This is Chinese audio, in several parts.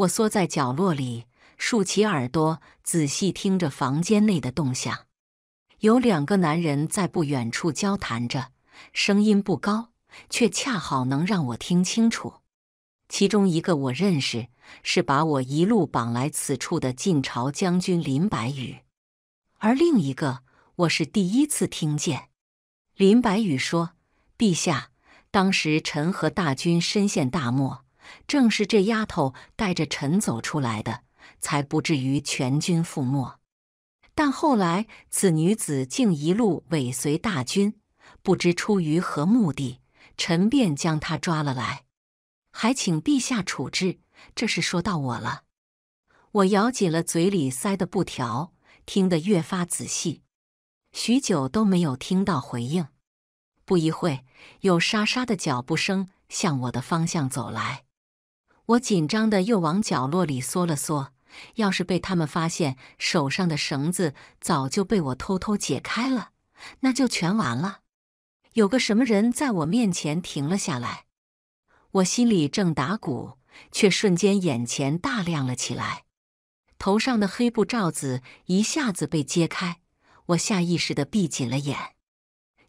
我缩在角落里，竖起耳朵，仔细听着房间内的动响。有两个男人在不远处交谈着，声音不高，却恰好能让我听清楚。其中一个我认识，是把我一路绑来此处的晋朝将军林白羽，而另一个我是第一次听见。林白羽说：“陛下，当时臣和大军深陷大漠。”正是这丫头带着臣走出来的，才不至于全军覆没。但后来此女子竟一路尾随大军，不知出于何目的，臣便将她抓了来，还请陛下处置。这是说到我了，我咬紧了嘴里塞的布条，听得越发仔细，许久都没有听到回应。不一会，有沙沙的脚步声向我的方向走来。我紧张的又往角落里缩了缩，要是被他们发现手上的绳子早就被我偷偷解开了，那就全完了。有个什么人在我面前停了下来，我心里正打鼓，却瞬间眼前大亮了起来，头上的黑布罩子一下子被揭开，我下意识的闭紧了眼，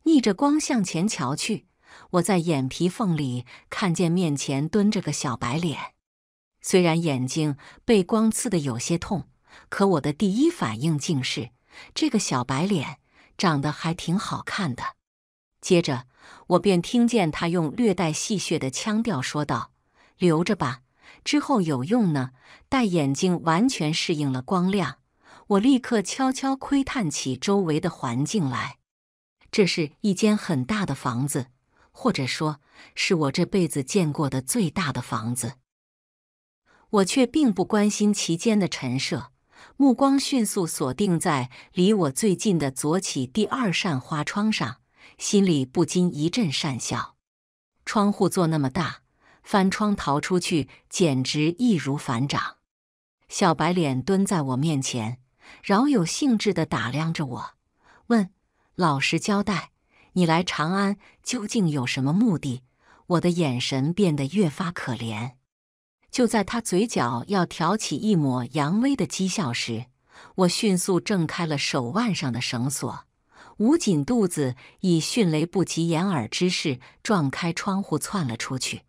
逆着光向前瞧去。我在眼皮缝里看见面前蹲着个小白脸，虽然眼睛被光刺得有些痛，可我的第一反应竟是这个小白脸长得还挺好看的。接着，我便听见他用略带戏谑的腔调说道：“留着吧，之后有用呢。”戴眼镜完全适应了光亮，我立刻悄悄窥探起周围的环境来。这是一间很大的房子。或者说，是我这辈子见过的最大的房子。我却并不关心其间的陈设，目光迅速锁定在离我最近的左起第二扇花窗上，心里不禁一阵讪笑。窗户做那么大，翻窗逃出去简直易如反掌。小白脸蹲在我面前，饶有兴致地打量着我，问：“老实交代。”你来长安究竟有什么目的？我的眼神变得越发可怜。就在他嘴角要挑起一抹扬威的讥笑时，我迅速挣开了手腕上的绳索，捂紧肚子，以迅雷不及掩耳之势撞开窗户，窜了出去。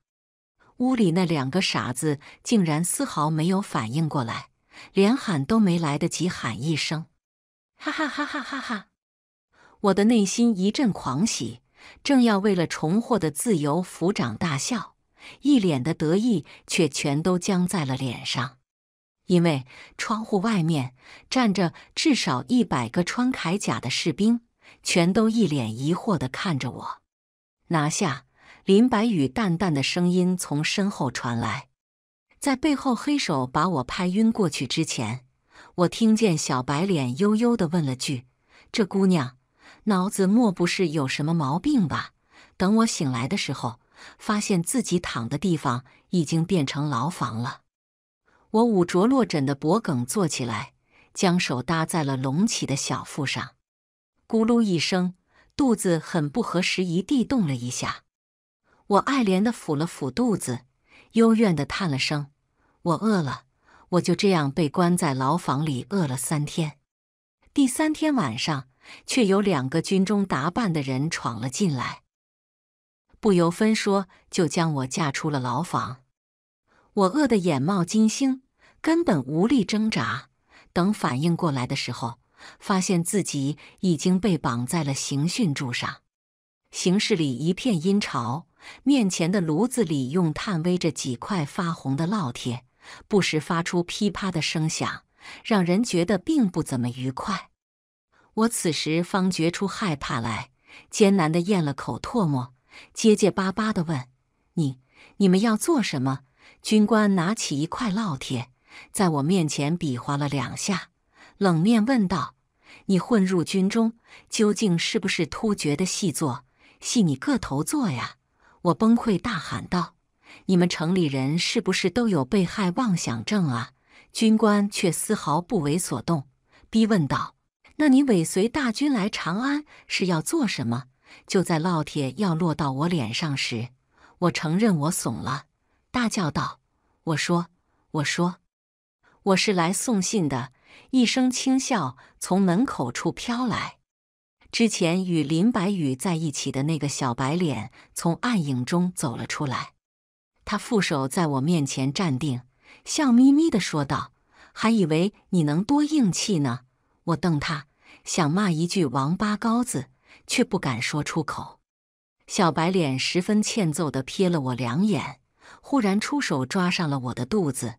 屋里那两个傻子竟然丝毫没有反应过来，连喊都没来得及喊一声，哈哈哈哈哈哈！我的内心一阵狂喜，正要为了重获的自由抚掌大笑，一脸的得意却全都僵在了脸上，因为窗户外面站着至少一百个穿铠甲的士兵，全都一脸疑惑地看着我。拿下林白羽淡淡的声音从身后传来，在背后黑手把我拍晕过去之前，我听见小白脸悠悠地问了句：“这姑娘。”脑子莫不是有什么毛病吧？等我醒来的时候，发现自己躺的地方已经变成牢房了。我捂着落枕的脖颈坐起来，将手搭在了隆起的小腹上，咕噜一声，肚子很不合时宜地动了一下。我爱怜地抚了抚肚子，幽怨地叹了声：“我饿了。”我就这样被关在牢房里饿了三天。第三天晚上。却有两个军中打扮的人闯了进来，不由分说就将我架出了牢房。我饿得眼冒金星，根本无力挣扎。等反应过来的时候，发现自己已经被绑在了刑讯柱上。刑室里一片阴潮，面前的炉子里用炭煨着几块发红的烙铁，不时发出噼啪的声响，让人觉得并不怎么愉快。我此时方觉出害怕来，艰难的咽了口唾沫，结结巴巴的问：“你，你们要做什么？”军官拿起一块烙铁，在我面前比划了两下，冷面问道：“你混入军中，究竟是不是突厥的细作？细你个头做呀！”我崩溃大喊道：“你们城里人是不是都有被害妄想症啊？”军官却丝毫不为所动，逼问道。那你尾随大军来长安是要做什么？就在烙铁要落到我脸上时，我承认我怂了，大叫道：“我说，我说，我是来送信的。”一声轻笑从门口处飘来，之前与林白羽在一起的那个小白脸从暗影中走了出来，他负手在我面前站定，笑眯眯地说道：“还以为你能多硬气呢。”我瞪他。想骂一句“王八羔子”，却不敢说出口。小白脸十分欠揍地瞥了我两眼，忽然出手抓上了我的肚子，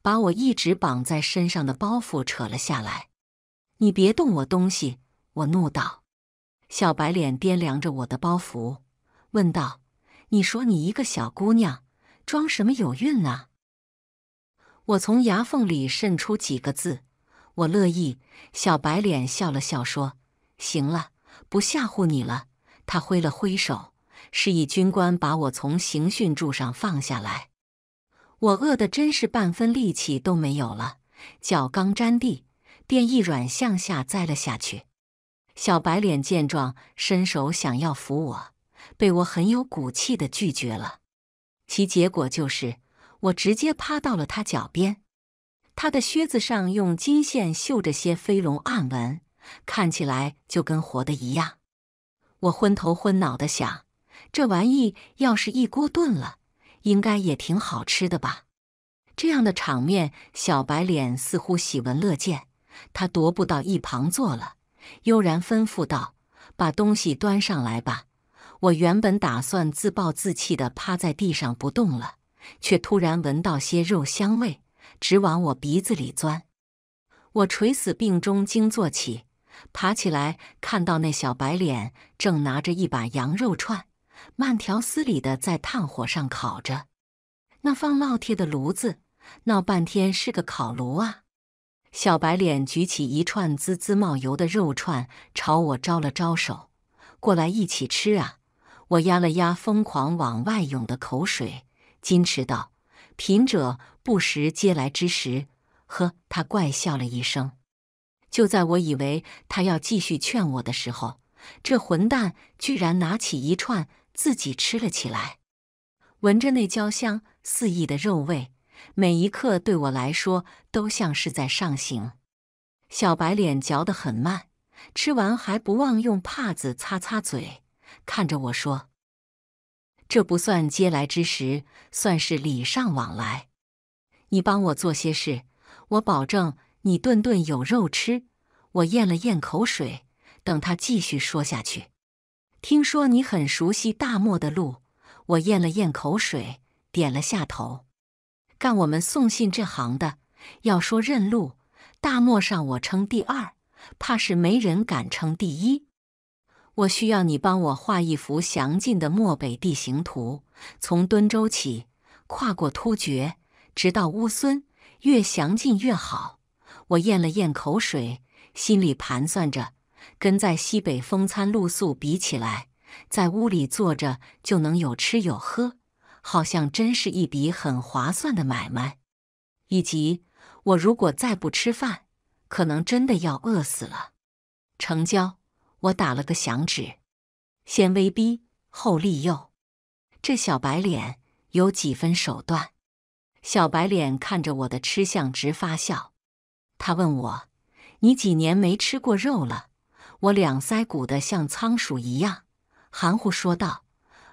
把我一直绑在身上的包袱扯了下来。“你别动我东西！”我怒道。小白脸掂量着我的包袱，问道：“你说你一个小姑娘，装什么有孕啊？”我从牙缝里渗出几个字。我乐意。小白脸笑了笑说：“行了，不吓唬你了。”他挥了挥手，示意军官把我从刑讯柱上放下来。我饿得真是半分力气都没有了，脚刚沾地，便一软向下栽了下去。小白脸见状，伸手想要扶我，被我很有骨气的拒绝了。其结果就是，我直接趴到了他脚边。他的靴子上用金线绣着些飞龙暗纹，看起来就跟活的一样。我昏头昏脑的想，这玩意要是一锅炖了，应该也挺好吃的吧？这样的场面，小白脸似乎喜闻乐见。他踱步到一旁坐了，悠然吩咐道：“把东西端上来吧。”我原本打算自暴自弃地趴在地上不动了，却突然闻到些肉香味。直往我鼻子里钻，我垂死病中惊坐起，爬起来看到那小白脸正拿着一把羊肉串，慢条斯理的在炭火上烤着。那放烙铁的炉子，闹半天是个烤炉啊！小白脸举起一串滋滋冒油的肉串，朝我招了招手：“过来一起吃啊！”我压了压疯狂往外涌的口水，矜持道：“贫者。”不时接来之时，呵，他怪笑了一声。就在我以为他要继续劝我的时候，这混蛋居然拿起一串自己吃了起来。闻着那焦香四溢的肉味，每一刻对我来说都像是在上刑。小白脸嚼得很慢，吃完还不忘用帕子擦擦嘴，看着我说：“这不算接来之时，算是礼尚往来。”你帮我做些事，我保证你顿顿有肉吃。我咽了咽口水，等他继续说下去。听说你很熟悉大漠的路，我咽了咽口水，点了下头。干我们送信这行的，要说认路，大漠上我称第二，怕是没人敢称第一。我需要你帮我画一幅详尽的漠北地形图，从敦州起，跨过突厥。直到乌孙，越详尽越好。我咽了咽口水，心里盘算着，跟在西北风餐露宿比起来，在屋里坐着就能有吃有喝，好像真是一笔很划算的买卖。以及，我如果再不吃饭，可能真的要饿死了。成交！我打了个响指，先威逼后利诱，这小白脸有几分手段。小白脸看着我的吃相直发笑，他问我：“你几年没吃过肉了？”我两腮鼓得像仓鼠一样，含糊说道：“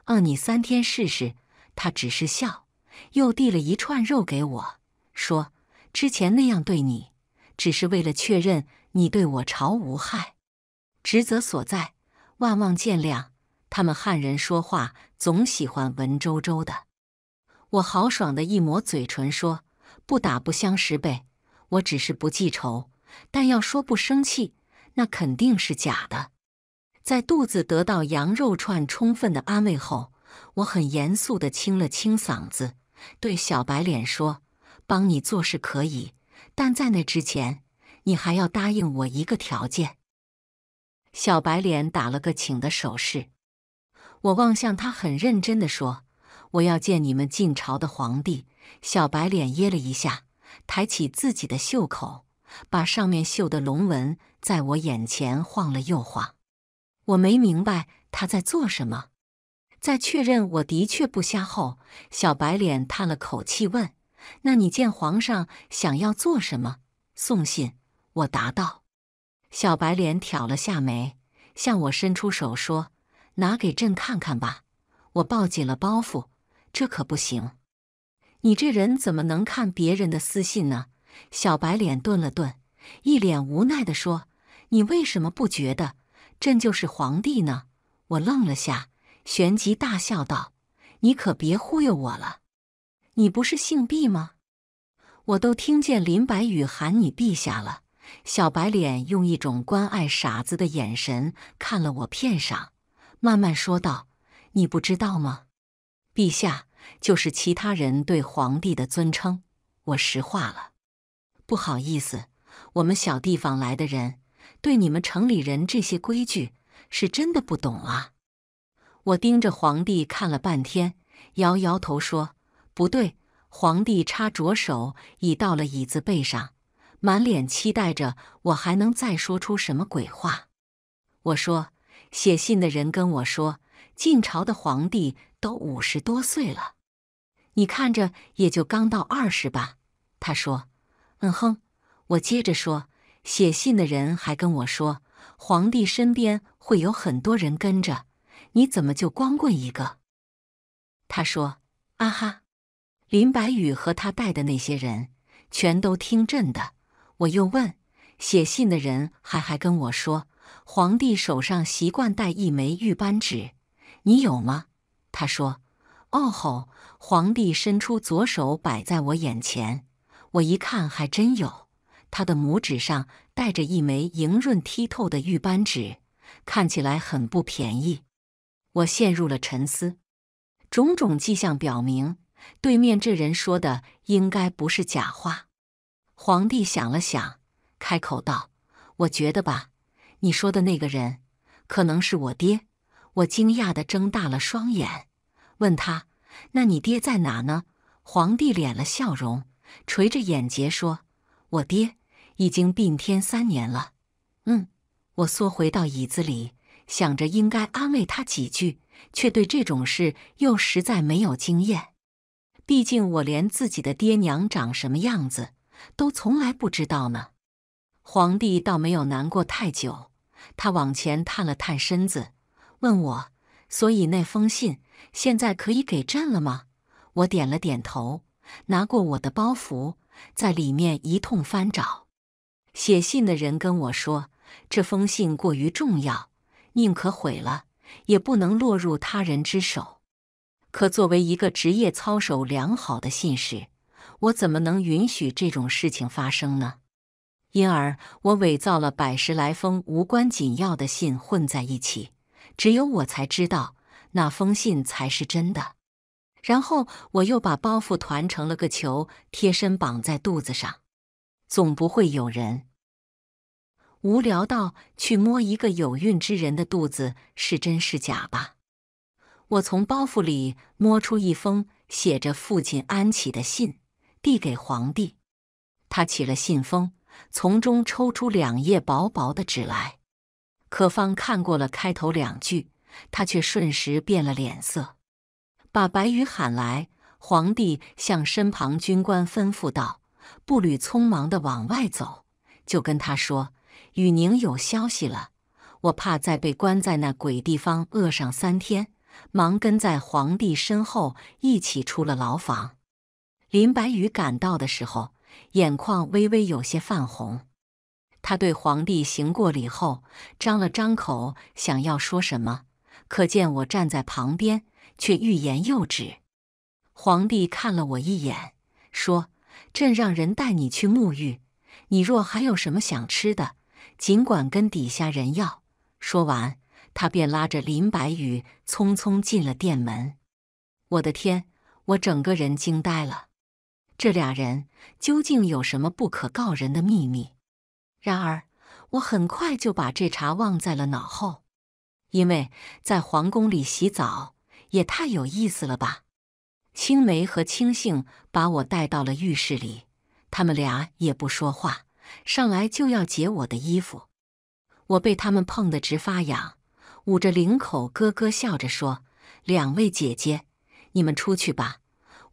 嗯，你三天试试。”他只是笑，又递了一串肉给我，说：“之前那样对你，只是为了确认你对我朝无害，职责所在，万望见谅。”他们汉人说话总喜欢文绉绉的。我豪爽的一抹嘴唇说：“不打不相识呗，我只是不记仇，但要说不生气，那肯定是假的。”在肚子得到羊肉串充分的安慰后，我很严肃的清了清嗓子，对小白脸说：“帮你做事可以，但在那之前，你还要答应我一个条件。”小白脸打了个请的手势，我望向他，很认真的说。我要见你们晋朝的皇帝。小白脸噎了一下，抬起自己的袖口，把上面绣的龙纹在我眼前晃了又晃。我没明白他在做什么。在确认我的确不瞎后，小白脸叹了口气，问：“那你见皇上想要做什么？”送信。我答道。小白脸挑了下眉，向我伸出手说：“拿给朕看看吧。”我抱紧了包袱。这可不行！你这人怎么能看别人的私信呢？小白脸顿了顿，一脸无奈的说：“你为什么不觉得朕就是皇帝呢？”我愣了下，旋即大笑道：“你可别忽悠我了！你不是姓毕吗？我都听见林白羽喊你陛下了。”小白脸用一种关爱傻子的眼神看了我片晌，慢慢说道：“你不知道吗？”陛下就是其他人对皇帝的尊称。我实话了，不好意思，我们小地方来的人对你们城里人这些规矩是真的不懂啊。我盯着皇帝看了半天，摇摇头说：“不对。”皇帝插着手已到了椅子背上，满脸期待着我还能再说出什么鬼话。我说：“写信的人跟我说，晋朝的皇帝。”都五十多岁了，你看着也就刚到二十吧。他说：“嗯哼。”我接着说：“写信的人还跟我说，皇帝身边会有很多人跟着，你怎么就光棍一个？”他说：“啊哈，林白羽和他带的那些人全都听朕的。”我又问：“写信的人还还跟我说，皇帝手上习惯带一枚玉扳指，你有吗？”他说：“哦吼！”皇帝伸出左手摆在我眼前，我一看，还真有。他的拇指上戴着一枚莹润剔透的玉扳指，看起来很不便宜。我陷入了沉思。种种迹象表明，对面这人说的应该不是假话。皇帝想了想，开口道：“我觉得吧，你说的那个人，可能是我爹。”我惊讶地睁大了双眼，问他：“那你爹在哪呢？”皇帝敛了笑容，垂着眼睫说：“我爹已经病天三年了。”嗯，我缩回到椅子里，想着应该安慰他几句，却对这种事又实在没有经验。毕竟我连自己的爹娘长什么样子都从来不知道呢。皇帝倒没有难过太久，他往前探了探身子。问我，所以那封信现在可以给朕了吗？我点了点头，拿过我的包袱，在里面一通翻找。写信的人跟我说，这封信过于重要，宁可毁了，也不能落入他人之手。可作为一个职业操守良好的信使，我怎么能允许这种事情发生呢？因而，我伪造了百十来封无关紧要的信混在一起。只有我才知道那封信才是真的。然后我又把包袱团成了个球，贴身绑在肚子上。总不会有人无聊到去摸一个有孕之人的肚子是真是假吧？我从包袱里摸出一封写着“父亲安启”的信，递给皇帝。他起了信封，从中抽出两页薄薄的纸来。可方看过了开头两句，他却瞬时变了脸色，把白羽喊来。皇帝向身旁军官吩咐道，步履匆忙地往外走，就跟他说：“雨宁有消息了，我怕再被关在那鬼地方饿上三天，忙跟在皇帝身后一起出了牢房。”林白羽赶到的时候，眼眶微微有些泛红。他对皇帝行过礼后，张了张口，想要说什么，可见我站在旁边却欲言又止。皇帝看了我一眼，说：“朕让人带你去沐浴，你若还有什么想吃的，尽管跟底下人要。”说完，他便拉着林白羽匆匆进了殿门。我的天！我整个人惊呆了，这俩人究竟有什么不可告人的秘密？然而，我很快就把这茬忘在了脑后，因为在皇宫里洗澡也太有意思了吧？青梅和青杏把我带到了浴室里，他们俩也不说话，上来就要解我的衣服，我被他们碰得直发痒，捂着领口咯咯笑着说：“两位姐姐，你们出去吧，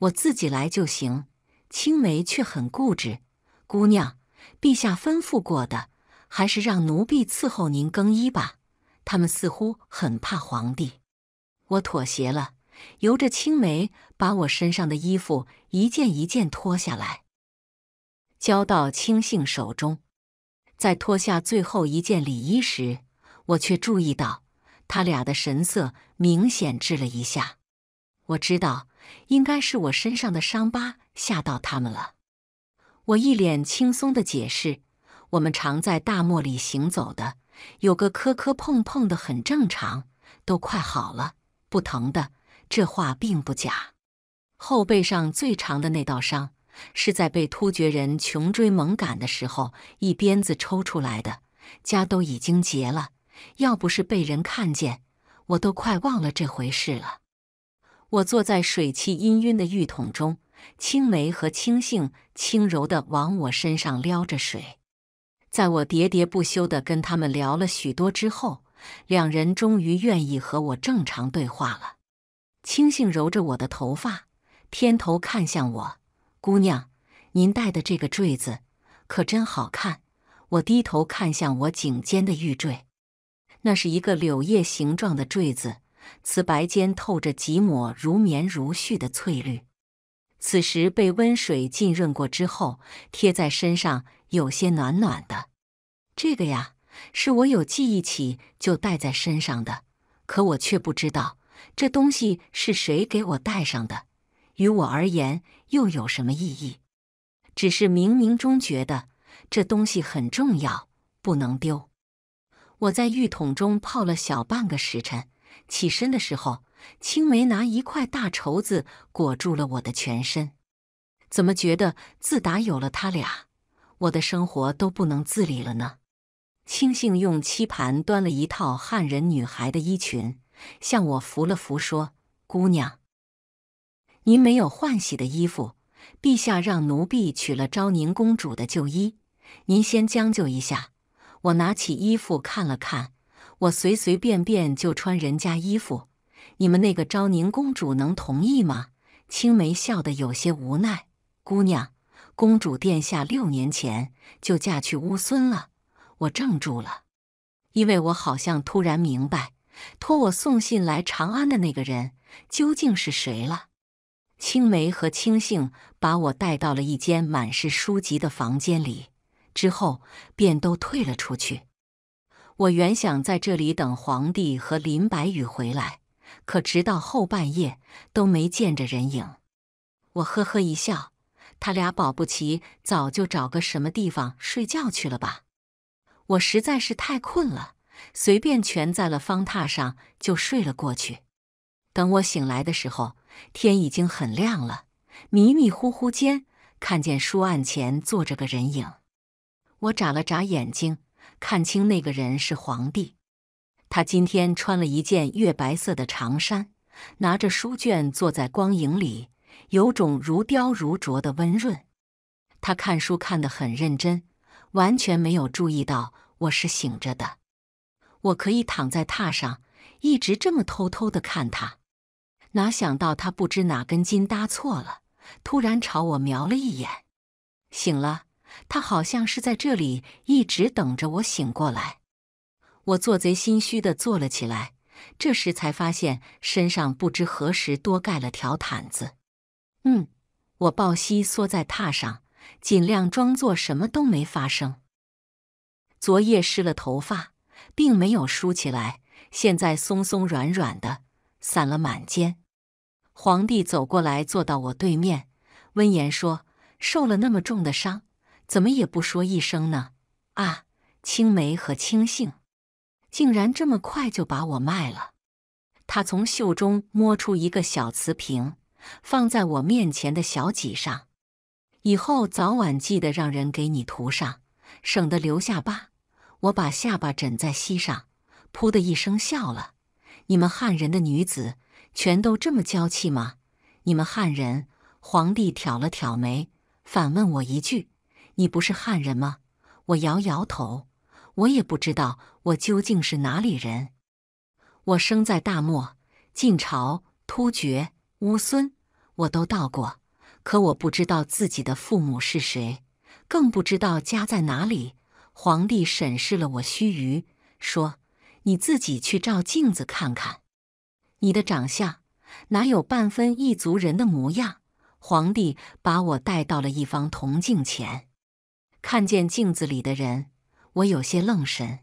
我自己来就行。”青梅却很固执，姑娘。陛下吩咐过的，还是让奴婢伺候您更衣吧。他们似乎很怕皇帝，我妥协了，由着青梅把我身上的衣服一件一件脱下来，交到青杏手中。在脱下最后一件礼衣时，我却注意到他俩的神色明显滞了一下。我知道，应该是我身上的伤疤吓到他们了。我一脸轻松的解释：“我们常在大漠里行走的，有个磕磕碰碰的很正常，都快好了，不疼的。”这话并不假。后背上最长的那道伤，是在被突厥人穷追猛赶的时候，一鞭子抽出来的，痂都已经结了。要不是被人看见，我都快忘了这回事了。我坐在水汽氤氲的浴桶中。青梅和青杏轻柔地往我身上撩着水，在我喋喋不休地跟他们聊了许多之后，两人终于愿意和我正常对话了。青杏揉着我的头发，偏头看向我：“姑娘，您戴的这个坠子可真好看。”我低头看向我颈间的玉坠，那是一个柳叶形状的坠子，瓷白间透着几抹如绵如絮的翠绿。此时被温水浸润过之后，贴在身上有些暖暖的。这个呀，是我有记忆起就带在身上的，可我却不知道这东西是谁给我带上的，于我而言又有什么意义？只是冥冥中觉得这东西很重要，不能丢。我在浴桶中泡了小半个时辰，起身的时候。青梅拿一块大绸子裹住了我的全身，怎么觉得自打有了他俩，我的生活都不能自理了呢？青杏用漆盘端了一套汉人女孩的衣裙，向我扶了扶，说：“姑娘，您没有换洗的衣服，陛下让奴婢取了昭宁公主的旧衣，您先将就一下。”我拿起衣服看了看，我随随便便就穿人家衣服。你们那个昭宁公主能同意吗？青梅笑得有些无奈。姑娘，公主殿下六年前就嫁去乌孙了。我怔住了，因为我好像突然明白，托我送信来长安的那个人究竟是谁了。青梅和青杏把我带到了一间满是书籍的房间里，之后便都退了出去。我原想在这里等皇帝和林白羽回来。可直到后半夜都没见着人影，我呵呵一笑，他俩保不齐早就找个什么地方睡觉去了吧。我实在是太困了，随便蜷在了方榻上就睡了过去。等我醒来的时候，天已经很亮了，迷迷糊糊间看见书案前坐着个人影，我眨了眨眼睛，看清那个人是皇帝。他今天穿了一件月白色的长衫，拿着书卷坐在光影里，有种如雕如琢的温润。他看书看得很认真，完全没有注意到我是醒着的。我可以躺在榻上，一直这么偷偷的看他。哪想到他不知哪根筋搭错了，突然朝我瞄了一眼。醒了，他好像是在这里一直等着我醒过来。我做贼心虚的坐了起来，这时才发现身上不知何时多盖了条毯子。嗯，我抱膝缩在榻上，尽量装作什么都没发生。昨夜湿了头发，并没有梳起来，现在松松软软的，散了满肩。皇帝走过来，坐到我对面，温言说：“受了那么重的伤，怎么也不说一声呢？”啊，青梅和青杏。竟然这么快就把我卖了！他从袖中摸出一个小瓷瓶，放在我面前的小几上。以后早晚记得让人给你涂上，省得留下疤。我把下巴枕在膝上，噗的一声笑了。你们汉人的女子全都这么娇气吗？你们汉人！皇帝挑了挑眉，反问我一句：“你不是汉人吗？”我摇摇头。我也不知道我究竟是哪里人。我生在大漠，晋朝、突厥、乌孙，我都到过。可我不知道自己的父母是谁，更不知道家在哪里。皇帝审视了我须臾，说：“你自己去照镜子看看，你的长相哪有半分异族人的模样？”皇帝把我带到了一方铜镜前，看见镜子里的人。我有些愣神。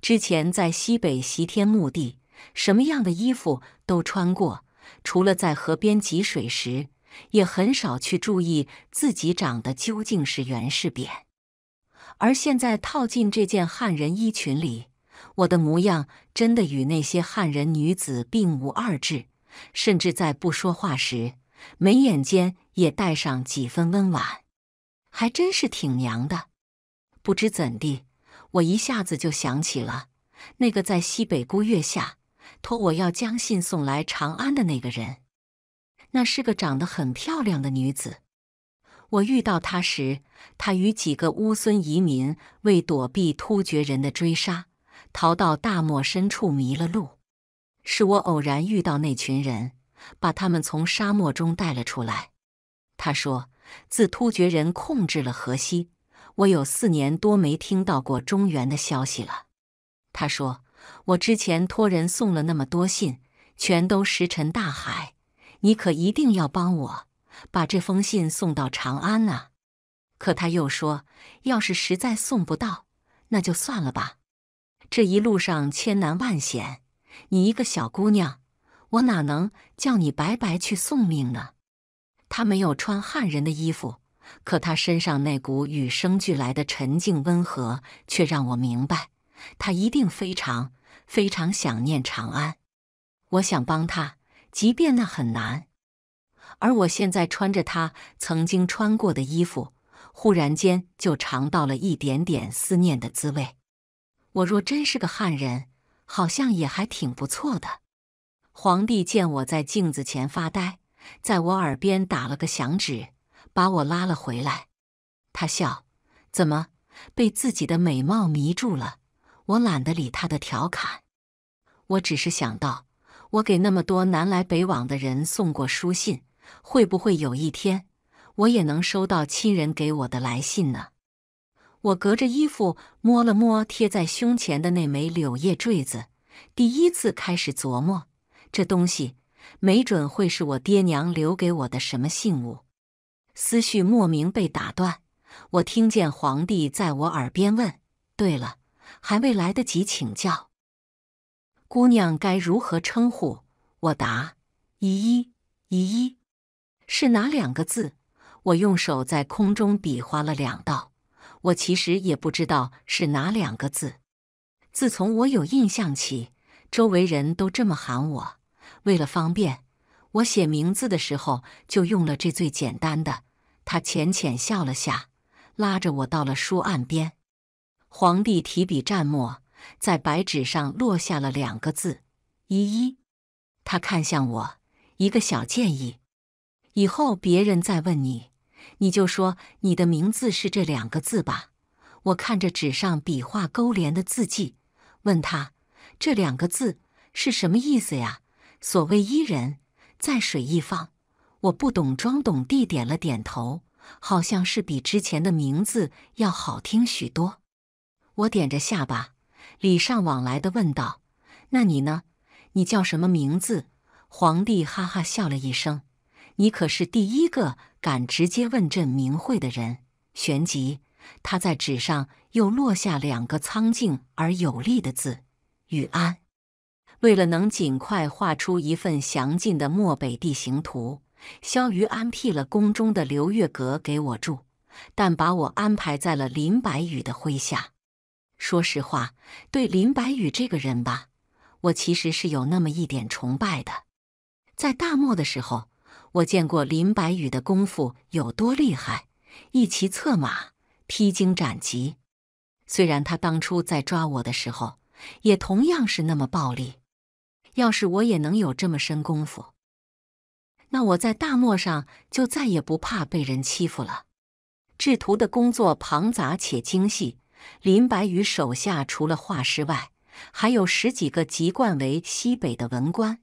之前在西北席天墓地，什么样的衣服都穿过，除了在河边汲水时，也很少去注意自己长得究竟是圆是扁。而现在套进这件汉人衣裙里，我的模样真的与那些汉人女子并无二致，甚至在不说话时，眉眼间也带上几分温婉，还真是挺娘的。不知怎地。我一下子就想起了那个在西北孤月下托我要将信送来长安的那个人，那是个长得很漂亮的女子。我遇到她时，她与几个乌孙移民为躲避突厥人的追杀，逃到大漠深处迷了路。是我偶然遇到那群人，把他们从沙漠中带了出来。他说，自突厥人控制了河西。我有四年多没听到过中原的消息了，他说：“我之前托人送了那么多信，全都石沉大海。你可一定要帮我把这封信送到长安啊！”可他又说：“要是实在送不到，那就算了吧。这一路上千难万险，你一个小姑娘，我哪能叫你白白去送命呢？”他没有穿汉人的衣服。可他身上那股与生俱来的沉静温和，却让我明白，他一定非常非常想念长安。我想帮他，即便那很难。而我现在穿着他曾经穿过的衣服，忽然间就尝到了一点点思念的滋味。我若真是个汉人，好像也还挺不错的。皇帝见我在镜子前发呆，在我耳边打了个响指。把我拉了回来，他笑：“怎么被自己的美貌迷住了？”我懒得理他的调侃，我只是想到，我给那么多南来北往的人送过书信，会不会有一天我也能收到亲人给我的来信呢？我隔着衣服摸了摸贴在胸前的那枚柳叶坠子，第一次开始琢磨，这东西没准会是我爹娘留给我的什么信物。思绪莫名被打断，我听见皇帝在我耳边问：“对了，还未来得及请教，姑娘该如何称呼？”我答：“依依，依依。”是哪两个字？我用手在空中比划了两道。我其实也不知道是哪两个字。自从我有印象起，周围人都这么喊我。为了方便，我写名字的时候就用了这最简单的。他浅浅笑了下，拉着我到了书案边。皇帝提笔蘸墨，在白纸上落下了两个字：“依依。”他看向我，一个小建议：以后别人再问你，你就说你的名字是这两个字吧。我看着纸上笔画勾连的字迹，问他：“这两个字是什么意思呀？”“所谓伊人，在水一方。”我不懂装懂地点了点头，好像是比之前的名字要好听许多。我点着下巴，礼尚往来的问道：“那你呢？你叫什么名字？”皇帝哈哈笑了一声：“你可是第一个敢直接问朕名讳的人。”旋即，他在纸上又落下两个苍劲而有力的字：“雨安。”为了能尽快画出一份详尽的漠北地形图。萧瑜安辟了宫中的流月阁给我住，但把我安排在了林白羽的麾下。说实话，对林白羽这个人吧，我其实是有那么一点崇拜的。在大漠的时候，我见过林白羽的功夫有多厉害，一骑策马，披荆斩棘。虽然他当初在抓我的时候，也同样是那么暴力。要是我也能有这么深功夫。那我在大漠上就再也不怕被人欺负了。制图的工作庞杂且精细，林白羽手下除了画师外，还有十几个籍贯为西北的文官，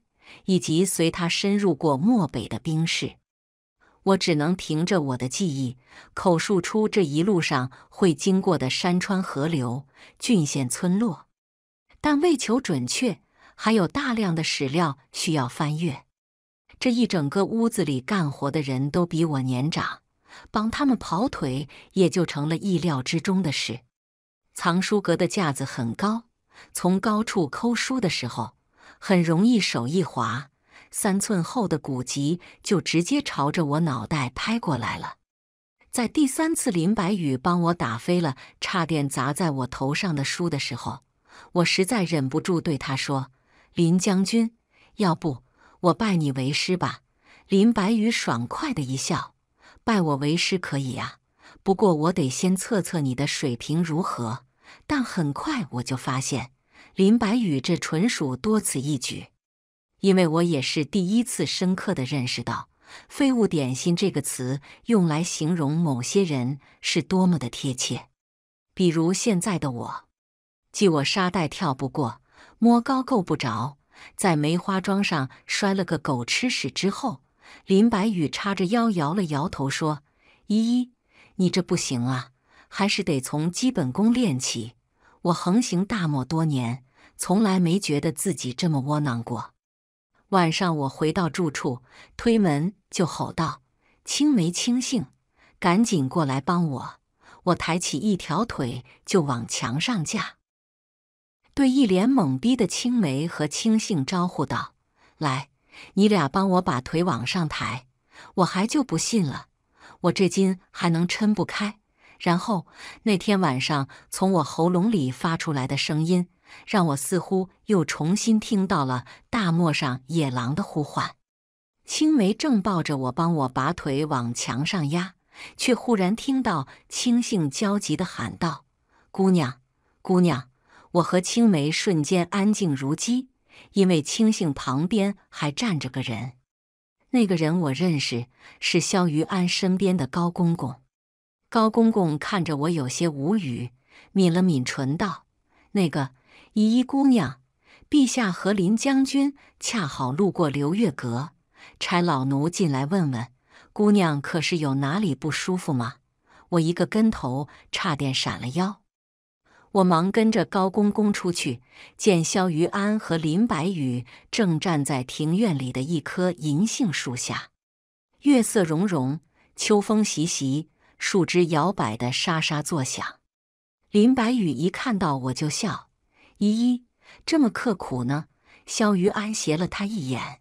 以及随他深入过漠北的兵士。我只能凭着我的记忆口述出这一路上会经过的山川河流、郡县村落，但为求准确，还有大量的史料需要翻阅。这一整个屋子里干活的人都比我年长，帮他们跑腿也就成了意料之中的事。藏书阁的架子很高，从高处抠书的时候，很容易手一滑，三寸厚的古籍就直接朝着我脑袋拍过来了。在第三次林白羽帮我打飞了差点砸在我头上的书的时候，我实在忍不住对他说：“林将军，要不……”我拜你为师吧，林白羽爽快的一笑，拜我为师可以啊，不过我得先测测你的水平如何。但很快我就发现，林白羽这纯属多此一举，因为我也是第一次深刻的认识到“废物点心”这个词用来形容某些人是多么的贴切，比如现在的我，即我沙袋跳不过，摸高够不着。在梅花桩上摔了个狗吃屎之后，林白羽叉着腰摇了摇头说：“依依，你这不行啊，还是得从基本功练起。我横行大漠多年，从来没觉得自己这么窝囊过。”晚上我回到住处，推门就吼道：“青梅青杏，赶紧过来帮我！”我抬起一条腿就往墙上架。对一脸懵逼的青梅和青杏招呼道：“来，你俩帮我把腿往上抬，我还就不信了，我这筋还能抻不开。”然后那天晚上从我喉咙里发出来的声音，让我似乎又重新听到了大漠上野狼的呼唤。青梅正抱着我帮我把腿往墙上压，却忽然听到青杏焦急地喊道：“姑娘，姑娘！”我和青梅瞬间安静如鸡，因为青杏旁边还站着个人，那个人我认识，是萧于安身边的高公公。高公公看着我有些无语，抿了抿唇道：“那个依依姑娘，陛下和林将军恰好路过流月阁，差老奴进来问问，姑娘可是有哪里不舒服吗？”我一个跟头差点闪了腰。我忙跟着高公公出去，见萧于安和林白羽正站在庭院里的一棵银杏树下，月色融融，秋风习习，树枝摇摆的沙沙作响。林白羽一看到我就笑：“依依，这么刻苦呢？”萧于安斜了他一眼：“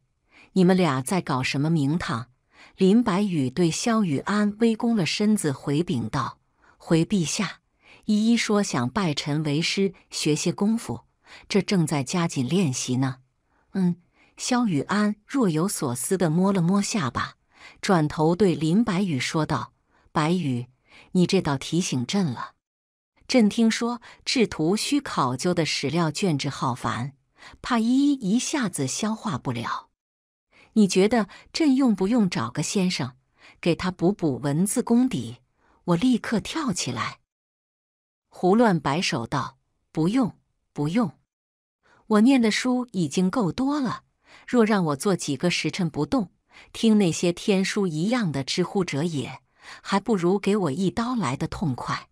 你们俩在搞什么名堂？”林白羽对萧于安微躬了身子，回禀道：“回陛下。”依依说：“想拜臣为师，学些功夫。这正在加紧练习呢。”嗯，萧雨安若有所思地摸了摸下巴，转头对林白羽说道：“白羽，你这倒提醒朕了。朕听说制图需考究的史料卷帙浩繁，怕依依一下子消化不了。你觉得朕用不用找个先生给他补补文字功底？”我立刻跳起来。胡乱摆手道：“不用，不用，我念的书已经够多了。若让我坐几个时辰不动，听那些天书一样的知乎者也，还不如给我一刀来得痛快。”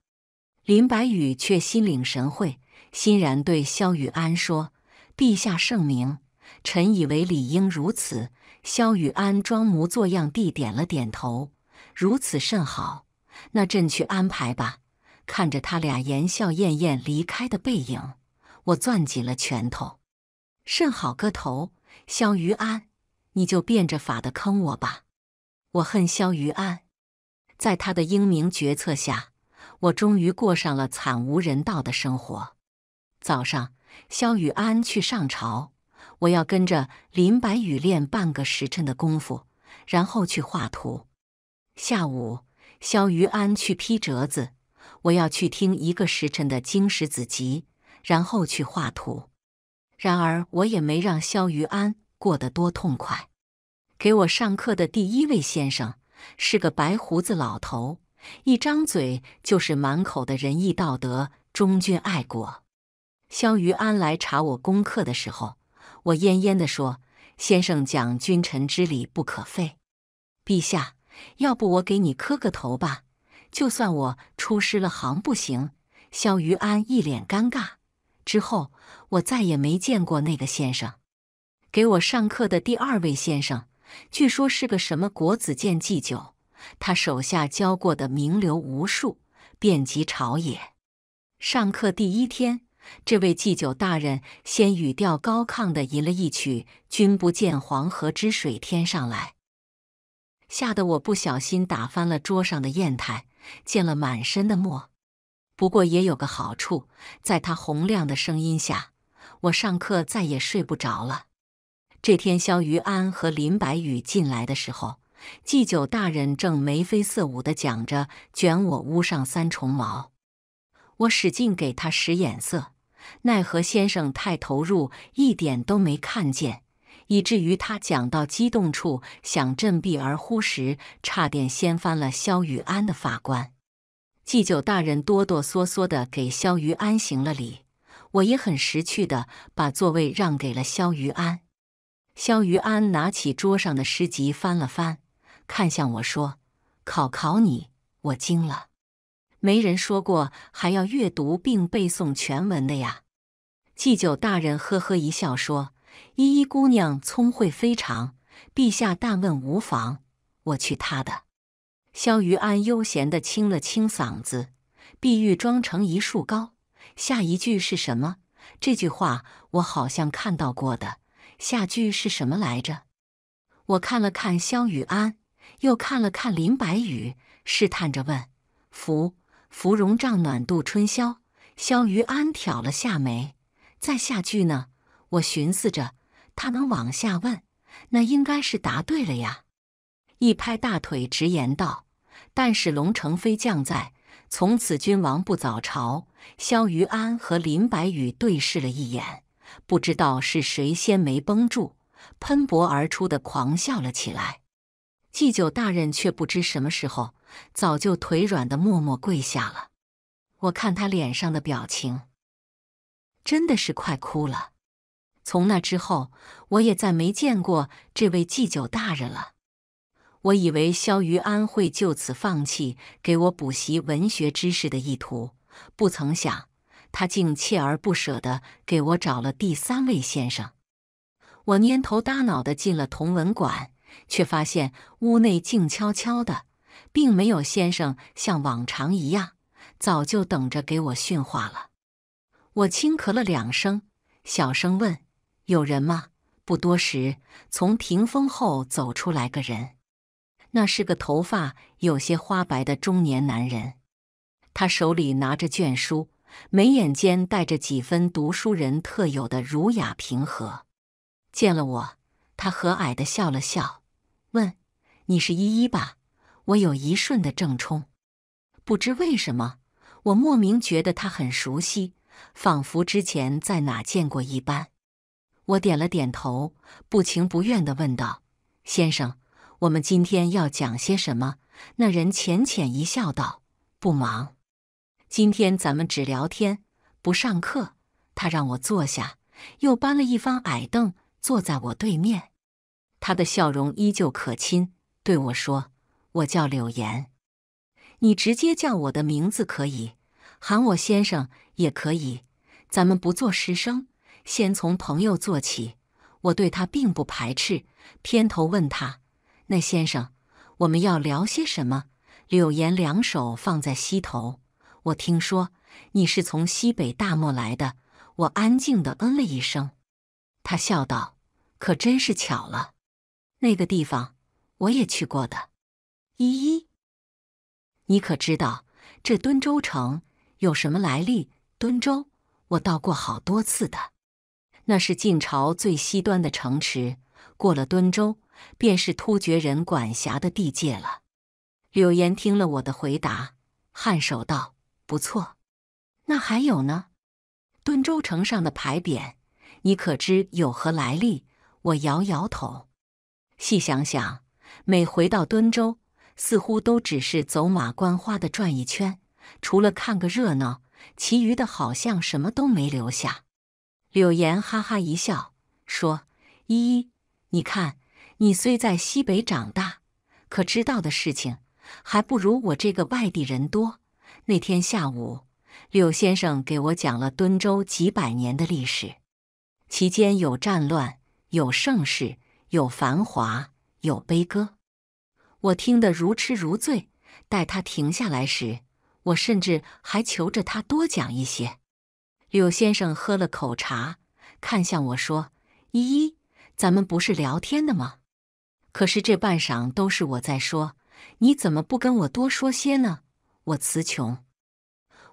林白羽却心领神会，欣然对萧雨安说：“陛下圣明，臣以为理应如此。”萧雨安装模作样地点了点头：“如此甚好，那朕去安排吧。”看着他俩言笑晏晏离开的背影，我攥紧了拳头。甚好个头，萧于安，你就变着法的坑我吧！我恨萧于安，在他的英明决策下，我终于过上了惨无人道的生活。早上，萧于安去上朝，我要跟着林白羽练半个时辰的功夫，然后去画图。下午，萧于安去批折子。我要去听一个时辰的经史子集，然后去画图。然而我也没让萧于安过得多痛快。给我上课的第一位先生是个白胡子老头，一张嘴就是满口的仁义道德、忠君爱国。萧于安来查我功课的时候，我恹恹地说：“先生讲君臣之礼不可废，陛下，要不我给你磕个头吧？”就算我出师了行不行？肖于安一脸尴尬。之后我再也没见过那个先生。给我上课的第二位先生，据说是个什么国子监祭酒，他手下教过的名流无数，遍及朝野。上课第一天，这位祭酒大人先语调高亢的吟了一曲《君不见黄河之水天上来》，吓得我不小心打翻了桌上的砚台。溅了满身的墨，不过也有个好处，在他洪亮的声音下，我上课再也睡不着了。这天，萧于安和林白羽进来的时候，祭酒大人正眉飞色舞地讲着“卷我屋上三重茅”，我使劲给他使眼色，奈何先生太投入，一点都没看见。以至于他讲到激动处，想振臂而呼时，差点掀翻了萧雨安的法官。祭酒大人哆哆嗦嗦地给萧雨安行了礼，我也很识趣地把座位让给了萧雨安。萧雨安拿起桌上的诗集翻了翻，看向我说：“考考你。”我惊了，没人说过还要阅读并背诵全文的呀。祭酒大人呵呵一笑说。依依姑娘聪慧非常，陛下但问无妨。我去他的！萧于安悠闲地清了清嗓子：“碧玉妆成一树高，下一句是什么？”这句话我好像看到过的，下句是什么来着？我看了看萧雨安，又看了看林白羽，试探着问：“芙芙蓉帐暖度春宵。”萧雨安挑了下眉：“在下句呢？”我寻思着，他能往下问，那应该是答对了呀！一拍大腿，直言道：“但使龙城飞将在，从此君王不早朝。”萧于安和林白羽对视了一眼，不知道是谁先没绷住，喷薄而出的狂笑了起来。祭酒大人却不知什么时候，早就腿软的默默跪下了。我看他脸上的表情，真的是快哭了。从那之后，我也再没见过这位祭酒大人了。我以为萧于安会就此放弃给我补习文学知识的意图，不曾想他竟锲而不舍地给我找了第三位先生。我蔫头耷脑地进了同文馆，却发现屋内静悄悄的，并没有先生像往常一样早就等着给我训话了。我轻咳了两声，小声问。有人吗？不多时，从屏风后走出来个人，那是个头发有些花白的中年男人。他手里拿着卷书，眉眼间带着几分读书人特有的儒雅平和。见了我，他和蔼的笑了笑，问：“你是依依吧？”我有一瞬的怔忡，不知为什么，我莫名觉得他很熟悉，仿佛之前在哪见过一般。我点了点头，不情不愿地问道：“先生，我们今天要讲些什么？”那人浅浅一笑，道：“不忙，今天咱们只聊天，不上课。”他让我坐下，又搬了一方矮凳，坐在我对面。他的笑容依旧可亲，对我说：“我叫柳岩，你直接叫我的名字可以，喊我先生也可以。咱们不做师生。”先从朋友做起，我对他并不排斥。偏头问他：“那先生，我们要聊些什么？”柳岩两手放在膝头。我听说你是从西北大漠来的，我安静的嗯了一声。他笑道：“可真是巧了，那个地方我也去过的。”“依依，你可知道这敦州城有什么来历？”“敦州，我到过好多次的。”那是晋朝最西端的城池，过了敦州，便是突厥人管辖的地界了。柳岩听了我的回答，颔首道：“不错。”那还有呢？敦州城上的牌匾，你可知有何来历？我摇摇头。细想想，每回到敦州，似乎都只是走马观花的转一圈，除了看个热闹，其余的好像什么都没留下。柳岩哈哈一笑，说：“依依，你看，你虽在西北长大，可知道的事情还不如我这个外地人多。那天下午，柳先生给我讲了敦州几百年的历史，其间有战乱，有盛世，有繁华，有悲歌，我听得如痴如醉。待他停下来时，我甚至还求着他多讲一些。”柳先生喝了口茶，看向我说：“依依，咱们不是聊天的吗？可是这半晌都是我在说，你怎么不跟我多说些呢？”我词穷。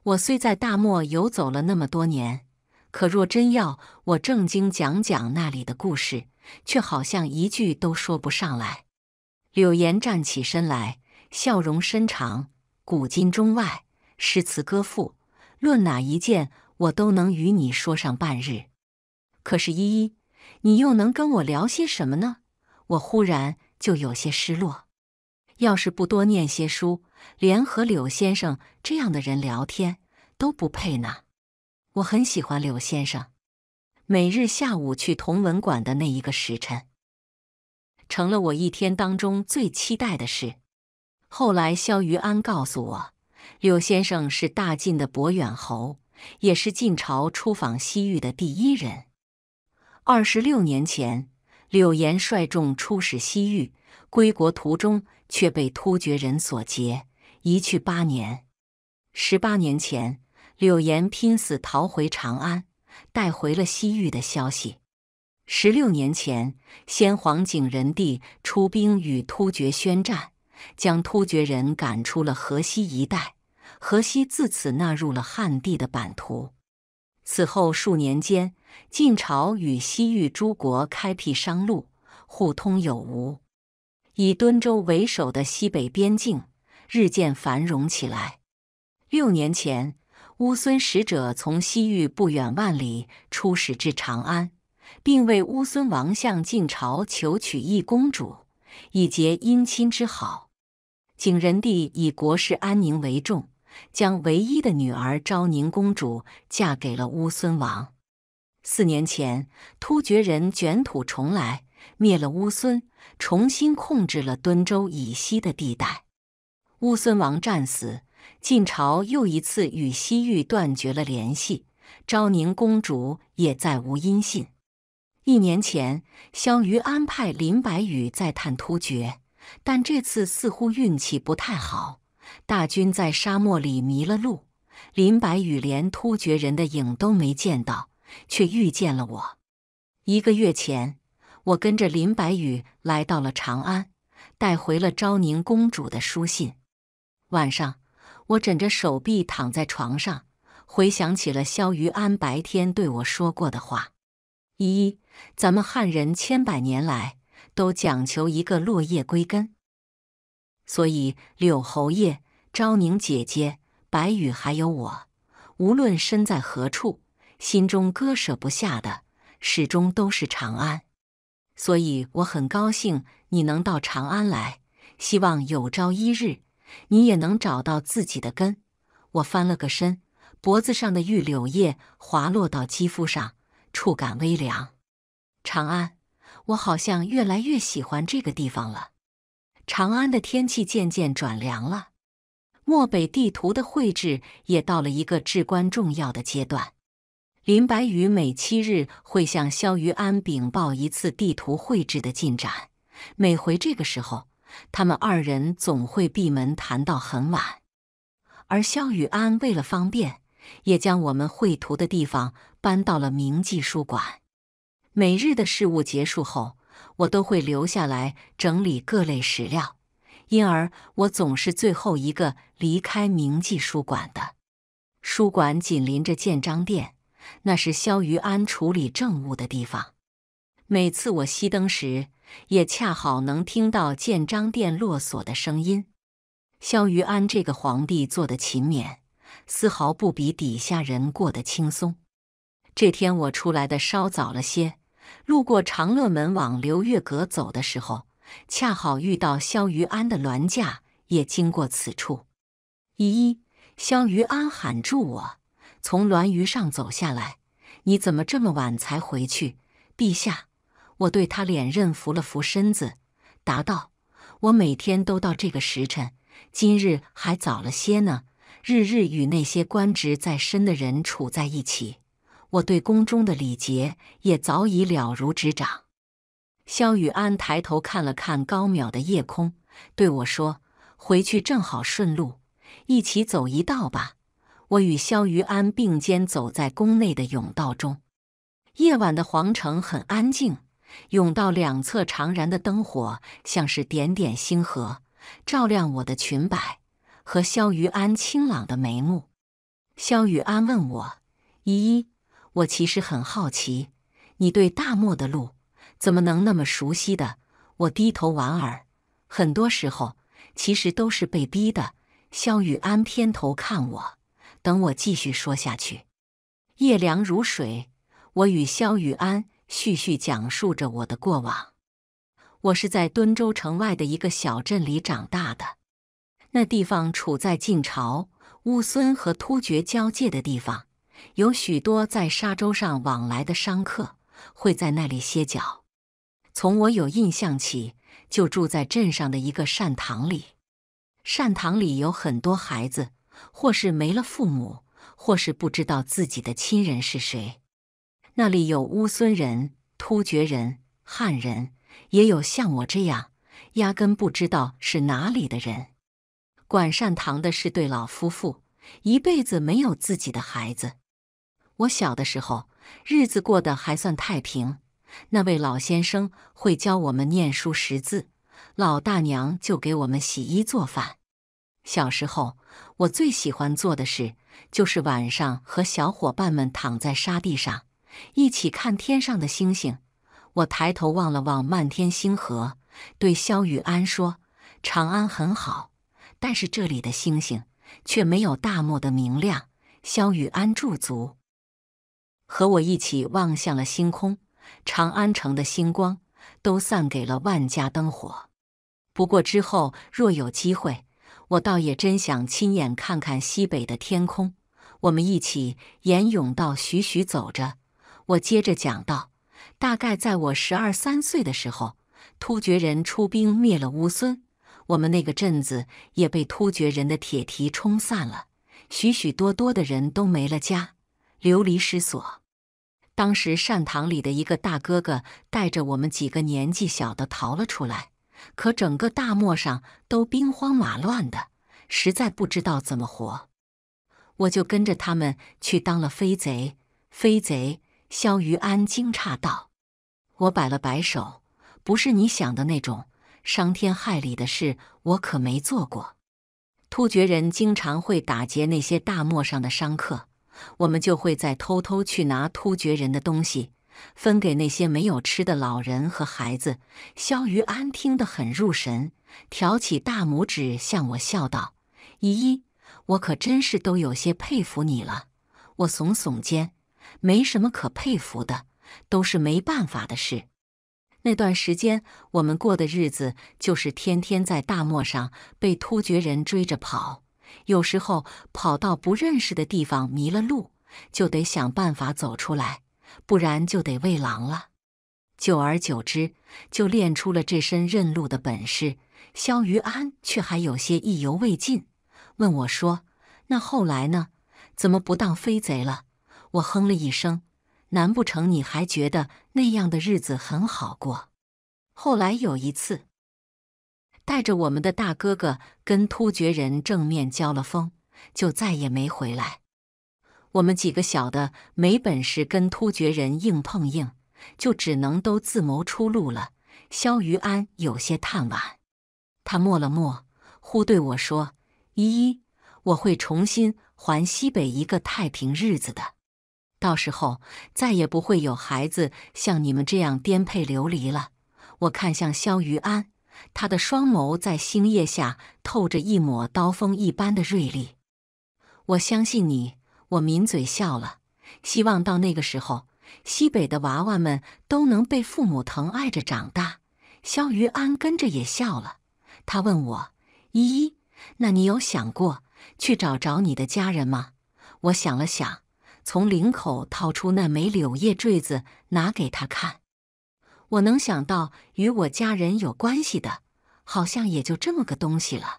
我虽在大漠游走了那么多年，可若真要我正经讲讲那里的故事，却好像一句都说不上来。柳岩站起身来，笑容深长。古今中外，诗词歌赋，论哪一件？我都能与你说上半日，可是依依，你又能跟我聊些什么呢？我忽然就有些失落。要是不多念些书，连和柳先生这样的人聊天都不配呢。我很喜欢柳先生，每日下午去同文馆的那一个时辰，成了我一天当中最期待的事。后来肖余安告诉我，柳先生是大晋的博远侯。也是晋朝出访西域的第一人。二十六年前，柳岩率众出使西域，归国途中却被突厥人所劫，一去八年。十八年前，柳岩拼死逃回长安，带回了西域的消息。十六年前，先皇景仁帝出兵与突厥宣战，将突厥人赶出了河西一带。河西自此纳入了汉地的版图。此后数年间，晋朝与西域诸国开辟商路，互通有无，以敦州为首的西北边境日渐繁荣起来。六年前，乌孙使者从西域不远万里出使至长安，并为乌孙王向晋朝求娶一公主，以结姻亲之好。景仁帝以国事安宁为重。将唯一的女儿昭宁公主嫁给了乌孙王。四年前，突厥人卷土重来，灭了乌孙，重新控制了敦州以西的地带。乌孙王战死，晋朝又一次与西域断绝了联系。昭宁公主也再无音信。一年前，萧瑜安排林白羽再探突厥，但这次似乎运气不太好。大军在沙漠里迷了路，林白羽连突厥人的影都没见到，却遇见了我。一个月前，我跟着林白羽来到了长安，带回了昭宁公主的书信。晚上，我枕着手臂躺在床上，回想起了萧于安白天对我说过的话：“一，咱们汉人千百年来都讲求一个落叶归根。”所以，柳侯爷、昭宁姐姐、白羽还有我，无论身在何处，心中割舍不下的始终都是长安。所以我很高兴你能到长安来，希望有朝一日你也能找到自己的根。我翻了个身，脖子上的玉柳叶滑落到肌肤上，触感微凉。长安，我好像越来越喜欢这个地方了。长安的天气渐渐转凉了，漠北地图的绘制也到了一个至关重要的阶段。林白羽每七日会向萧于安禀报一次地图绘制的进展，每回这个时候，他们二人总会闭门谈到很晚。而萧雨安为了方便，也将我们绘图的地方搬到了明记书馆。每日的事务结束后。我都会留下来整理各类史料，因而我总是最后一个离开明记书馆的。书馆紧邻着建章殿，那是萧于安处理政务的地方。每次我熄灯时，也恰好能听到建章殿落锁的声音。萧于安这个皇帝做的勤勉，丝毫不比底下人过得轻松。这天我出来的稍早了些。路过长乐门往流月阁走的时候，恰好遇到萧于安的銮驾也经过此处。一萧于安喊住我，从銮舆上走下来：“你怎么这么晚才回去？”陛下，我对他脸认扶了扶身子，答道：“我每天都到这个时辰，今日还早了些呢。日日与那些官职在身的人处在一起。”我对宫中的礼节也早已了如指掌。萧雨安抬头看了看高渺的夜空，对我说：“回去正好顺路，一起走一道吧。”我与萧雨安并肩走在宫内的甬道中。夜晚的皇城很安静，甬道两侧长燃的灯火像是点点星河，照亮我的裙摆和萧雨安清朗的眉目。萧雨安问我：“咦？”我其实很好奇，你对大漠的路怎么能那么熟悉的？我低头莞尔，很多时候其实都是被逼的。萧雨安偏头看我，等我继续说下去。夜凉如水，我与萧雨安絮絮讲述着我的过往。我是在敦州城外的一个小镇里长大的，那地方处在晋朝、乌孙和突厥交界的地方。有许多在沙洲上往来的商客会在那里歇脚。从我有印象起，就住在镇上的一个善堂里。善堂里有很多孩子，或是没了父母，或是不知道自己的亲人是谁。那里有乌孙人、突厥人、汉人，也有像我这样压根不知道是哪里的人。管善堂的是对老夫妇，一辈子没有自己的孩子。我小的时候，日子过得还算太平。那位老先生会教我们念书识字，老大娘就给我们洗衣做饭。小时候，我最喜欢做的事就是晚上和小伙伴们躺在沙地上，一起看天上的星星。我抬头望了望漫天星河，对萧雨安说：“长安很好，但是这里的星星却没有大漠的明亮。”萧雨安驻足。和我一起望向了星空，长安城的星光都散给了万家灯火。不过之后若有机会，我倒也真想亲眼看看西北的天空。我们一起沿甬道徐徐走着。我接着讲道：大概在我十二三岁的时候，突厥人出兵灭了乌孙，我们那个镇子也被突厥人的铁蹄冲散了，许许多多的人都没了家，流离失所。当时善堂里的一个大哥哥带着我们几个年纪小的逃了出来，可整个大漠上都兵荒马乱的，实在不知道怎么活。我就跟着他们去当了飞贼。飞贼，萧于安惊诧道：“我摆了摆手，不是你想的那种伤天害理的事，我可没做过。突厥人经常会打劫那些大漠上的商客。”我们就会再偷偷去拿突厥人的东西，分给那些没有吃的老人和孩子。肖于安听得很入神，挑起大拇指向我笑道：“依依，我可真是都有些佩服你了。”我耸耸肩：“没什么可佩服的，都是没办法的事。那段时间我们过的日子，就是天天在大漠上被突厥人追着跑。”有时候跑到不认识的地方迷了路，就得想办法走出来，不然就得喂狼了。久而久之，就练出了这身认路的本事。肖于安却还有些意犹未尽，问我说：“那后来呢？怎么不当飞贼了？”我哼了一声：“难不成你还觉得那样的日子很好过？”后来有一次。带着我们的大哥哥跟突厥人正面交了锋，就再也没回来。我们几个小的没本事跟突厥人硬碰硬，就只能都自谋出路了。萧于安有些叹惋，他默了默，忽对我说：“依依，我会重新还西北一个太平日子的，到时候再也不会有孩子像你们这样颠沛流离了。”我看向萧于安。他的双眸在星夜下透着一抹刀锋一般的锐利。我相信你，我抿嘴笑了。希望到那个时候，西北的娃娃们都能被父母疼爱着长大。肖于安跟着也笑了。他问我：“依依，那你有想过去找找你的家人吗？”我想了想，从领口掏出那枚柳叶坠子，拿给他看。我能想到与我家人有关系的，好像也就这么个东西了。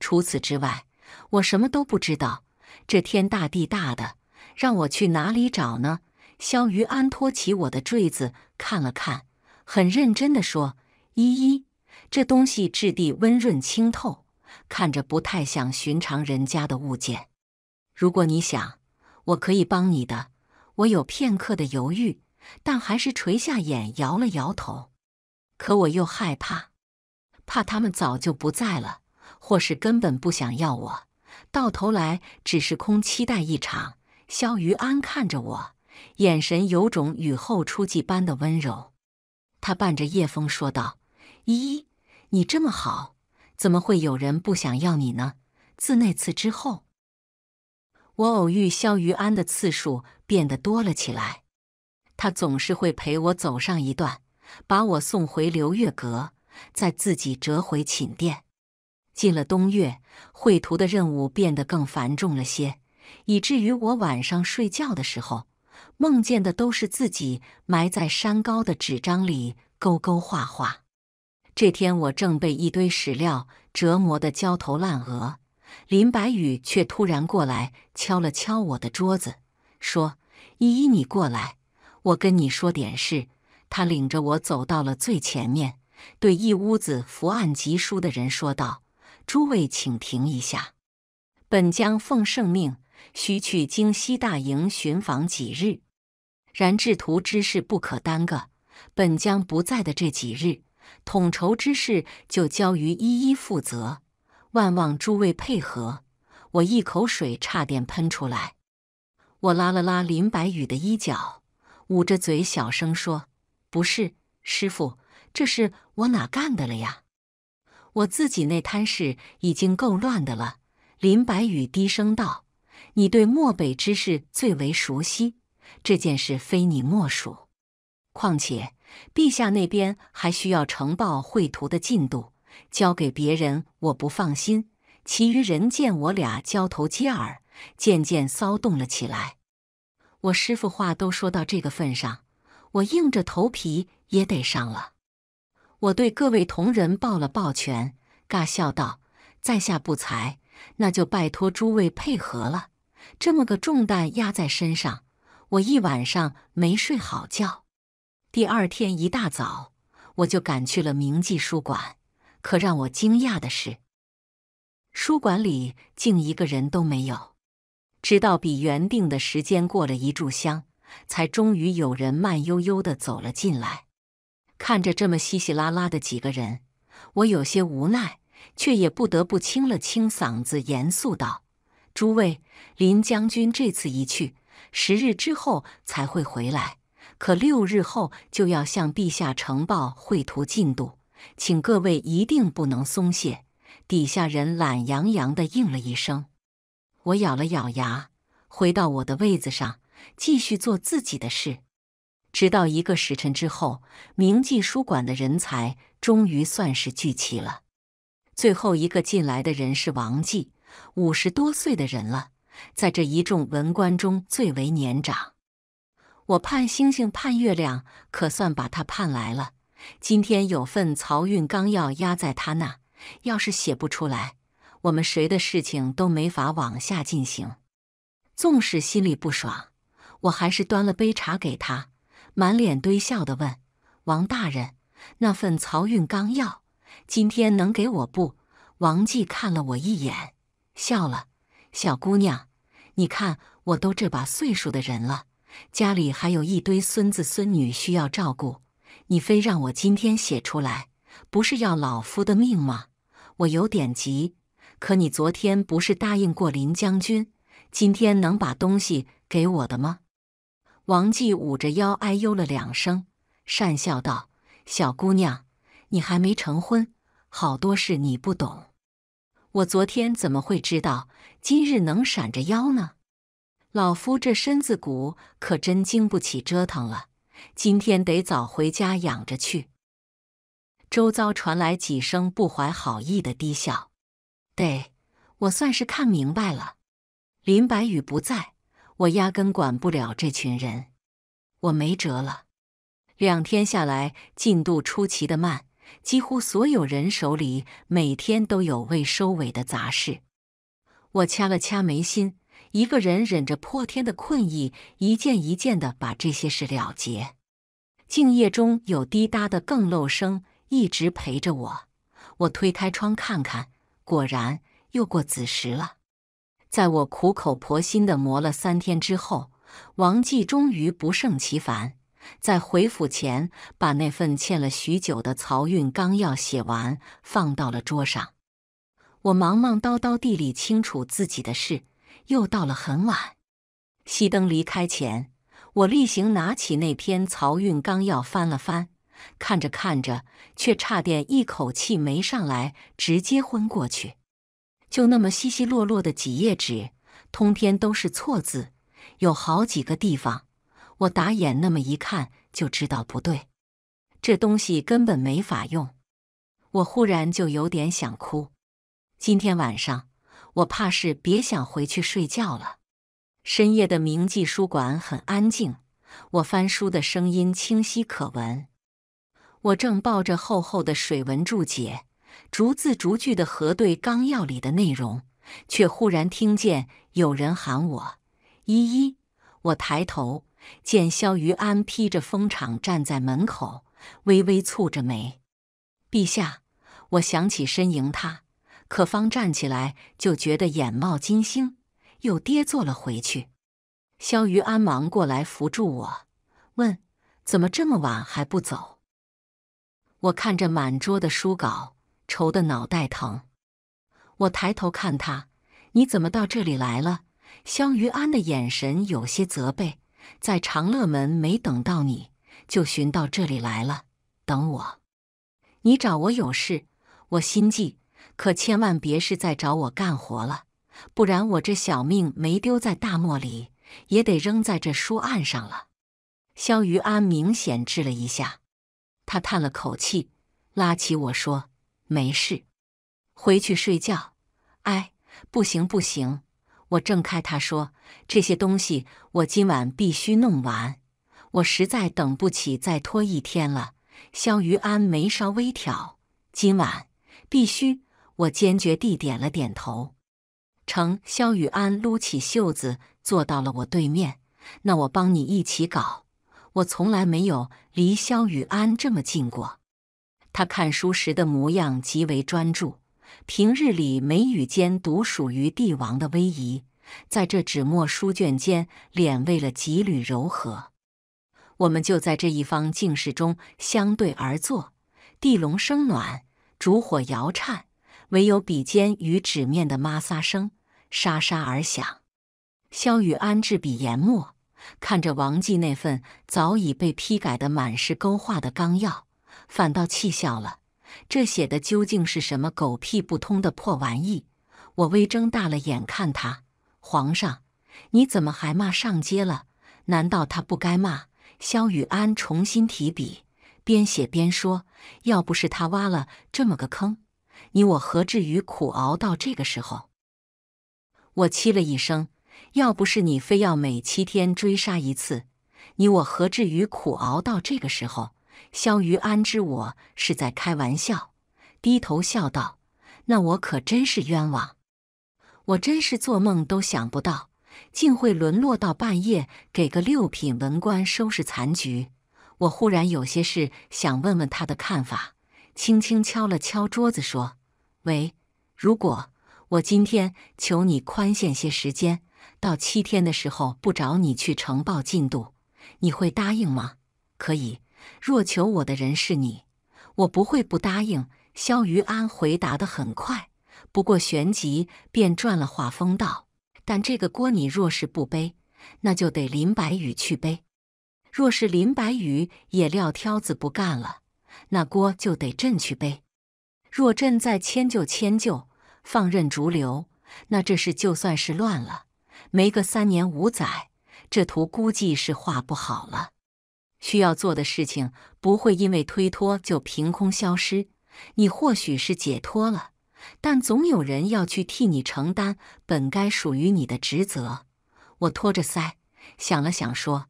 除此之外，我什么都不知道。这天大地大的，让我去哪里找呢？肖于安托起我的坠子看了看，很认真的说：“依依，这东西质地温润清透，看着不太像寻常人家的物件。如果你想，我可以帮你的。我有片刻的犹豫。”但还是垂下眼，摇了摇头。可我又害怕，怕他们早就不在了，或是根本不想要我，到头来只是空期待一场。肖于安看着我，眼神有种雨后初霁般的温柔。他伴着夜风说道：“依依，你这么好，怎么会有人不想要你呢？”自那次之后，我偶遇肖于安的次数变得多了起来。他总是会陪我走上一段，把我送回流月阁，再自己折回寝殿。进了冬月，绘图的任务变得更繁重了些，以至于我晚上睡觉的时候，梦见的都是自己埋在山高的纸张里勾勾画画。这天，我正被一堆史料折磨的焦头烂额，林白羽却突然过来敲了敲我的桌子，说：“依依，你过来。”我跟你说点事。他领着我走到了最前面，对一屋子伏案疾书的人说道：“诸位，请停一下。本将奉圣命，需去京西大营巡访几日。然制图之事不可耽搁，本将不在的这几日，统筹之事就交于一一负责。万望诸位配合。”我一口水差点喷出来，我拉了拉林白羽的衣角。捂着嘴小声说：“不是，师傅，这是我哪干的了呀？我自己那摊事已经够乱的了。”林白羽低声道：“你对漠北之事最为熟悉，这件事非你莫属。况且陛下那边还需要呈报绘图的进度，交给别人我不放心。”其余人见我俩交头接耳，渐渐骚动了起来。我师傅话都说到这个份上，我硬着头皮也得上了。我对各位同仁抱了抱拳，尬笑道：“在下不才，那就拜托诸位配合了。”这么个重担压在身上，我一晚上没睡好觉。第二天一大早，我就赶去了明记书馆。可让我惊讶的是，书馆里竟一个人都没有。直到比原定的时间过了一炷香，才终于有人慢悠悠地走了进来。看着这么稀稀拉拉的几个人，我有些无奈，却也不得不清了清嗓子，严肃道：“诸位，林将军这次一去，十日之后才会回来，可六日后就要向陛下呈报绘图进度，请各位一定不能松懈。”底下人懒洋洋地应了一声。我咬了咬牙，回到我的位子上，继续做自己的事，直到一个时辰之后，明记书馆的人才终于算是聚齐了。最后一个进来的人是王记，五十多岁的人了，在这一众文官中最为年长。我盼星星盼月亮，可算把他盼来了。今天有份漕运纲要压在他那，要是写不出来。我们谁的事情都没法往下进行，纵使心里不爽，我还是端了杯茶给他，满脸堆笑地问：“王大人，那份漕运纲要今天能给我不？”王继看了我一眼，笑了：“小姑娘，你看我都这把岁数的人了，家里还有一堆孙子孙女需要照顾，你非让我今天写出来，不是要老夫的命吗？我有点急。”可你昨天不是答应过林将军，今天能把东西给我的吗？王继捂着腰，哎呦了两声，讪笑道：“小姑娘，你还没成婚，好多事你不懂。我昨天怎么会知道今日能闪着腰呢？老夫这身子骨可真经不起折腾了，今天得早回家养着去。”周遭传来几声不怀好意的低笑。对，我算是看明白了。林白羽不在，我压根管不了这群人，我没辙了。两天下来，进度出奇的慢，几乎所有人手里每天都有未收尾的杂事。我掐了掐眉心，一个人忍着破天的困意，一件一件的把这些事了结。静夜中有滴答的更漏声一直陪着我。我推开窗看看。果然又过子时了，在我苦口婆心的磨了三天之后，王继终于不胜其烦，在回府前把那份欠了许久的漕运纲要写完，放到了桌上。我忙忙叨叨地理清楚自己的事，又到了很晚。熄灯离开前，我例行拿起那篇漕运纲要翻了翻。看着看着，却差点一口气没上来，直接昏过去。就那么稀稀落落的几页纸，通篇都是错字，有好几个地方，我打眼那么一看就知道不对。这东西根本没法用。我忽然就有点想哭。今天晚上，我怕是别想回去睡觉了。深夜的明记书馆很安静，我翻书的声音清晰可闻。我正抱着厚厚的水文注解，逐字逐句的核对纲要里的内容，却忽然听见有人喊我：“依依！”我抬头见萧于安披着风氅站在门口，微微蹙着眉。陛下，我想起身迎他，可方站起来就觉得眼冒金星，又跌坐了回去。萧于安忙过来扶住我，问：“怎么这么晚还不走？”我看着满桌的书稿，愁得脑袋疼。我抬头看他，你怎么到这里来了？萧于安的眼神有些责备。在长乐门没等到你，就寻到这里来了。等我，你找我有事？我心悸，可千万别是在找我干活了，不然我这小命没丢在大漠里，也得扔在这书案上了。萧于安明显滞了一下。他叹了口气，拉起我说：“没事，回去睡觉。”哎，不行不行！我挣开他说：“这些东西我今晚必须弄完，我实在等不起，再拖一天了。”肖雨安眉梢微挑：“今晚必须！”我坚决地点了点头。成，肖雨安撸起袖子坐到了我对面。那我帮你一起搞。我从来没有。离萧雨安这么近过，他看书时的模样极为专注，平日里眉宇间独属于帝王的威仪，在这纸墨书卷间，敛为了几缕柔和。我们就在这一方静室中相对而坐，地龙生暖，烛火摇颤，唯有笔尖与纸面的摩擦声沙沙而响。萧雨安执笔研墨。看着王继那份早已被批改的满是勾画的纲要，反倒气笑了。这写的究竟是什么狗屁不通的破玩意？我微睁大了眼看他，皇上，你怎么还骂上街了？难道他不该骂？萧雨安重新提笔，边写边说：“要不是他挖了这么个坑，你我何至于苦熬到这个时候？”我凄了一声。要不是你非要每七天追杀一次，你我何至于苦熬到这个时候？萧瑜安知我是在开玩笑，低头笑道：“那我可真是冤枉，我真是做梦都想不到，竟会沦落到半夜给个六品文官收拾残局。”我忽然有些事想问问他的看法，轻轻敲了敲桌子说：“喂，如果我今天求你宽限些时间。”到七天的时候不找你去呈报进度，你会答应吗？可以。若求我的人是你，我不会不答应。萧于安回答得很快，不过旋即便转了话锋道：“但这个锅你若是不背，那就得林白羽去背。若是林白羽也撂挑子不干了，那锅就得朕去背。若朕再迁就迁就，放任逐流，那这事就算是乱了。”没个三年五载，这图估计是画不好了。需要做的事情不会因为推脱就凭空消失。你或许是解脱了，但总有人要去替你承担本该属于你的职责。我托着腮想了想，说：“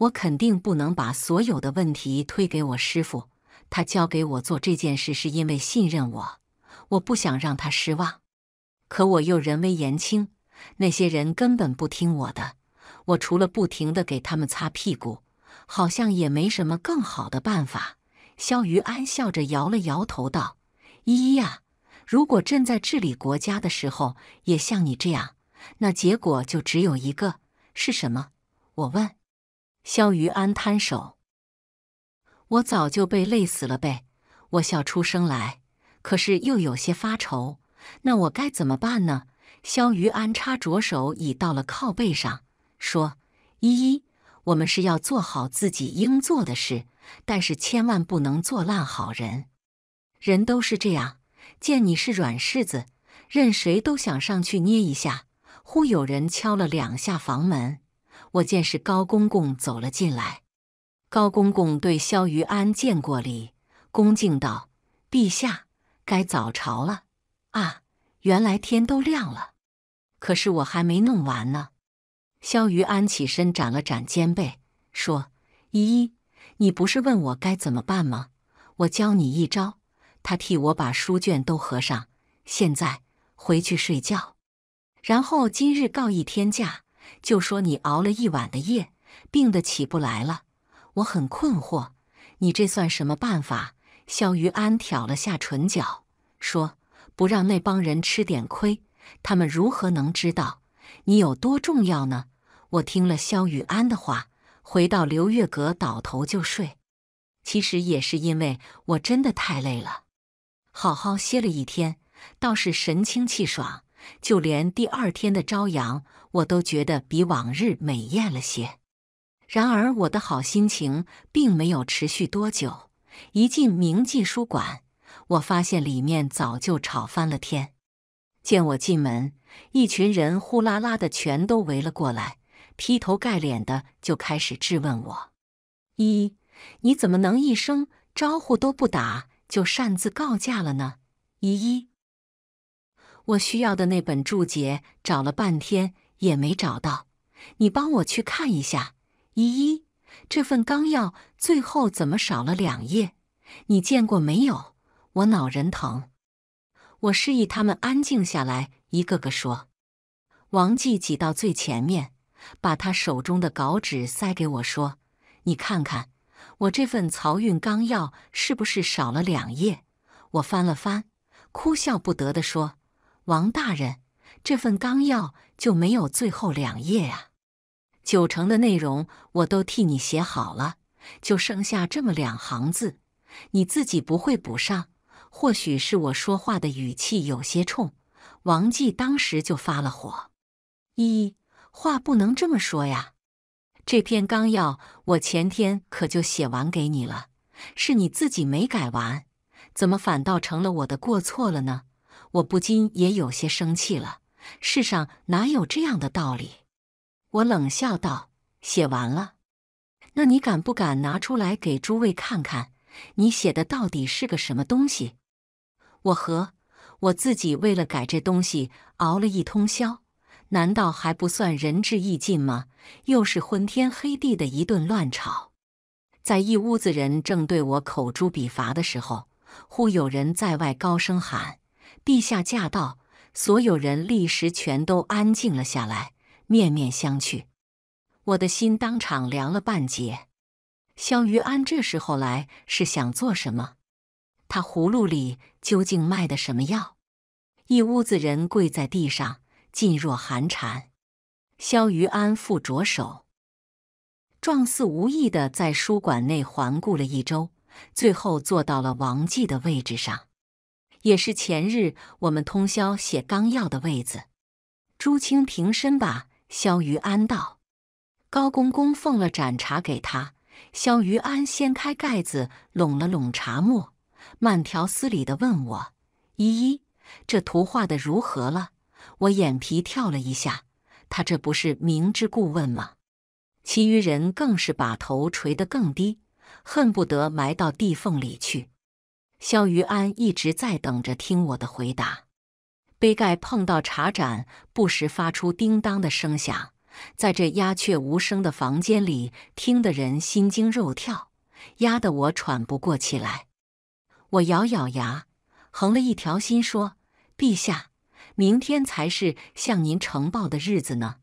我肯定不能把所有的问题推给我师傅。他交给我做这件事是因为信任我，我不想让他失望。可我又人微言轻。”那些人根本不听我的，我除了不停的给他们擦屁股，好像也没什么更好的办法。萧于安笑着摇了摇头，道：“依依呀，如果朕在治理国家的时候也像你这样，那结果就只有一个，是什么？”我问。萧于安摊手：“我早就被累死了呗。”我笑出声来，可是又有些发愁。那我该怎么办呢？萧瑜安插着手倚到了靠背上，说：“依依，我们是要做好自己应做的事，但是千万不能做烂好人。人都是这样，见你是软柿子，任谁都想上去捏一下。”忽有人敲了两下房门，我见是高公公走了进来。高公公对萧瑜安见过礼，恭敬道：“陛下，该早朝了。”啊。原来天都亮了，可是我还没弄完呢。萧余安起身，展了展肩背，说：“依依，你不是问我该怎么办吗？我教你一招。”他替我把书卷都合上，现在回去睡觉，然后今日告一天假，就说你熬了一晚的夜，病得起不来了。我很困惑，你这算什么办法？萧余安挑了下唇角，说。不让那帮人吃点亏，他们如何能知道你有多重要呢？我听了萧雨安的话，回到流月阁，倒头就睡。其实也是因为我真的太累了，好好歇了一天，倒是神清气爽，就连第二天的朝阳，我都觉得比往日美艳了些。然而，我的好心情并没有持续多久，一进明记书馆。我发现里面早就吵翻了天。见我进门，一群人呼啦啦的全都围了过来，劈头盖脸的就开始质问我：“一，你怎么能一声招呼都不打就擅自告假了呢？”“一一，我需要的那本注解找了半天也没找到，你帮我去看一下。”“一一，这份纲要最后怎么少了两页？你见过没有？”我脑仁疼，我示意他们安静下来，一个个说。王继挤到最前面，把他手中的稿纸塞给我，说：“你看看，我这份漕运纲要是不是少了两页？”我翻了翻，哭笑不得的说：“王大人，这份纲要就没有最后两页啊。九成的内容我都替你写好了，就剩下这么两行字，你自己不会补上？”或许是我说话的语气有些冲，王继当时就发了火。一话不能这么说呀！这篇纲要我前天可就写完给你了，是你自己没改完，怎么反倒成了我的过错了呢？我不禁也有些生气了。世上哪有这样的道理？我冷笑道：“写完了，那你敢不敢拿出来给诸位看看？你写的到底是个什么东西？”我和我自己为了改这东西熬了一通宵，难道还不算仁至义尽吗？又是昏天黑地的一顿乱吵，在一屋子人正对我口诛笔伐的时候，忽有人在外高声喊：“陛下驾到！”所有人立时全都安静了下来，面面相觑。我的心当场凉了半截。萧于安这时候来是想做什么？他葫芦里究竟卖的什么药？一屋子人跪在地上，噤若寒蝉。萧于安复着手，状似无意的在书馆内环顾了一周，最后坐到了王继的位置上，也是前日我们通宵写纲要的位子。朱清，平身吧。”萧于安道。高公公奉了盏茶给他，萧于安掀开盖子，拢了拢茶沫。慢条斯理地问我：“依依，这图画的如何了？”我眼皮跳了一下，他这不是明知故问吗？其余人更是把头垂得更低，恨不得埋到地缝里去。肖余安一直在等着听我的回答。杯盖碰到茶盏，不时发出叮当的声响，在这鸦雀无声的房间里，听得人心惊肉跳，压得我喘不过气来。我咬咬牙，横了一条心，说：“陛下，明天才是向您呈报的日子呢。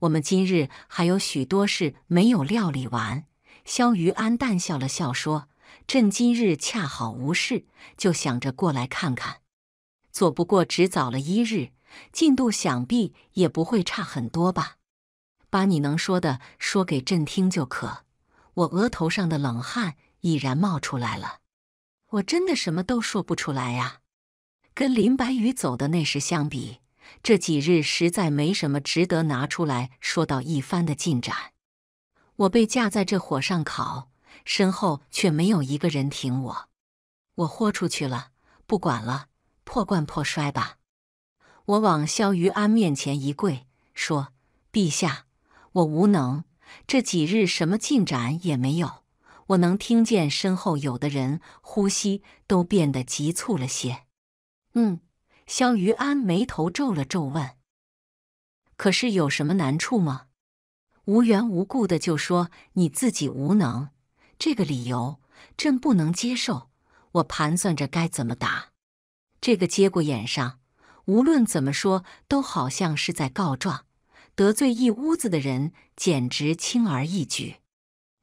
我们今日还有许多事没有料理完。”萧于安淡笑了笑，说：“朕今日恰好无事，就想着过来看看。左不过只早了一日，进度想必也不会差很多吧。把你能说的说给朕听就可。”我额头上的冷汗已然冒出来了。我真的什么都说不出来呀！跟林白羽走的那时相比，这几日实在没什么值得拿出来说到一番的进展。我被架在这火上烤，身后却没有一个人挺我。我豁出去了，不管了，破罐破摔吧！我往萧于安面前一跪，说：“陛下，我无能，这几日什么进展也没有。”我能听见身后有的人呼吸都变得急促了些。嗯，萧余安眉头皱了皱，问：“可是有什么难处吗？无缘无故的就说你自己无能，这个理由朕不能接受。”我盘算着该怎么答。这个节骨眼上，无论怎么说，都好像是在告状，得罪一屋子的人，简直轻而易举。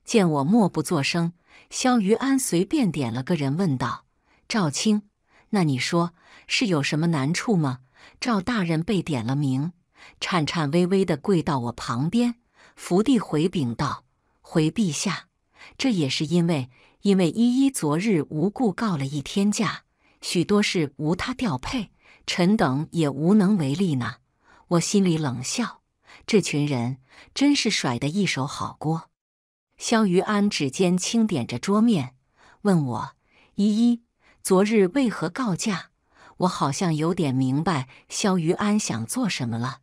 见我默不作声，萧余安随便点了个人问道：“赵青，那你说是有什么难处吗？”赵大人被点了名，颤颤巍巍地跪到我旁边，伏地回禀道：“回陛下，这也是因为……因为依依昨日无故告了一天假，许多事无他调配，臣等也无能为力呢。”我心里冷笑，这群人真是甩得一手好锅。萧瑜安指尖轻点着桌面，问我：“依依，昨日为何告假？”我好像有点明白萧瑜安想做什么了，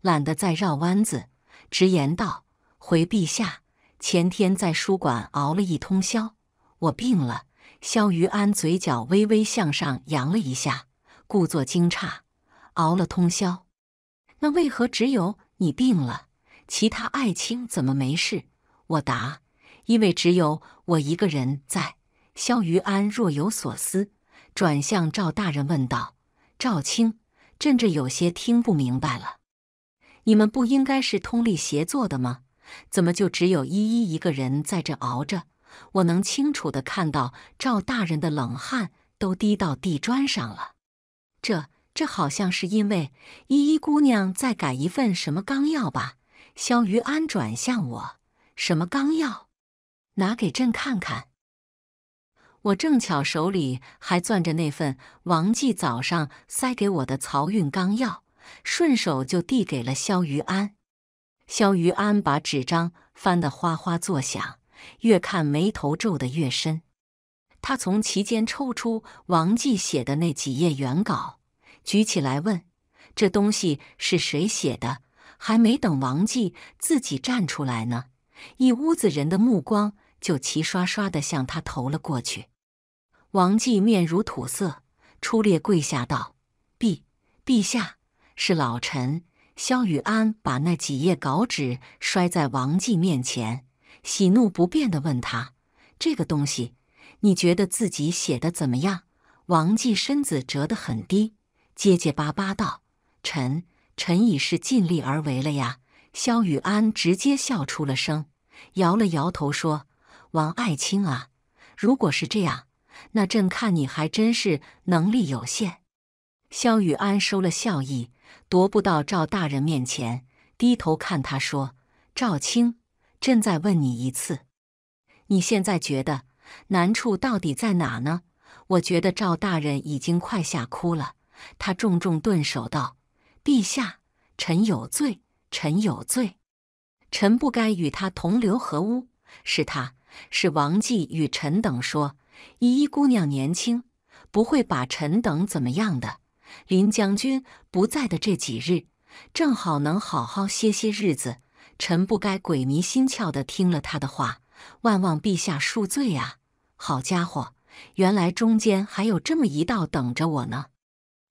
懒得再绕弯子，直言道：“回陛下，前天在书馆熬了一通宵，我病了。”萧瑜安嘴角微微向上扬了一下，故作惊诧：“熬了通宵？那为何只有你病了？其他爱卿怎么没事？”我答。因为只有我一个人在，萧于安若有所思，转向赵大人问道：“赵青，朕这有些听不明白了，你们不应该是通力协作的吗？怎么就只有依依一个人在这熬着？我能清楚的看到赵大人的冷汗都滴到地砖上了。这这好像是因为依依姑娘在改一份什么纲要吧？”萧于安转向我：“什么纲要？”拿给朕看看。我正巧手里还攥着那份王继早上塞给我的漕运纲要，顺手就递给了萧于安。萧于安把纸张翻得哗哗作响，越看眉头皱得越深。他从其间抽出王继写的那几页原稿，举起来问：“这东西是谁写的？”还没等王继自己站出来呢，一屋子人的目光。就齐刷刷地向他投了过去。王继面如土色，出列跪下道：“陛陛下，是老臣。”萧雨安把那几页稿纸摔在王继面前，喜怒不变地问他：“这个东西，你觉得自己写的怎么样？”王继身子折得很低，结结巴巴道：“臣臣已是尽力而为了呀。”萧雨安直接笑出了声，摇了摇头说。王爱卿啊，如果是这样，那朕看你还真是能力有限。萧雨安收了笑意，踱步到赵大人面前，低头看他说：“赵卿，朕再问你一次，你现在觉得难处到底在哪呢？”我觉得赵大人已经快吓哭了。他重重顿手道：“陛下，臣有罪，臣有罪，臣不该与他同流合污，是他。”是王继与臣等说：“依依姑娘年轻，不会把臣等怎么样的。”林将军不在的这几日，正好能好好歇歇日子。臣不该鬼迷心窍的听了他的话，万望陛下恕罪呀！好家伙，原来中间还有这么一道等着我呢！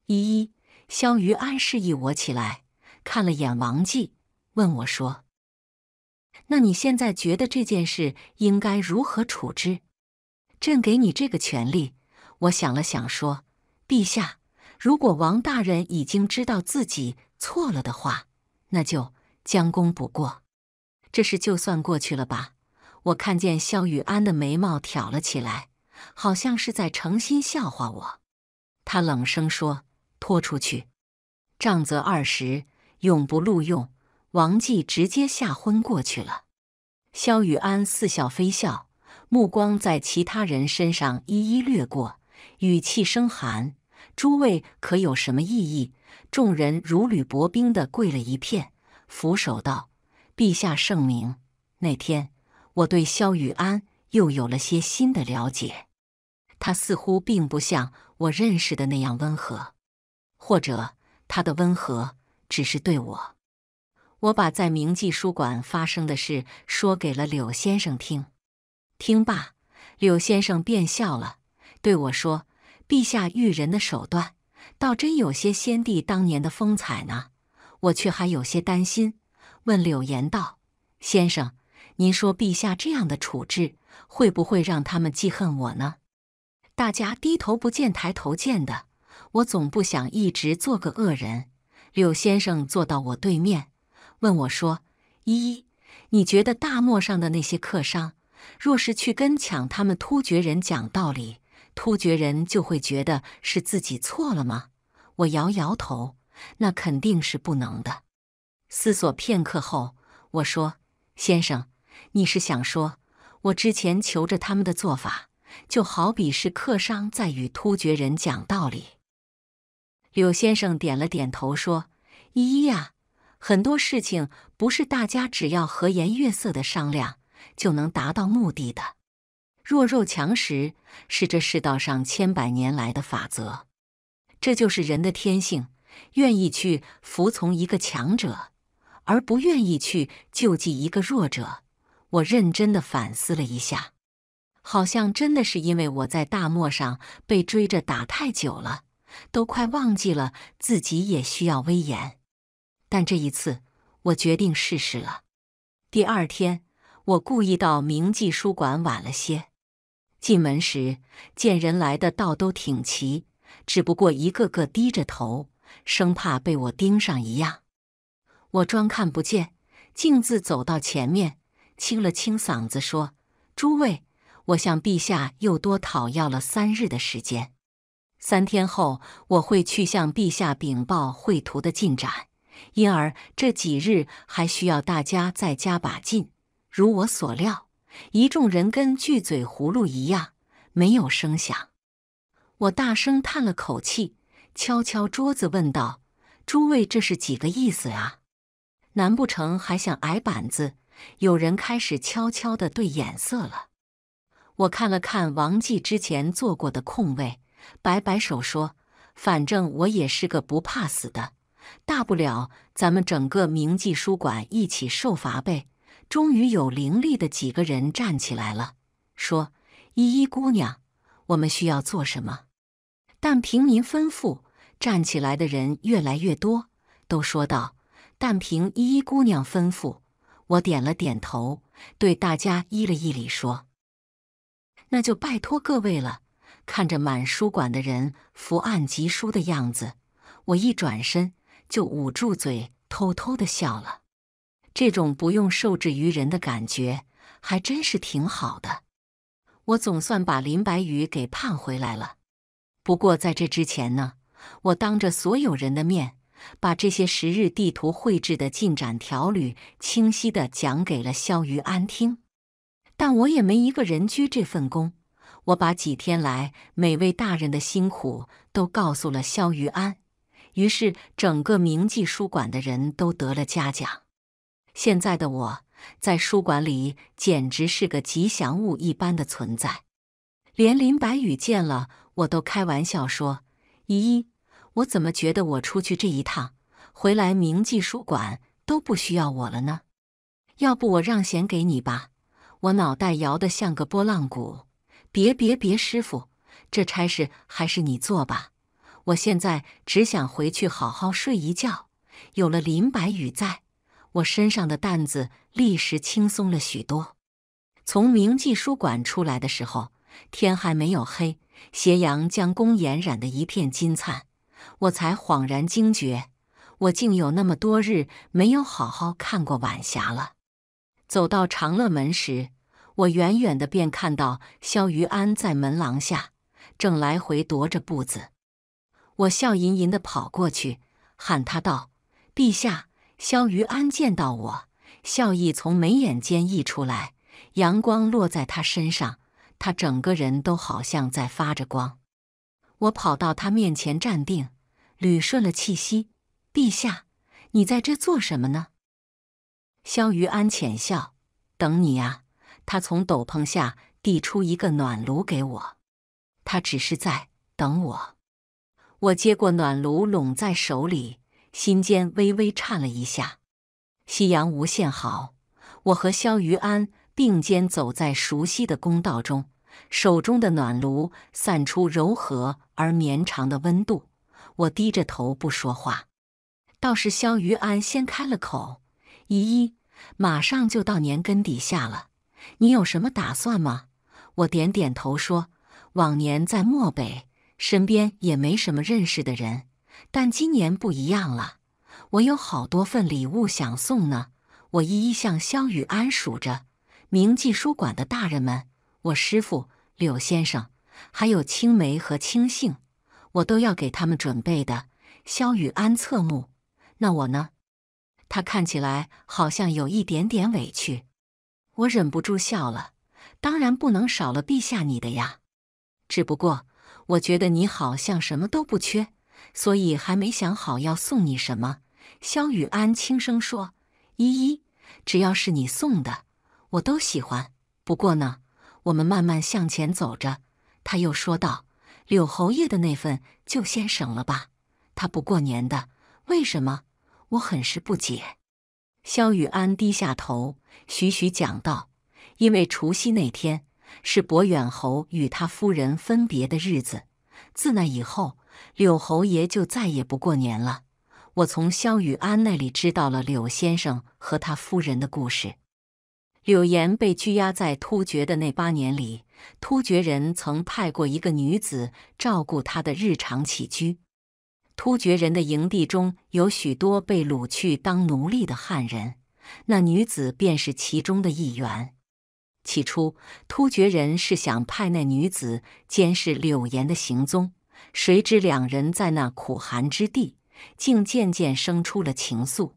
依依，萧于安示意我起来，看了眼王继，问我说。那你现在觉得这件事应该如何处置？朕给你这个权利。我想了想说，陛下，如果王大人已经知道自己错了的话，那就将功补过，这事就算过去了吧。我看见萧雨安的眉毛挑了起来，好像是在诚心笑话我。他冷声说：“拖出去，杖责二十，永不录用。”王继直接吓昏过去了。萧雨安似笑非笑，目光在其他人身上一一掠过，语气生寒：“诸位可有什么异议？”众人如履薄冰地跪了一片，俯首道：“陛下圣明。”那天，我对萧雨安又有了些新的了解，他似乎并不像我认识的那样温和，或者他的温和只是对我。我把在明记书馆发生的事说给了柳先生听，听罢，柳先生便笑了，对我说：“陛下育人的手段，倒真有些先帝当年的风采呢。”我却还有些担心，问柳岩道：“先生，您说陛下这样的处置，会不会让他们记恨我呢？”大家低头不见抬头见的，我总不想一直做个恶人。柳先生坐到我对面。问我说：“依依，你觉得大漠上的那些客商，若是去跟抢他们突厥人讲道理，突厥人就会觉得是自己错了吗？”我摇摇头，那肯定是不能的。思索片刻后，我说：“先生，你是想说，我之前求着他们的做法，就好比是客商在与突厥人讲道理？”柳先生点了点头，说：“依依呀。”很多事情不是大家只要和颜悦色的商量就能达到目的的。弱肉强食是这世道上千百年来的法则，这就是人的天性，愿意去服从一个强者，而不愿意去救济一个弱者。我认真的反思了一下，好像真的是因为我在大漠上被追着打太久了，都快忘记了自己也需要威严。但这一次，我决定试试了。第二天，我故意到明记书馆晚了些。进门时，见人来的倒都挺齐，只不过一个个低着头，生怕被我盯上一样。我装看不见，径自走到前面，清了清嗓子，说：“诸位，我向陛下又多讨要了三日的时间。三天后，我会去向陛下禀报绘图的进展。”因而这几日还需要大家再加把劲。如我所料，一众人跟锯嘴葫芦一样，没有声响。我大声叹了口气，敲敲桌子，问道：“诸位，这是几个意思啊？难不成还想挨板子？”有人开始悄悄地对眼色了。我看了看王继之前坐过的空位，摆摆手说：“反正我也是个不怕死的。”大不了咱们整个明记书馆一起受罚呗。终于有灵力的几个人站起来了，说：“依依姑娘，我们需要做什么？”但凭您吩咐。站起来的人越来越多，都说道：“但凭依依姑娘吩咐。”我点了点头，对大家依了一礼，说：“那就拜托各位了。”看着满书馆的人伏案疾书的样子，我一转身。就捂住嘴，偷偷的笑了。这种不用受制于人的感觉还真是挺好的。我总算把林白羽给盼回来了。不过在这之前呢，我当着所有人的面，把这些十日地图绘制的进展条缕清晰的讲给了萧于安听。但我也没一个人居这份功，我把几天来每位大人的辛苦都告诉了萧于安。于是，整个明记书馆的人都得了嘉奖。现在的我在书馆里简直是个吉祥物一般的存在，连林白羽见了我都开玩笑说：“依，我怎么觉得我出去这一趟，回来明记书馆都不需要我了呢？要不我让贤给你吧？”我脑袋摇得像个拨浪鼓：“别别别，师傅，这差事还是你做吧。”我现在只想回去好好睡一觉。有了林白羽在，我身上的担子立时轻松了许多。从明记书馆出来的时候，天还没有黑，斜阳将宫檐染得一片金灿，我才恍然惊觉，我竟有那么多日没有好好看过晚霞了。走到长乐门时，我远远的便看到萧于安在门廊下，正来回踱着步子。我笑吟吟的跑过去，喊他道：“陛下，萧于安见到我，笑意从眉眼间溢出来。阳光落在他身上，他整个人都好像在发着光。”我跑到他面前站定，捋顺了气息：“陛下，你在这做什么呢？”萧于安浅笑：“等你呀。”他从斗篷下递出一个暖炉给我。他只是在等我。我接过暖炉，拢在手里，心间微微颤了一下。夕阳无限好，我和萧瑜安并肩走在熟悉的公道中，手中的暖炉散出柔和而绵长的温度。我低着头不说话，倒是萧瑜安先开了口：“姨姨，马上就到年根底下了，你有什么打算吗？”我点点头说：“往年在漠北。”身边也没什么认识的人，但今年不一样了，我有好多份礼物想送呢。我一一向萧雨安数着，明记书馆的大人们，我师傅柳先生，还有青梅和青杏，我都要给他们准备的。萧雨安侧目，那我呢？他看起来好像有一点点委屈，我忍不住笑了。当然不能少了陛下你的呀，只不过。我觉得你好像什么都不缺，所以还没想好要送你什么。萧雨安轻声说：“依依，只要是你送的，我都喜欢。不过呢，我们慢慢向前走着。”他又说道：“柳侯爷的那份就先省了吧，他不过年的。”为什么？我很是不解。萧雨安低下头，徐徐讲道：“因为除夕那天。”是博远侯与他夫人分别的日子。自那以后，柳侯爷就再也不过年了。我从萧雨安那里知道了柳先生和他夫人的故事。柳岩被拘押在突厥的那八年里，突厥人曾派过一个女子照顾他的日常起居。突厥人的营地中有许多被掳去当奴隶的汉人，那女子便是其中的一员。起初，突厥人是想派那女子监视柳岩的行踪，谁知两人在那苦寒之地，竟渐渐生出了情愫。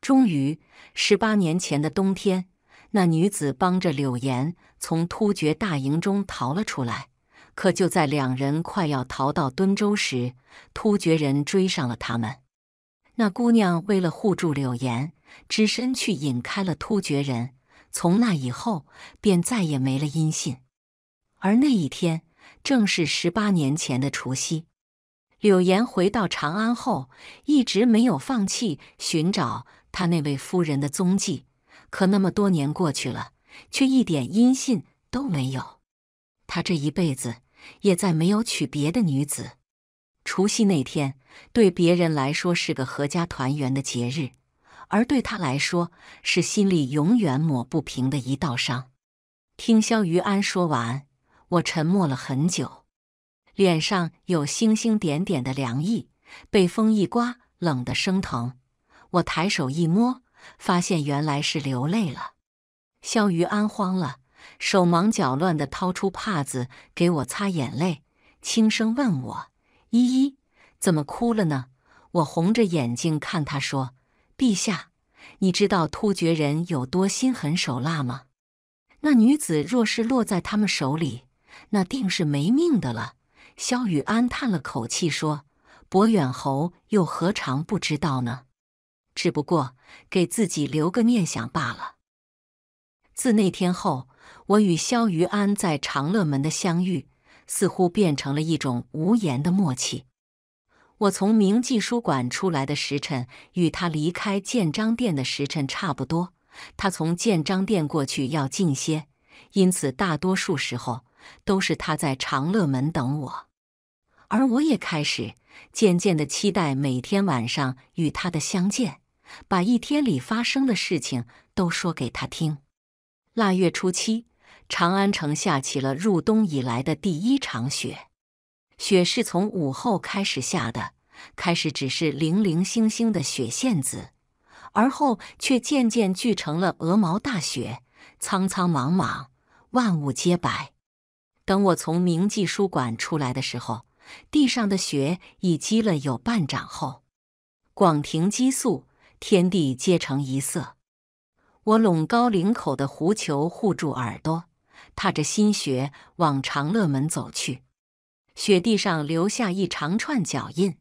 终于，十八年前的冬天，那女子帮着柳岩从突厥大营中逃了出来。可就在两人快要逃到敦州时，突厥人追上了他们。那姑娘为了护住柳岩，只身去引开了突厥人。从那以后，便再也没了音信。而那一天，正是十八年前的除夕。柳岩回到长安后，一直没有放弃寻找他那位夫人的踪迹。可那么多年过去了，却一点音信都没有。他这一辈子也再没有娶别的女子。除夕那天，对别人来说是个合家团圆的节日。而对他来说，是心里永远抹不平的一道伤。听肖余安说完，我沉默了很久，脸上有星星点点的凉意，被风一刮，冷得生疼。我抬手一摸，发现原来是流泪了。肖余安慌了，手忙脚乱地掏出帕子给我擦眼泪，轻声问我：“依依，怎么哭了呢？”我红着眼睛看他说。陛下，你知道突厥人有多心狠手辣吗？那女子若是落在他们手里，那定是没命的了。萧雨安叹了口气说：“博远侯又何尝不知道呢？只不过给自己留个念想罢了。”自那天后，我与萧雨安在长乐门的相遇，似乎变成了一种无言的默契。我从明记书馆出来的时辰与他离开建章殿的时辰差不多，他从建章殿过去要近些，因此大多数时候都是他在长乐门等我，而我也开始渐渐的期待每天晚上与他的相见，把一天里发生的事情都说给他听。腊月初七，长安城下起了入冬以来的第一场雪。雪是从午后开始下的，开始只是零零星星的雪线子，而后却渐渐聚成了鹅毛大雪，苍苍茫茫，万物皆白。等我从明记书馆出来的时候，地上的雪已积了有半掌厚，广庭积素，天地皆成一色。我拢高领口的狐裘，护住耳朵，踏着新雪往长乐门走去。雪地上留下一长串脚印，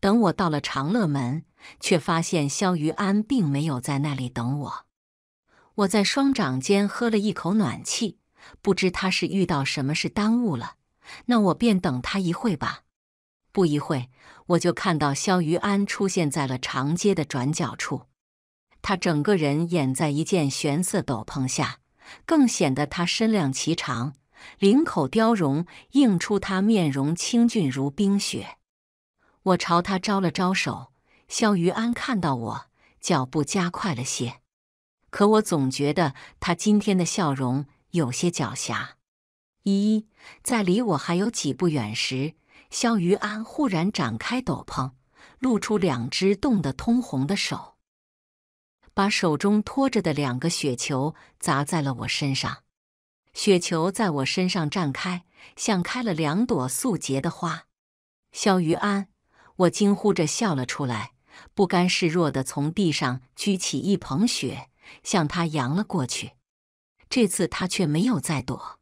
等我到了长乐门，却发现萧于安并没有在那里等我。我在双掌间喝了一口暖气，不知他是遇到什么事耽误了，那我便等他一会吧。不一会，我就看到萧于安出现在了长街的转角处，他整个人掩在一件玄色斗篷下，更显得他身量颀长。领口貂绒映出他面容清俊如冰雪。我朝他招了招手，肖余安看到我，脚步加快了些。可我总觉得他今天的笑容有些狡黠。一在离我还有几步远时，肖余安忽然展开斗篷，露出两只冻得通红的手，把手中托着的两个雪球砸在了我身上。雪球在我身上绽开，像开了两朵素洁的花。肖于安，我惊呼着笑了出来，不甘示弱地从地上掬起一捧雪，向他扬了过去。这次他却没有再躲，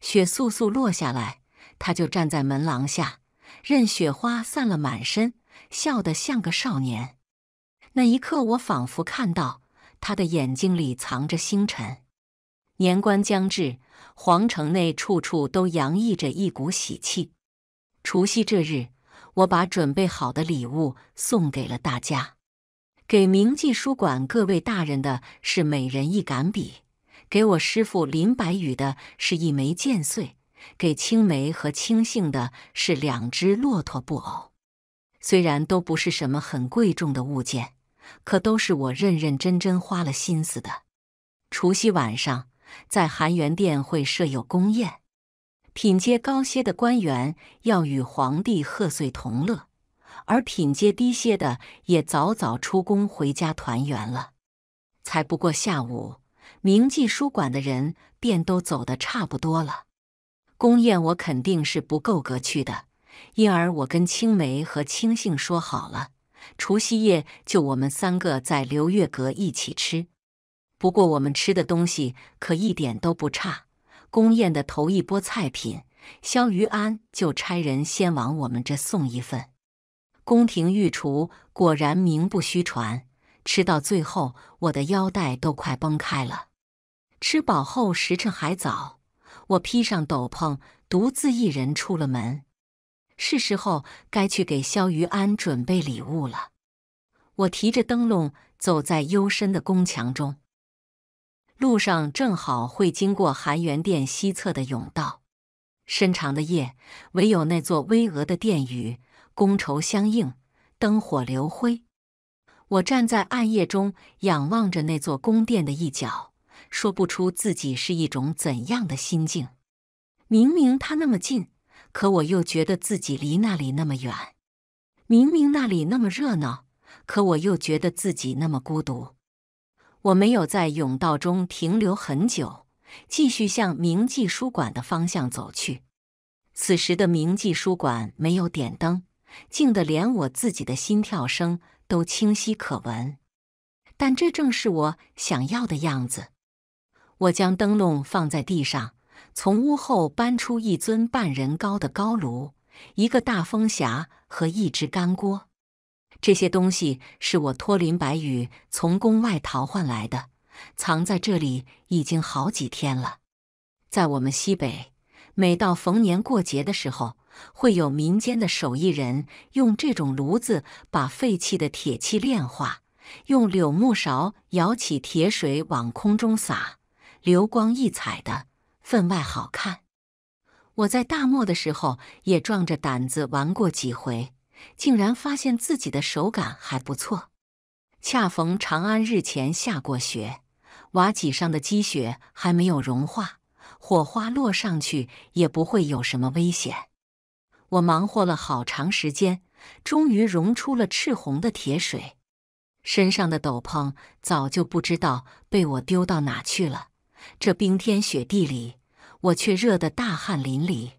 雪簌簌落下来，他就站在门廊下，任雪花散了满身，笑得像个少年。那一刻，我仿佛看到他的眼睛里藏着星辰。年关将至，皇城内处处都洋溢着一股喜气。除夕这日，我把准备好的礼物送给了大家。给明记书馆各位大人的是每人一杆笔；给我师傅林白羽的是一枚剑穗；给青梅和青杏的是两只骆驼布偶。虽然都不是什么很贵重的物件，可都是我认认真真花了心思的。除夕晚上。在含元殿会设有宫宴，品阶高些的官员要与皇帝贺岁同乐，而品阶低些的也早早出宫回家团圆了。才不过下午，明记书馆的人便都走得差不多了。宫宴我肯定是不够格去的，因而我跟青梅和青杏说好了，除夕夜就我们三个在流月阁一起吃。不过我们吃的东西可一点都不差。宫宴的头一波菜品，萧余安就差人先往我们这送一份。宫廷御厨果然名不虚传，吃到最后，我的腰带都快崩开了。吃饱后，时辰还早，我披上斗篷，独自一人出了门。是时候该去给萧余安准备礼物了。我提着灯笼，走在幽深的宫墙中。路上正好会经过含元殿西侧的甬道。深长的夜，唯有那座巍峨的殿宇，宫筹相映，灯火流辉。我站在暗夜中，仰望着那座宫殿的一角，说不出自己是一种怎样的心境。明明它那么近，可我又觉得自己离那里那么远；明明那里那么热闹，可我又觉得自己那么孤独。我没有在甬道中停留很久，继续向明记书馆的方向走去。此时的明记书馆没有点灯，静得连我自己的心跳声都清晰可闻。但这正是我想要的样子。我将灯笼放在地上，从屋后搬出一尊半人高的高炉、一个大风匣和一只干锅。这些东西是我托林白羽从宫外淘换来的，藏在这里已经好几天了。在我们西北，每到逢年过节的时候，会有民间的手艺人用这种炉子把废弃的铁器炼化，用柳木勺舀起铁水往空中洒，流光溢彩的，分外好看。我在大漠的时候也壮着胆子玩过几回。竟然发现自己的手感还不错。恰逢长安日前下过雪，瓦脊上的积雪还没有融化，火花落上去也不会有什么危险。我忙活了好长时间，终于融出了赤红的铁水。身上的斗篷早就不知道被我丢到哪去了，这冰天雪地里，我却热得大汗淋漓。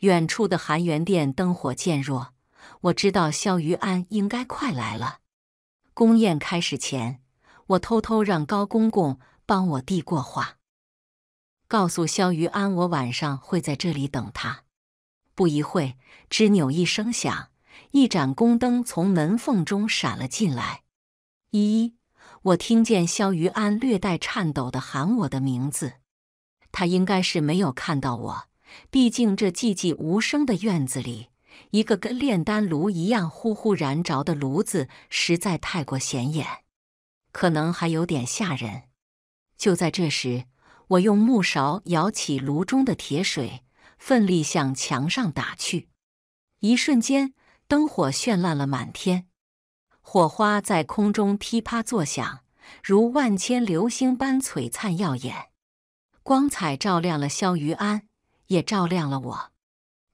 远处的含元殿灯火渐弱。我知道萧余安应该快来了。宫宴开始前，我偷偷让高公公帮我递过话，告诉萧余安我晚上会在这里等他。不一会儿，吱扭一声响，一盏宫灯从门缝中闪了进来。依依，我听见萧余安略带颤抖的喊我的名字。他应该是没有看到我，毕竟这寂寂无声的院子里。一个跟炼丹炉一样呼呼燃着的炉子，实在太过显眼，可能还有点吓人。就在这时，我用木勺舀起炉中的铁水，奋力向墙上打去。一瞬间，灯火绚烂了满天，火花在空中噼啪作响，如万千流星般璀璨耀眼，光彩照亮了肖于安，也照亮了我。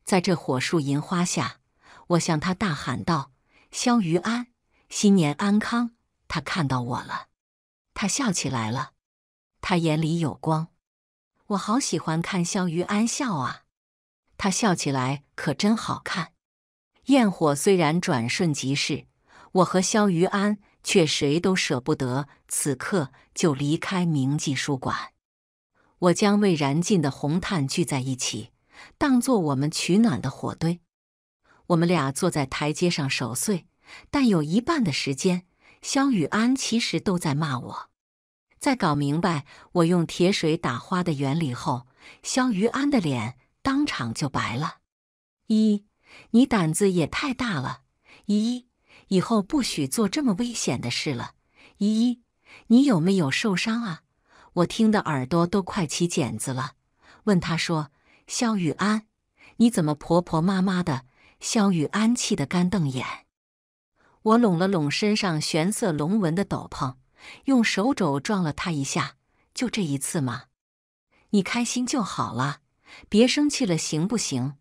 在这火树银花下，我向他大喊道：“肖于安，新年安康！”他看到我了，他笑起来了，他眼里有光。我好喜欢看肖于安笑啊，他笑起来可真好看。焰火虽然转瞬即逝，我和肖于安却谁都舍不得此刻就离开明记书馆。我将未燃尽的红炭聚在一起。当做我们取暖的火堆，我们俩坐在台阶上守岁，但有一半的时间，肖雨安其实都在骂我。在搞明白我用铁水打花的原理后，肖雨安的脸当场就白了：“依依，你胆子也太大了！依依，以后不许做这么危险的事了！依依，你有没有受伤啊？”我听得耳朵都快起茧子了，问他说。萧雨安，你怎么婆婆妈妈的？萧雨安气得干瞪眼。我拢了拢身上玄色龙纹的斗篷，用手肘撞了他一下：“就这一次嘛，你开心就好了，别生气了，行不行？”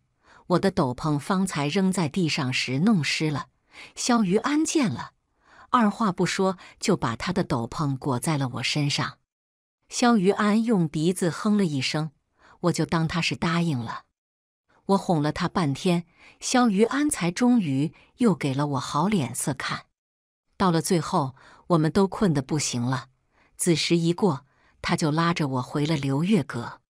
我的斗篷方才扔在地上时弄湿了，萧雨安见了，二话不说就把他的斗篷裹在了我身上。萧雨安用鼻子哼了一声。我就当他是答应了，我哄了他半天，肖于安才终于又给了我好脸色看。到了最后，我们都困得不行了，子时一过，他就拉着我回了流月阁。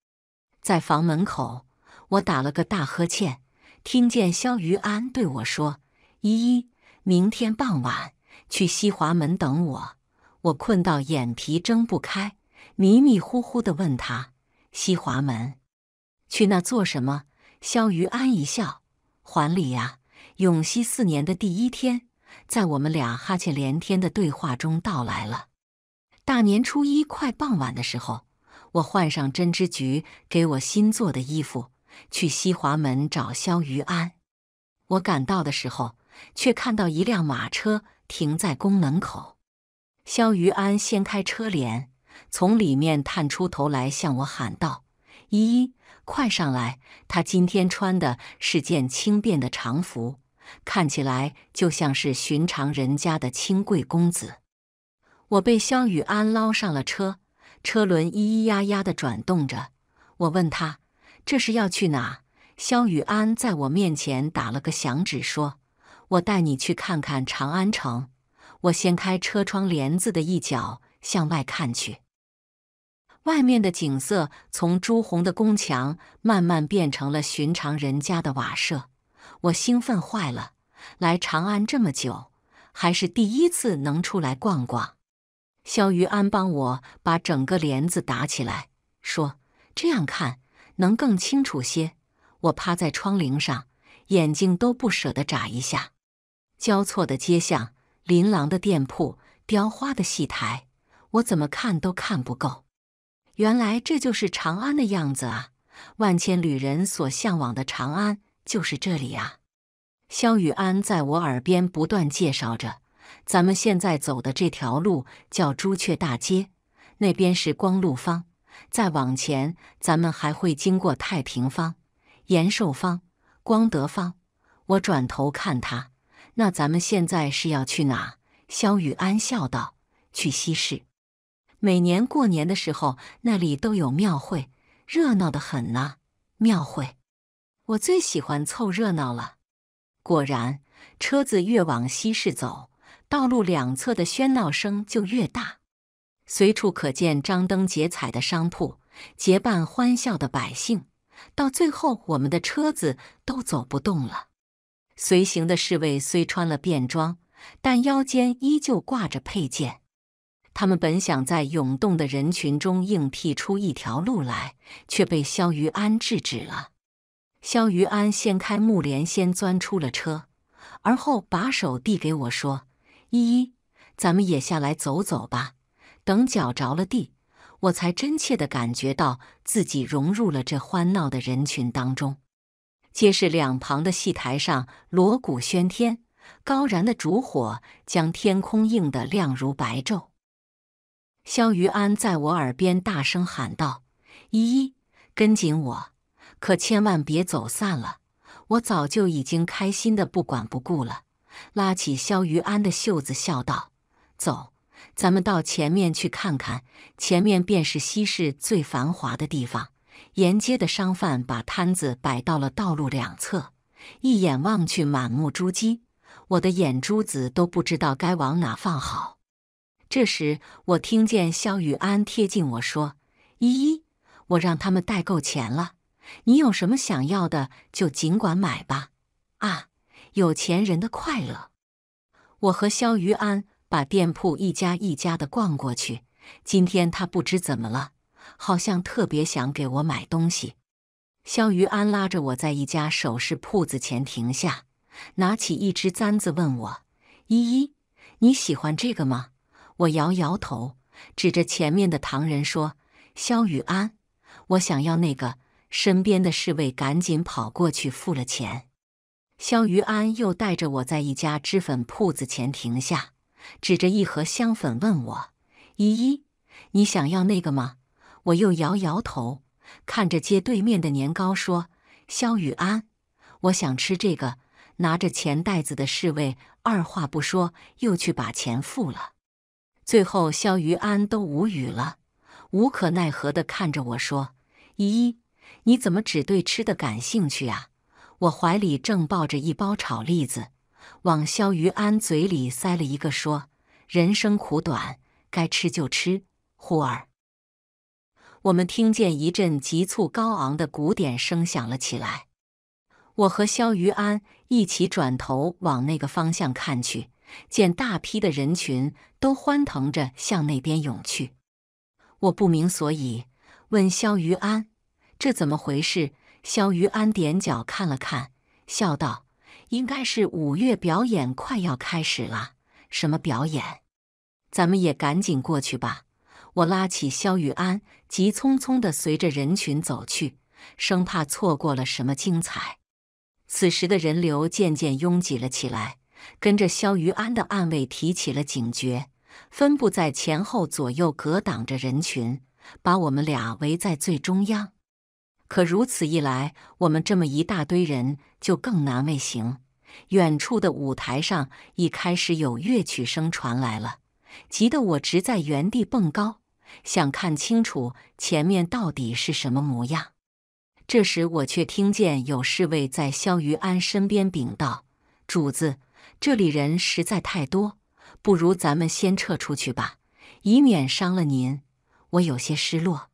在房门口，我打了个大呵欠，听见肖于安对我说：“依依，明天傍晚去西华门等我。”我困到眼皮睁不开，迷迷糊糊的问他：“西华门？”去那做什么？萧于安一笑，还礼呀。永熙四年的第一天，在我们俩哈欠连天的对话中到来了。大年初一快傍晚的时候，我换上针织局给我新做的衣服，去西华门找萧于安。我赶到的时候，却看到一辆马车停在宫门口。萧于安掀开车帘，从里面探出头来，向我喊道。依依，快上来！他今天穿的是件轻便的长服，看起来就像是寻常人家的清贵公子。我被肖雨安捞上了车，车轮咿咿呀呀的转动着。我问他：“这是要去哪？”肖雨安在我面前打了个响指，说：“我带你去看看长安城。”我掀开车窗帘子的一角，向外看去。外面的景色从朱红的宫墙慢慢变成了寻常人家的瓦舍，我兴奋坏了。来长安这么久，还是第一次能出来逛逛。萧余安帮我把整个帘子打起来，说：“这样看能更清楚些。”我趴在窗棂上，眼睛都不舍得眨一下。交错的街巷，琳琅的店铺，雕花的戏台，我怎么看都看不够。原来这就是长安的样子啊！万千旅人所向往的长安就是这里啊！萧雨安在我耳边不断介绍着：“咱们现在走的这条路叫朱雀大街，那边是光禄坊，再往前咱们还会经过太平坊、延寿坊、光德坊。”我转头看他：“那咱们现在是要去哪？”萧雨安笑道：“去西市。”每年过年的时候，那里都有庙会，热闹的很呢。庙会，我最喜欢凑热闹了。果然，车子越往西市走，道路两侧的喧闹声就越大，随处可见张灯结彩的商铺，结伴欢笑的百姓。到最后，我们的车子都走不动了。随行的侍卫虽穿了便装，但腰间依旧挂着佩剑。他们本想在涌动的人群中硬辟出一条路来，却被萧于安制止了。萧于安掀开木帘，先钻出了车，而后把手递给我说：“依依，咱们也下来走走吧。”等脚着了地，我才真切地感觉到自己融入了这欢闹的人群当中。街市两旁的戏台上锣鼓喧天，高燃的烛火将天空映得亮如白昼。萧于安在我耳边大声喊道：“依依，跟紧我，可千万别走散了。”我早就已经开心的不管不顾了，拉起萧于安的袖子笑道：“走，咱们到前面去看看，前面便是西市最繁华的地方。沿街的商贩把摊子摆到了道路两侧，一眼望去，满目珠玑，我的眼珠子都不知道该往哪放好。”这时，我听见肖雨安贴近我说：“依依，我让他们代够钱了，你有什么想要的就尽管买吧。”啊，有钱人的快乐！我和肖雨安把店铺一家一家的逛过去。今天他不知怎么了，好像特别想给我买东西。肖雨安拉着我在一家首饰铺子前停下，拿起一只簪子问我：“依依，你喜欢这个吗？”我摇摇头，指着前面的唐人说：“萧雨安，我想要那个。”身边的侍卫赶紧跑过去付了钱。萧宇安又带着我在一家脂粉铺子前停下，指着一盒香粉问我：“依依，你想要那个吗？”我又摇摇头，看着街对面的年糕说：“萧雨安，我想吃这个。”拿着钱袋子的侍卫二话不说，又去把钱付了。最后，肖瑜安都无语了，无可奈何地看着我说：“依，你怎么只对吃的感兴趣啊？”我怀里正抱着一包炒栗子，往肖瑜安嘴里塞了一个，说：“人生苦短，该吃就吃。”忽儿，我们听见一阵急促高昂的鼓点声响了起来，我和肖瑜安一起转头往那个方向看去，见大批的人群。都欢腾着向那边涌去，我不明所以，问萧余安：“这怎么回事？”萧余安踮脚看了看，笑道：“应该是舞乐表演快要开始了。”“什么表演？”“咱们也赶紧过去吧。”我拉起萧余安，急匆匆地随着人群走去，生怕错过了什么精彩。此时的人流渐渐拥挤了起来，跟着萧余安的暗卫提起了警觉。分布在前后左右，隔挡着人群，把我们俩围在最中央。可如此一来，我们这么一大堆人就更难为行。远处的舞台上已开始有乐曲声传来了，急得我直在原地蹦高，想看清楚前面到底是什么模样。这时，我却听见有侍卫在萧于安身边禀道：“主子，这里人实在太多。”不如咱们先撤出去吧，以免伤了您。我有些失落。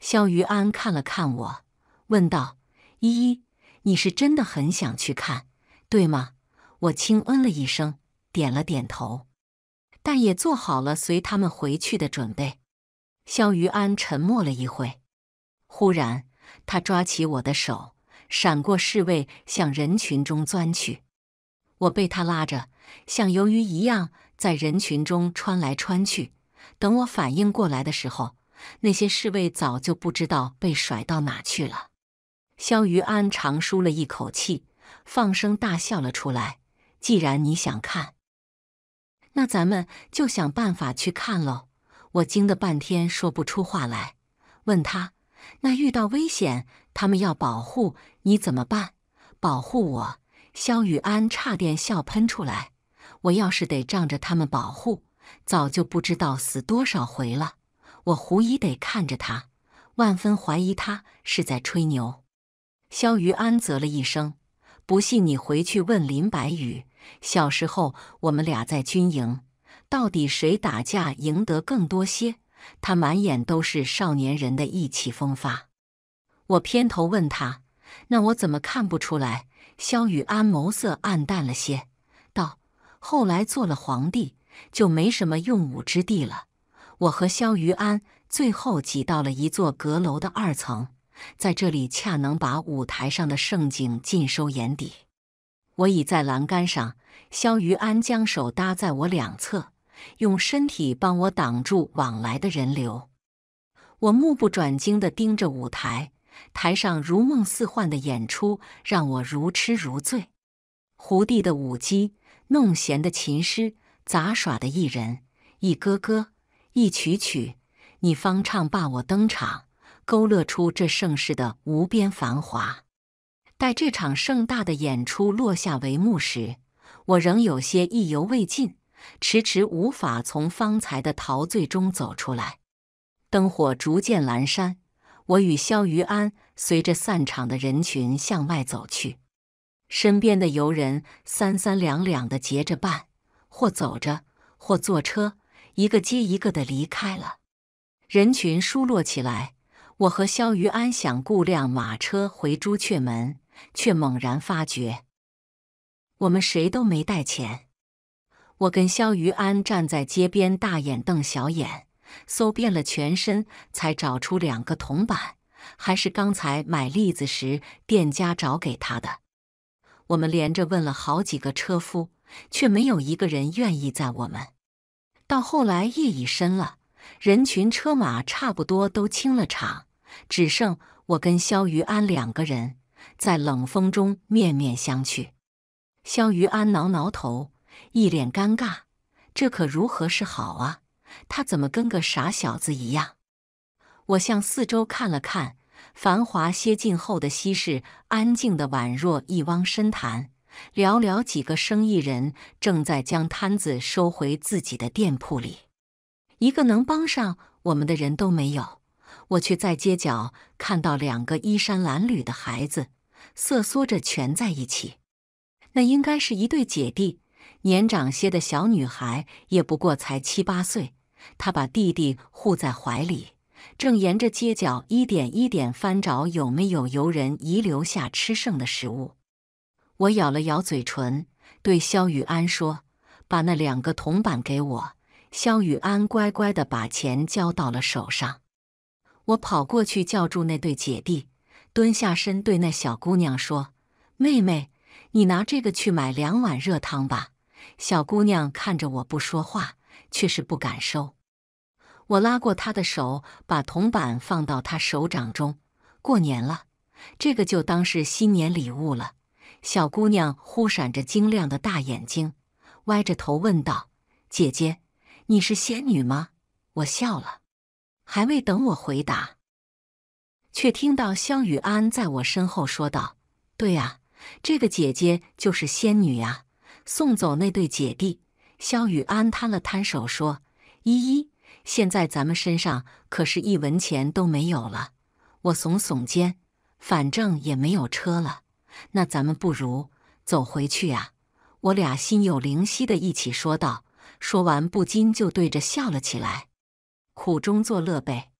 肖余安看了看我，问道：“依依，你是真的很想去看，对吗？”我轻嗯了一声，点了点头，但也做好了随他们回去的准备。肖余安沉默了一会，忽然他抓起我的手，闪过侍卫，向人群中钻去。我被他拉着，像鱿鱼一样。在人群中穿来穿去，等我反应过来的时候，那些侍卫早就不知道被甩到哪去了。肖雨安长舒了一口气，放声大笑了出来。既然你想看，那咱们就想办法去看喽。我惊得半天说不出话来，问他：“那遇到危险，他们要保护你怎么办？保护我？”肖雨安差点笑喷出来。我要是得仗着他们保护，早就不知道死多少回了。我狐疑得看着他，万分怀疑他是在吹牛。肖雨安啧了一声：“不信你回去问林白羽，小时候我们俩在军营，到底谁打架赢得更多些？”他满眼都是少年人的意气风发。我偏头问他：“那我怎么看不出来？”肖雨安眸色暗淡了些。后来做了皇帝，就没什么用武之地了。我和萧于安最后挤到了一座阁楼的二层，在这里恰能把舞台上的盛景尽收眼底。我倚在栏杆上，萧于安将手搭在我两侧，用身体帮我挡住往来的人流。我目不转睛地盯着舞台，台上如梦似幻的演出让我如痴如醉。胡帝的舞姬。弄弦的琴师，杂耍的艺人，一歌歌，一曲曲，你方唱罢我登场，勾勒出这盛世的无边繁华。待这场盛大的演出落下帷幕时，我仍有些意犹未尽，迟迟无法从方才的陶醉中走出来。灯火逐渐阑珊，我与萧于安随着散场的人群向外走去。身边的游人三三两两的结着伴，或走着，或坐车，一个接一个的离开了，人群疏落起来。我和肖余安想雇辆马车回朱雀门，却猛然发觉我们谁都没带钱。我跟肖余安站在街边，大眼瞪小眼，搜遍了全身，才找出两个铜板，还是刚才买栗子时店家找给他的。我们连着问了好几个车夫，却没有一个人愿意载我们。到后来夜已深了，人群车马差不多都清了场，只剩我跟萧余安两个人在冷风中面面相觑。萧余安挠挠头，一脸尴尬，这可如何是好啊？他怎么跟个傻小子一样？我向四周看了看。繁华歇尽后的西市，安静的宛若一汪深潭。寥寥几个生意人正在将摊子收回自己的店铺里，一个能帮上我们的人都没有。我却在街角看到两个衣衫褴褛的孩子，瑟缩着蜷在一起。那应该是一对姐弟，年长些的小女孩也不过才七八岁，她把弟弟护在怀里。正沿着街角一点一点翻找有没有游人遗留下吃剩的食物，我咬了咬嘴唇，对肖雨安说：“把那两个铜板给我。”肖雨安乖乖的把钱交到了手上。我跑过去叫住那对姐弟，蹲下身对那小姑娘说：“妹妹，你拿这个去买两碗热汤吧。”小姑娘看着我不说话，却是不敢收。我拉过她的手，把铜板放到她手掌中。过年了，这个就当是新年礼物了。小姑娘忽闪着晶亮的大眼睛，歪着头问道：“姐姐，你是仙女吗？”我笑了。还未等我回答，却听到肖雨安在我身后说道：“对啊，这个姐姐就是仙女啊！”送走那对姐弟，肖雨安摊了摊手说：“依依。”现在咱们身上可是一文钱都没有了，我耸耸肩，反正也没有车了，那咱们不如走回去啊！我俩心有灵犀的一起说道，说完不禁就对着笑了起来，苦中作乐呗。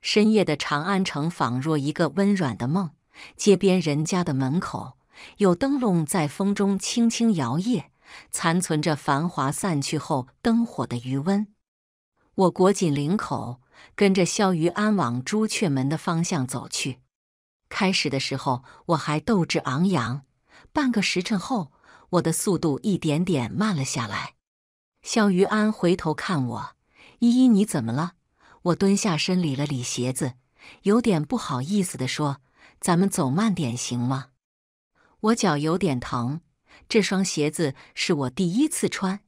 深夜的长安城仿若一个温软的梦，街边人家的门口有灯笼在风中轻轻摇曳，残存着繁华散去后灯火的余温。我裹紧领口，跟着萧余安往朱雀门的方向走去。开始的时候我还斗志昂扬，半个时辰后，我的速度一点点慢了下来。萧余安回头看我：“依依，你怎么了？”我蹲下身理了理鞋子，有点不好意思地说：“咱们走慢点行吗？我脚有点疼，这双鞋子是我第一次穿。”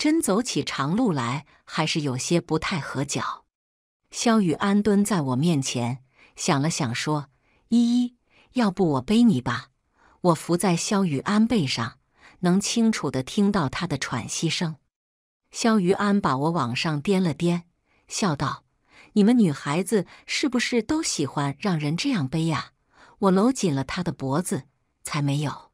真走起长路来，还是有些不太合脚。肖雨安蹲在我面前，想了想说：“依依，要不我背你吧？”我伏在肖雨安背上，能清楚的听到他的喘息声。肖雨安把我往上颠了颠，笑道：“你们女孩子是不是都喜欢让人这样背呀？”我搂紧了他的脖子，才没有。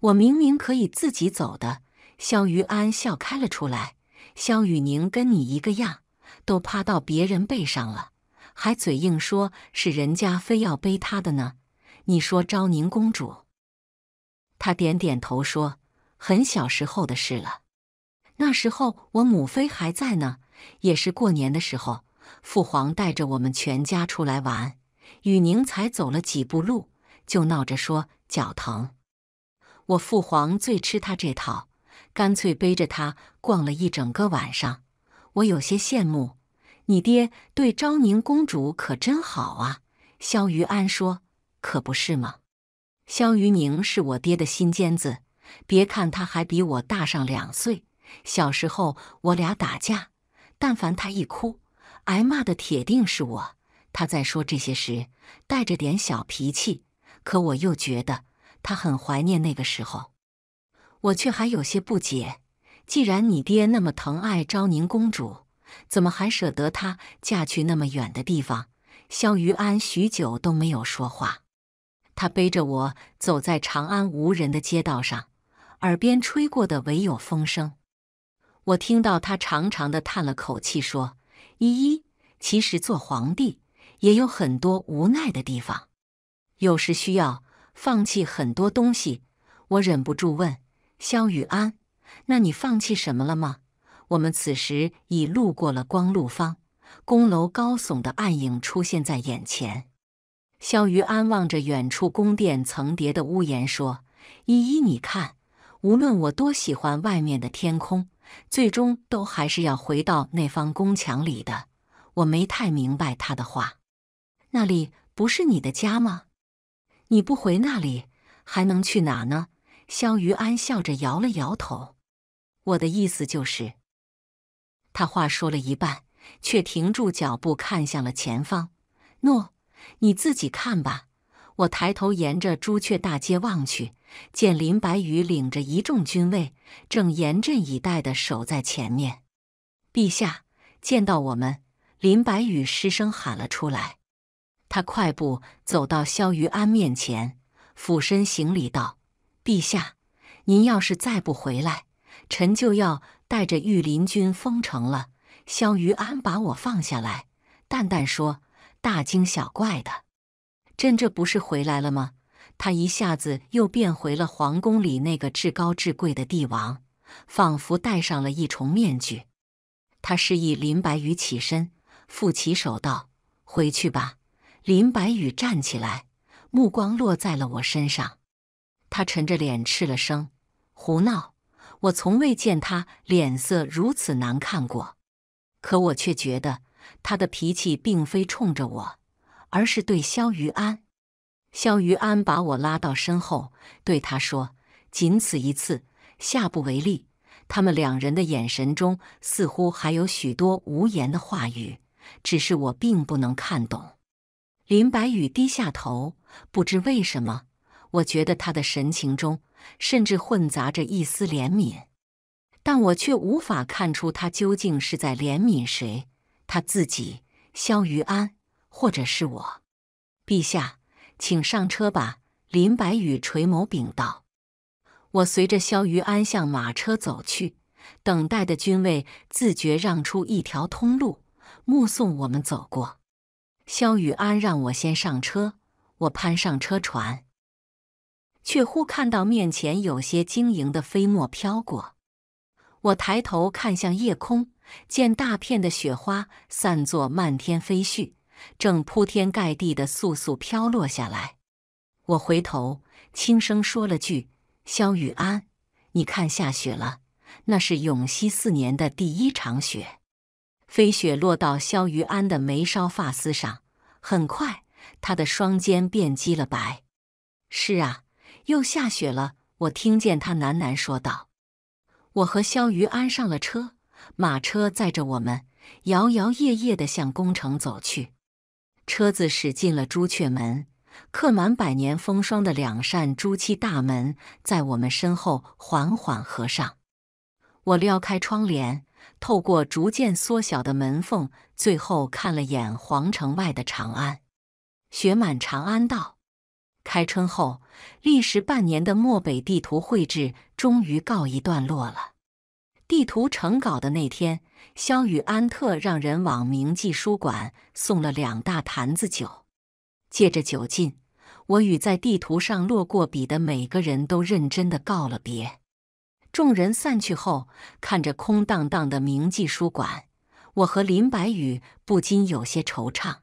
我明明可以自己走的。萧于安笑开了出来。萧雨宁跟你一个样，都趴到别人背上了，还嘴硬说是人家非要背他的呢。你说昭宁公主？他点点头说：“很小时候的事了。那时候我母妃还在呢，也是过年的时候，父皇带着我们全家出来玩。雨宁才走了几步路，就闹着说脚疼。我父皇最吃他这套。”干脆背着她逛了一整个晚上，我有些羡慕。你爹对昭宁公主可真好啊！萧于安说：“可不是吗？”萧于宁是我爹的心尖子，别看他还比我大上两岁，小时候我俩打架，但凡他一哭，挨骂的铁定是我。他在说这些时带着点小脾气，可我又觉得他很怀念那个时候。我却还有些不解，既然你爹那么疼爱昭宁公主，怎么还舍得她嫁去那么远的地方？萧于安许久都没有说话，他背着我走在长安无人的街道上，耳边吹过的唯有风声。我听到他长长的叹了口气，说：“依依，其实做皇帝也有很多无奈的地方，有时需要放弃很多东西。”我忍不住问。萧雨安，那你放弃什么了吗？我们此时已路过了光禄坊，宫楼高耸的暗影出现在眼前。萧雨安望着远处宫殿层叠的屋檐，说：“依依，你看，无论我多喜欢外面的天空，最终都还是要回到那方宫墙里的。”我没太明白他的话。那里不是你的家吗？你不回那里，还能去哪呢？萧于安笑着摇了摇头，我的意思就是。他话说了一半，却停住脚步，看向了前方。诺，你自己看吧。我抬头沿着朱雀大街望去，见林白羽领着一众军卫，正严阵以待的守在前面。陛下见到我们，林白羽失声喊了出来。他快步走到萧于安面前，俯身行礼道。陛下，您要是再不回来，臣就要带着御林军封城了。萧于安把我放下来，淡淡说：“大惊小怪的，朕这不是回来了吗？”他一下子又变回了皇宫里那个至高至贵的帝王，仿佛戴上了一重面具。他示意林白羽起身，负起手道：“回去吧。”林白羽站起来，目光落在了我身上。他沉着脸斥了声：“胡闹！”我从未见他脸色如此难看过，可我却觉得他的脾气并非冲着我，而是对萧于安。萧于安把我拉到身后，对他说：“仅此一次，下不为例。”他们两人的眼神中似乎还有许多无言的话语，只是我并不能看懂。林白羽低下头，不知为什么。我觉得他的神情中，甚至混杂着一丝怜悯，但我却无法看出他究竟是在怜悯谁——他自己、萧于安，或者是我。陛下，请上车吧。”林白羽垂眸禀道。我随着萧于安向马车走去，等待的军卫自觉让出一条通路，目送我们走过。萧雨安让我先上车，我攀上车船。却忽看到面前有些晶莹的飞沫飘过，我抬头看向夜空，见大片的雪花散作漫天飞絮，正铺天盖地的簌簌飘落下来。我回头轻声说了句：“萧雨安，你看下雪了，那是永熙四年的第一场雪。”飞雪落到萧雨安的眉梢发丝上，很快他的双肩便积了白。是啊。又下雪了，我听见他喃喃说道。我和肖瑜安上了车，马车载着我们，摇摇曳曳的向宫城走去。车子驶进了朱雀门，刻满百年风霜的两扇朱漆大门在我们身后缓缓合上。我撩开窗帘，透过逐渐缩小的门缝，最后看了眼皇城外的长安，雪满长安道。开春后，历时半年的漠北地图绘制终于告一段落了。地图成稿的那天，肖雨安特让人往明记书馆送了两大坛子酒。借着酒劲，我与在地图上落过笔的每个人都认真的告了别。众人散去后，看着空荡荡的明记书馆，我和林白羽不禁有些惆怅。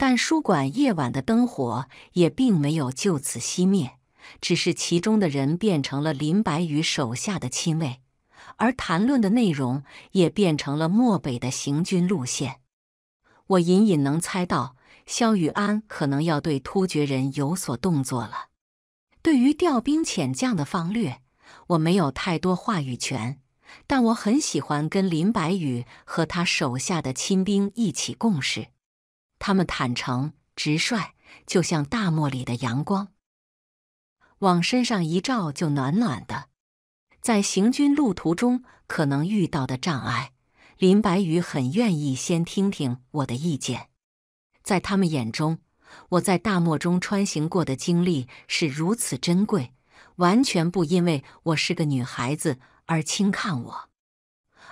但书馆夜晚的灯火也并没有就此熄灭，只是其中的人变成了林白羽手下的亲卫，而谈论的内容也变成了漠北的行军路线。我隐隐能猜到，萧雨安可能要对突厥人有所动作了。对于调兵遣将的方略，我没有太多话语权，但我很喜欢跟林白羽和他手下的亲兵一起共事。他们坦诚直率，就像大漠里的阳光，往身上一照就暖暖的。在行军路途中可能遇到的障碍，林白羽很愿意先听听我的意见。在他们眼中，我在大漠中穿行过的经历是如此珍贵，完全不因为我是个女孩子而轻看我。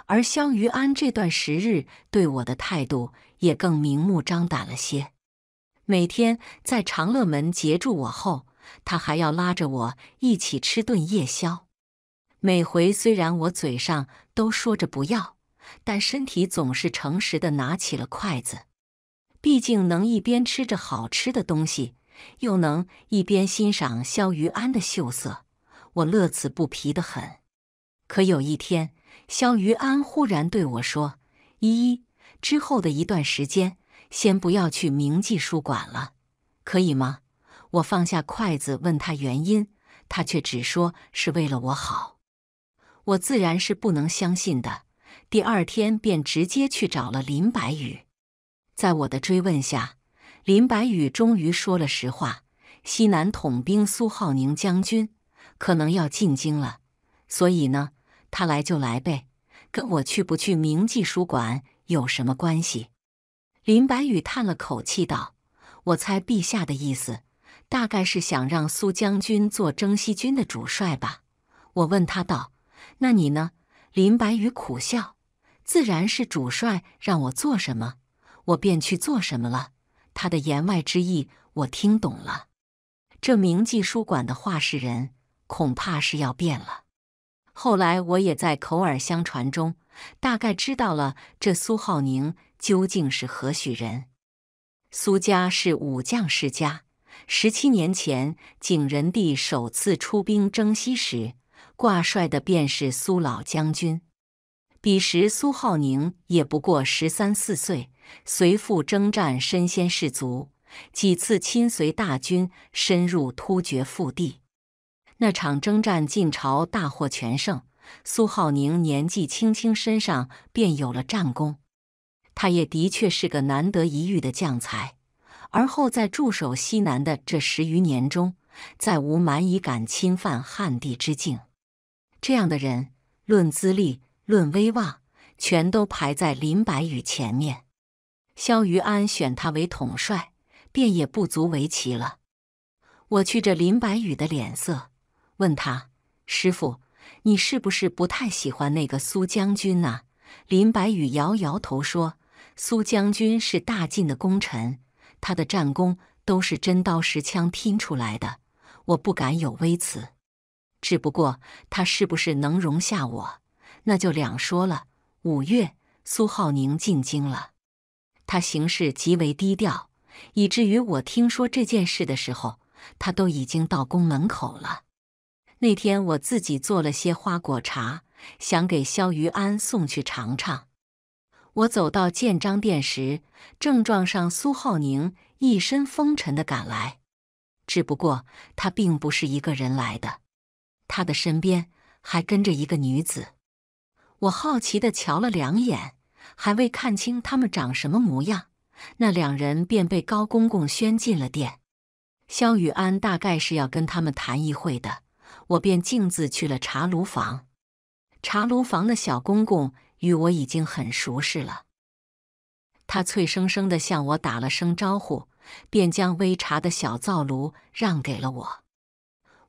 而肖于安这段时日对我的态度。也更明目张胆了些。每天在长乐门截住我后，他还要拉着我一起吃顿夜宵。每回虽然我嘴上都说着不要，但身体总是诚实的拿起了筷子。毕竟能一边吃着好吃的东西，又能一边欣赏萧于安的秀色，我乐此不疲的很。可有一天，萧于安忽然对我说：“依依。”之后的一段时间，先不要去明记书馆了，可以吗？我放下筷子问他原因，他却只说是为了我好。我自然是不能相信的。第二天便直接去找了林白羽。在我的追问下，林白羽终于说了实话：西南统兵苏浩宁将军可能要进京了，所以呢，他来就来呗，跟我去不去明记书馆？有什么关系？林白羽叹了口气道：“我猜陛下的意思，大概是想让苏将军做征西军的主帅吧。”我问他道：“那你呢？”林白羽苦笑：“自然是主帅让我做什么，我便去做什么了。”他的言外之意，我听懂了。这名记书馆的话事人，恐怕是要变了。后来我也在口耳相传中，大概知道了这苏浩宁究竟是何许人。苏家是武将世家，十七年前景仁帝首次出兵征西时，挂帅的便是苏老将军。彼时苏浩宁也不过十三四岁，随父征战，身先士卒，几次亲随大军深入突厥腹地。那场征战，晋朝大获全胜。苏浩宁年纪轻轻，身上便有了战功。他也的确是个难得一遇的将才。而后在驻守西南的这十余年中，再无蛮夷敢侵犯汉地之境。这样的人，论资历、论威望，全都排在林白羽前面。萧于安选他为统帅，便也不足为奇了。我去，这林白羽的脸色。问他：“师傅，你是不是不太喜欢那个苏将军呢？林白羽摇摇头说：“苏将军是大晋的功臣，他的战功都是真刀实枪拼出来的，我不敢有微词。只不过他是不是能容下我，那就两说了。”五月，苏浩宁进京了，他行事极为低调，以至于我听说这件事的时候，他都已经到宫门口了。那天我自己做了些花果茶，想给萧雨安送去尝尝。我走到建章殿时，正撞上苏浩宁一身风尘的赶来。只不过他并不是一个人来的，他的身边还跟着一个女子。我好奇地瞧了两眼，还未看清他们长什么模样，那两人便被高公公宣进了殿。萧雨安大概是要跟他们谈一会的。我便径自去了茶炉房，茶炉房的小公公与我已经很熟识了。他脆生生的向我打了声招呼，便将煨茶的小灶炉让给了我。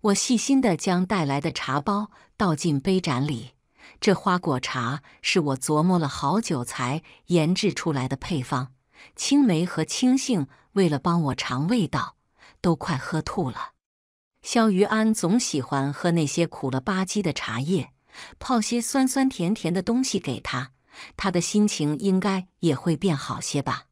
我细心的将带来的茶包倒进杯盏里。这花果茶是我琢磨了好久才研制出来的配方。青梅和青杏为了帮我尝味道，都快喝吐了。萧余安总喜欢喝那些苦了吧唧的茶叶，泡些酸酸甜甜的东西给他，他的心情应该也会变好些吧。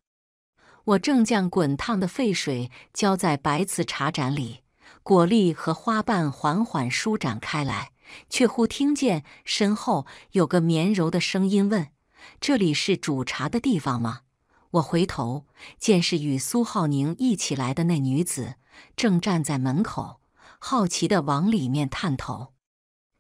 我正将滚烫的沸水浇在白瓷茶盏里，果粒和花瓣缓缓舒展开来，却忽听见身后有个绵柔的声音问：“这里是煮茶的地方吗？”我回头，见是与苏浩宁一起来的那女子，正站在门口。好奇的往里面探头，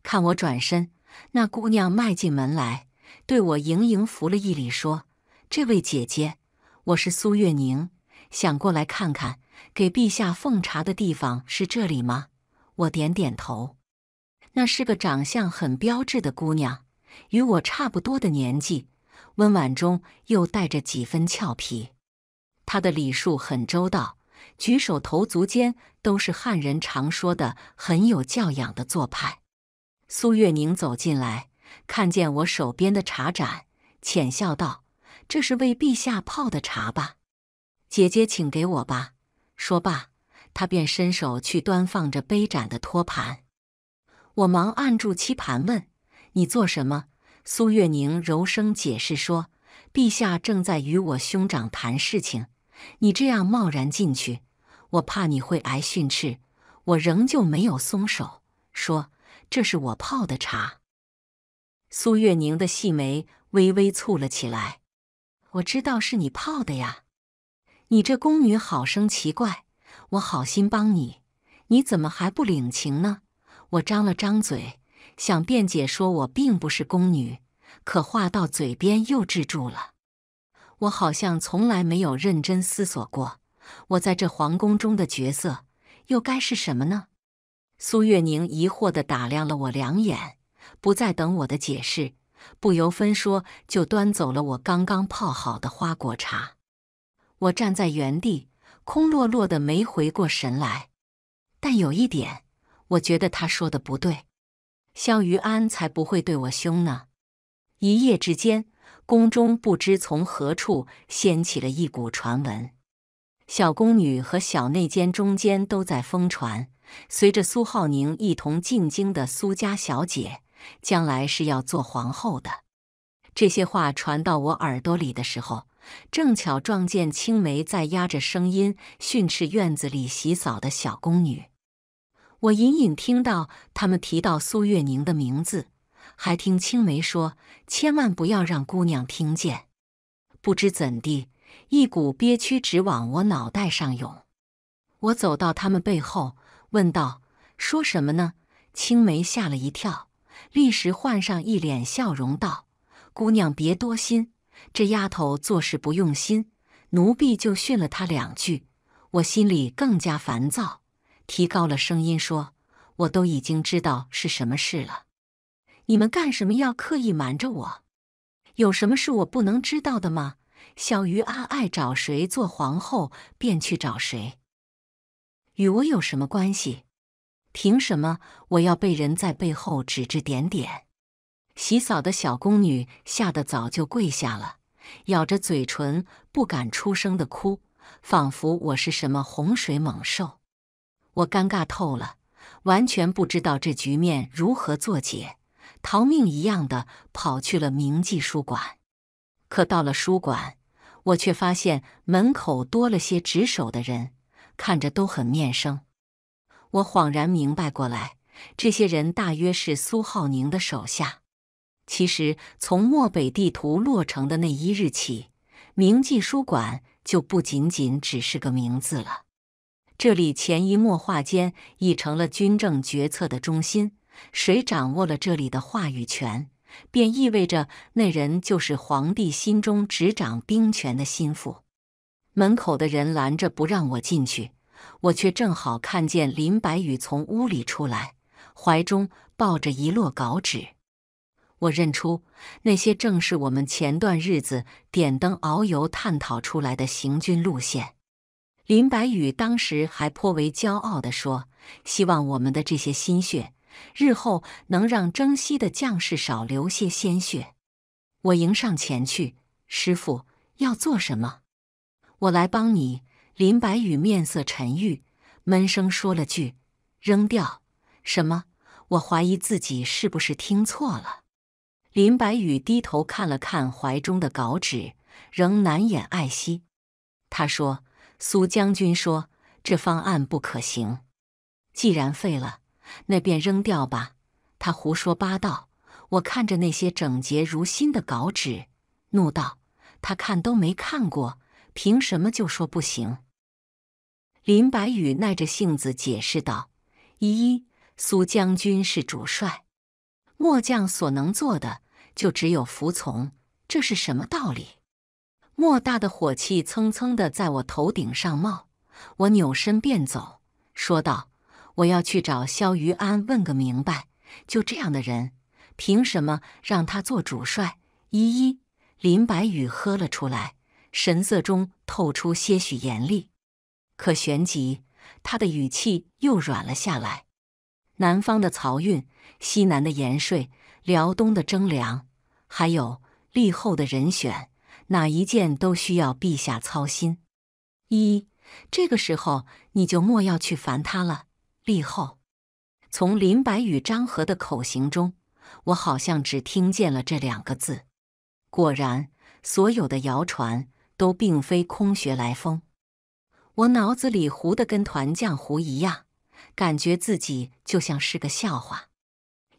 看我转身，那姑娘迈进门来，对我盈盈福了一礼，说：“这位姐姐，我是苏月宁，想过来看看，给陛下奉茶的地方是这里吗？”我点点头。那是个长相很标致的姑娘，与我差不多的年纪，温婉中又带着几分俏皮。她的礼数很周到。举手投足间都是汉人常说的很有教养的做派。苏月宁走进来，看见我手边的茶盏，浅笑道：“这是为陛下泡的茶吧？姐姐，请给我吧。”说罢，她便伸手去端放着杯盏的托盘。我忙按住漆盘，问：“你做什么？”苏月宁柔声解释说：“陛下正在与我兄长谈事情，你这样贸然进去。”我怕你会挨训斥，我仍旧没有松手，说这是我泡的茶。苏月宁的细眉微微蹙了起来。我知道是你泡的呀，你这宫女好生奇怪。我好心帮你，你怎么还不领情呢？我张了张嘴，想辩解说我并不是宫女，可话到嘴边又止住了。我好像从来没有认真思索过。我在这皇宫中的角色又该是什么呢？苏月宁疑惑地打量了我两眼，不再等我的解释，不由分说就端走了我刚刚泡好的花果茶。我站在原地，空落落的，没回过神来。但有一点，我觉得他说的不对。萧余安才不会对我凶呢。一夜之间，宫中不知从何处掀起了一股传闻。小宫女和小内监中间都在疯传，随着苏浩宁一同进京的苏家小姐，将来是要做皇后的。这些话传到我耳朵里的时候，正巧撞见青梅在压着声音训斥院子里洗澡的小宫女，我隐隐听到他们提到苏月宁的名字，还听青梅说千万不要让姑娘听见。不知怎地。一股憋屈直往我脑袋上涌，我走到他们背后，问道：“说什么呢？”青梅吓了一跳，立时换上一脸笑容，道：“姑娘别多心，这丫头做事不用心，奴婢就训了她两句。”我心里更加烦躁，提高了声音说：“我都已经知道是什么事了，你们干什么要刻意瞒着我？有什么是我不能知道的吗？”小鱼阿爱找谁做皇后，便去找谁，与我有什么关系？凭什么我要被人在背后指指点点？洗澡的小宫女吓得早就跪下了，咬着嘴唇不敢出声的哭，仿佛我是什么洪水猛兽。我尴尬透了，完全不知道这局面如何作解，逃命一样的跑去了明记书馆。可到了书馆。我却发现门口多了些值守的人，看着都很面生。我恍然明白过来，这些人大约是苏浩宁的手下。其实，从漠北地图落成的那一日起，明记书馆就不仅仅只是个名字了。这里潜移默化间已成了军政决策的中心，谁掌握了这里的话语权？便意味着那人就是皇帝心中执掌兵权的心腹。门口的人拦着不让我进去，我却正好看见林白羽从屋里出来，怀中抱着一摞稿纸。我认出那些正是我们前段日子点灯遨游探讨出来的行军路线。林白羽当时还颇为骄傲地说：“希望我们的这些心血。”日后能让征西的将士少流些鲜血。我迎上前去，师傅要做什么？我来帮你。林白羽面色沉郁，闷声说了句：“扔掉。”什么？我怀疑自己是不是听错了。林白羽低头看了看怀中的稿纸，仍难掩爱惜。他说：“苏将军说这方案不可行，既然废了。”那便扔掉吧！他胡说八道。我看着那些整洁如新的稿纸，怒道：“他看都没看过，凭什么就说不行？”林白羽耐着性子解释道：“一，苏将军是主帅，末将所能做的就只有服从。这是什么道理？”莫大的火气蹭蹭的在我头顶上冒，我扭身便走，说道。我要去找萧于安问个明白。就这样的人，凭什么让他做主帅？一一林白羽喝了出来，神色中透出些许严厉，可旋即他的语气又软了下来。南方的漕运，西南的盐税，辽东的征粮，还有立后的人选，哪一件都需要陛下操心。一，这个时候你就莫要去烦他了。立后，从林白与张和的口型中，我好像只听见了这两个字。果然，所有的谣传都并非空穴来风。我脑子里糊得跟团浆糊一样，感觉自己就像是个笑话。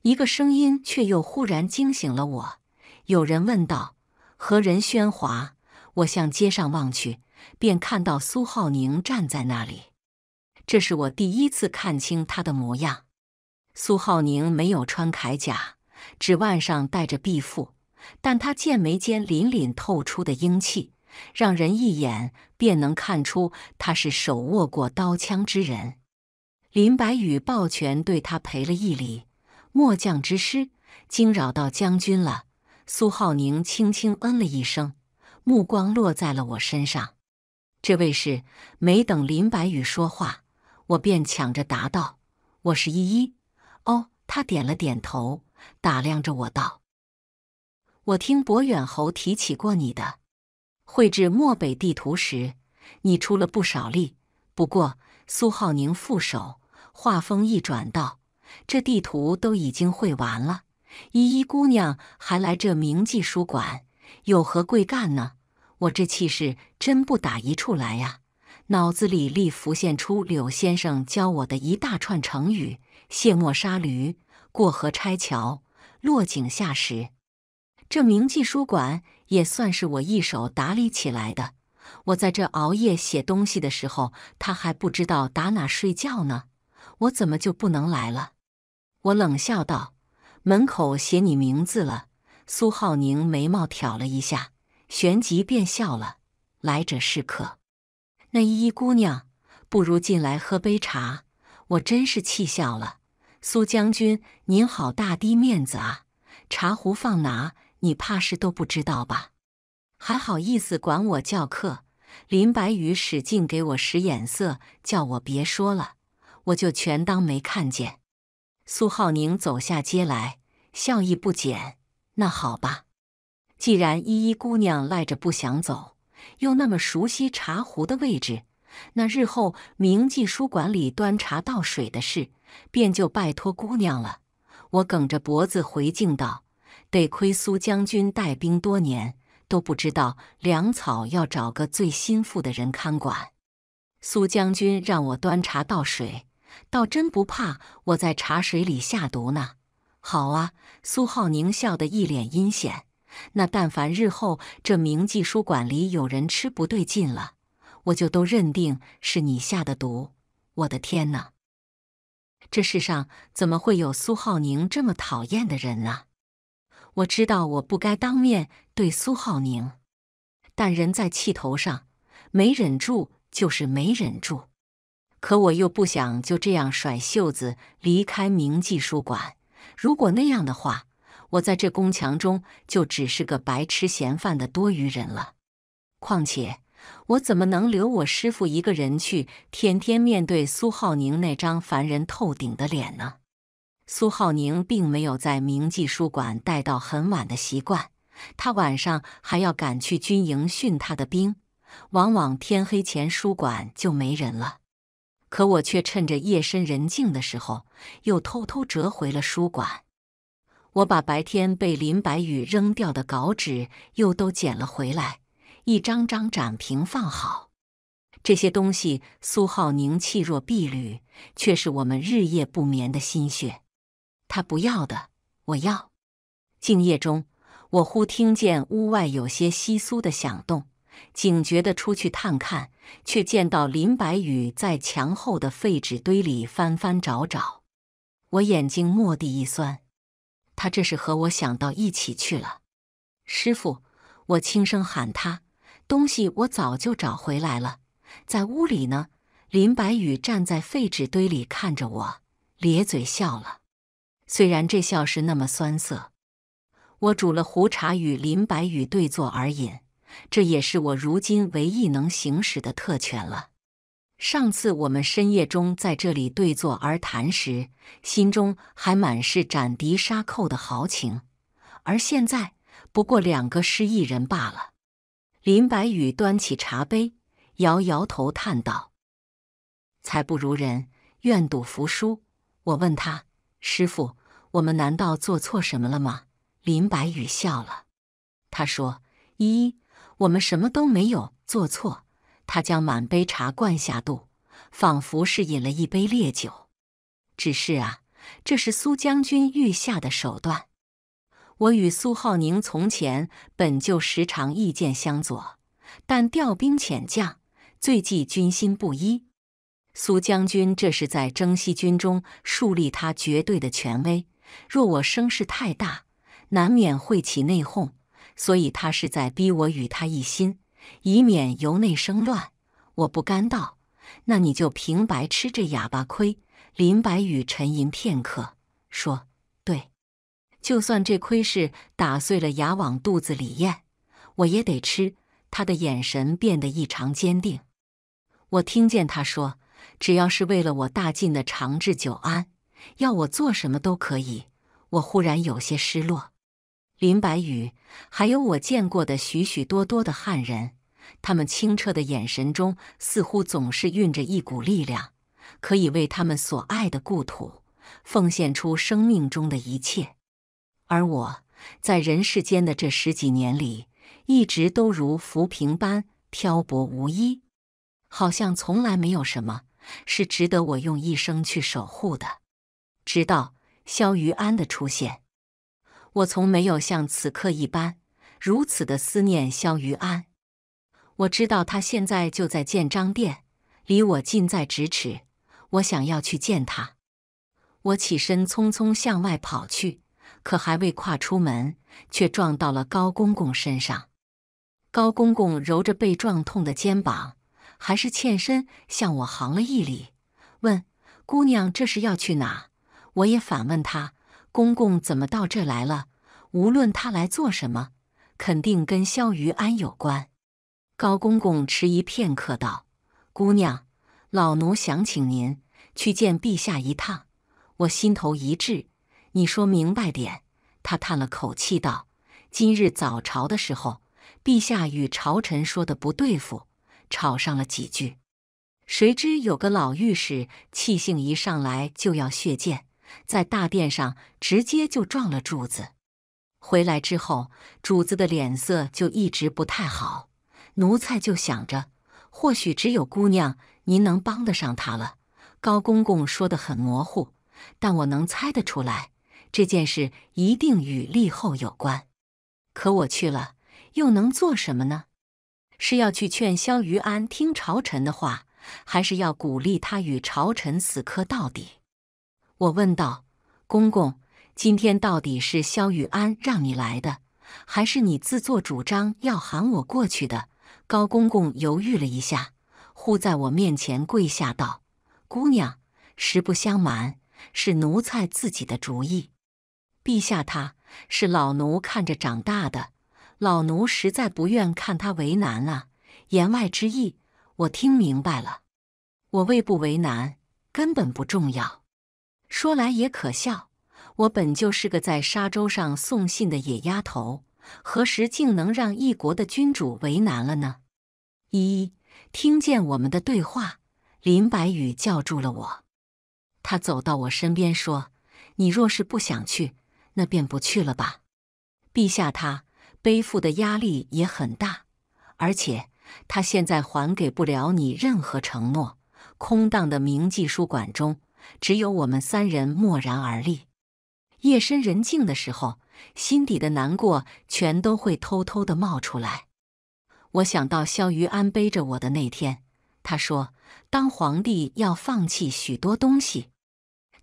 一个声音却又忽然惊醒了我。有人问道：“何人喧哗？”我向街上望去，便看到苏浩宁站在那里。这是我第一次看清他的模样。苏浩宁没有穿铠甲，指腕上戴着臂缚，但他剑眉间凛凛透出的英气，让人一眼便能看出他是手握过刀枪之人。林白羽抱拳对他赔了一礼：“末将之师，惊扰到将军了。”苏浩宁轻轻嗯了一声，目光落在了我身上。这位是……没等林白羽说话。我便抢着答道：“我是依依。”哦，他点了点头，打量着我道：“我听博远侯提起过你的，绘制漠北地图时，你出了不少力。不过，苏浩宁副手话锋一转道：这地图都已经绘完了，依依姑娘还来这名记书馆，有何贵干呢？我这气势真不打一处来呀！”脑子里立浮现出柳先生教我的一大串成语：卸磨杀驴、过河拆桥、落井下石。这明记书馆也算是我一手打理起来的。我在这熬夜写东西的时候，他还不知道打哪睡觉呢。我怎么就不能来了？我冷笑道：“门口写你名字了。”苏浩宁眉毛挑了一下，旋即便笑了：“来者是客。”那依依姑娘，不如进来喝杯茶。我真是气笑了。苏将军，您好大低面子啊！茶壶放哪，你怕是都不知道吧？还好意思管我叫客？林白羽使劲给我使眼色，叫我别说了，我就全当没看见。苏浩宁走下街来，笑意不减。那好吧，既然依依姑娘赖着不想走。又那么熟悉茶壶的位置，那日后明记书馆里端茶倒水的事，便就拜托姑娘了。我梗着脖子回敬道：“得亏苏将军带兵多年，都不知道粮草要找个最心腹的人看管。苏将军让我端茶倒水，倒真不怕我在茶水里下毒呢。”好啊，苏浩宁笑得一脸阴险。那但凡日后这明记书馆里有人吃不对劲了，我就都认定是你下的毒。我的天哪，这世上怎么会有苏浩宁这么讨厌的人呢？我知道我不该当面对苏浩宁，但人在气头上，没忍住就是没忍住。可我又不想就这样甩袖子离开明记书馆，如果那样的话。我在这宫墙中就只是个白吃闲饭的多余人了。况且，我怎么能留我师傅一个人去天天面对苏浩宁那张烦人透顶的脸呢？苏浩宁并没有在明记书馆待到很晚的习惯，他晚上还要赶去军营训他的兵，往往天黑前书馆就没人了。可我却趁着夜深人静的时候，又偷偷折回了书馆。我把白天被林白羽扔掉的稿纸又都捡了回来，一张张展平放好。这些东西苏浩宁弃若敝履，却是我们日夜不眠的心血。他不要的，我要。静夜中，我忽听见屋外有些窸窣的响动，警觉地出去探看，却见到林白羽在墙后的废纸堆里翻翻找找。我眼睛蓦地一酸。他这是和我想到一起去了，师傅，我轻声喊他。东西我早就找回来了，在屋里呢。林白羽站在废纸堆里看着我，咧嘴笑了。虽然这笑是那么酸涩。我煮了壶茶，与林白羽对坐而饮，这也是我如今唯一能行使的特权了。上次我们深夜中在这里对坐而谈时，心中还满是斩敌杀寇的豪情，而现在不过两个失意人罢了。林白羽端起茶杯，摇摇头，叹道：“才不如人，愿赌服输。”我问他：“师傅，我们难道做错什么了吗？”林白羽笑了，他说：“一，我们什么都没有做错。”他将满杯茶灌下肚，仿佛是饮了一杯烈酒。只是啊，这是苏将军御下的手段。我与苏浩宁从前本就时常意见相左，但调兵遣将最忌军心不一。苏将军这是在征西军中树立他绝对的权威。若我声势太大，难免会起内讧，所以他是在逼我与他一心。以免由内生乱，我不甘道，那你就平白吃这哑巴亏。林白羽沉吟片刻，说：“对，就算这亏是打碎了牙往肚子里咽，我也得吃。”他的眼神变得异常坚定。我听见他说：“只要是为了我大晋的长治久安，要我做什么都可以。”我忽然有些失落。林白羽，还有我见过的许许多多的汉人。他们清澈的眼神中，似乎总是蕴着一股力量，可以为他们所爱的故土奉献出生命中的一切。而我在人世间的这十几年里，一直都如浮萍般漂泊无依，好像从来没有什么是值得我用一生去守护的。直到萧于安的出现，我从没有像此刻一般如此的思念萧于安。我知道他现在就在建章殿，离我近在咫尺。我想要去见他，我起身匆匆向外跑去，可还未跨出门，却撞到了高公公身上。高公公揉着被撞痛的肩膀，还是欠身向我行了一礼，问：“姑娘这是要去哪？”我也反问他：“公公怎么到这来了？”无论他来做什么，肯定跟萧于安有关。高公公迟疑片刻，道：“姑娘，老奴想请您去见陛下一趟。”我心头一滞，你说明白点。他叹了口气，道：“今日早朝的时候，陛下与朝臣说的不对付，吵上了几句。谁知有个老御史气性一上来就要血溅，在大殿上直接就撞了柱子。回来之后，主子的脸色就一直不太好。”奴才就想着，或许只有姑娘您能帮得上他了。高公公说得很模糊，但我能猜得出来，这件事一定与立后有关。可我去了，又能做什么呢？是要去劝萧于安听朝臣的话，还是要鼓励他与朝臣死磕到底？我问道：“公公，今天到底是萧余安让你来的，还是你自作主张要喊我过去的？”高公公犹豫了一下，忽在我面前跪下道：“姑娘，实不相瞒，是奴才自己的主意。陛下，他是老奴看着长大的，老奴实在不愿看他为难啊。”言外之意，我听明白了。我为不为难，根本不重要。说来也可笑，我本就是个在沙洲上送信的野丫头。何时竟能让一国的君主为难了呢？一听见我们的对话，林白羽叫住了我。他走到我身边说：“你若是不想去，那便不去了吧。陛下他背负的压力也很大，而且他现在还给不了你任何承诺。”空荡的明记书馆中，只有我们三人默然而立。夜深人静的时候。心底的难过全都会偷偷的冒出来。我想到萧雨安背着我的那天，他说当皇帝要放弃许多东西。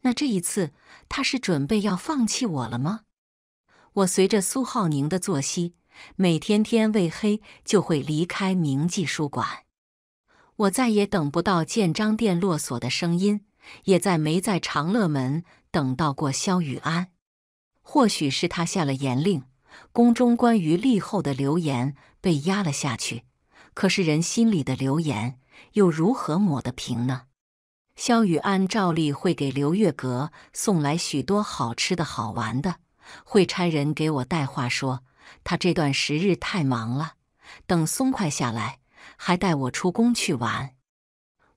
那这一次他是准备要放弃我了吗？我随着苏浩宁的作息，每天天未黑就会离开明记书馆。我再也等不到建章殿落锁的声音，也再没在长乐门等到过萧雨安。或许是他下了严令，宫中关于立后的流言被压了下去。可是人心里的流言又如何抹得平呢？萧雨安照例会给刘月阁送来许多好吃的好玩的，会差人给我带话说他这段时日太忙了，等松快下来，还带我出宫去玩。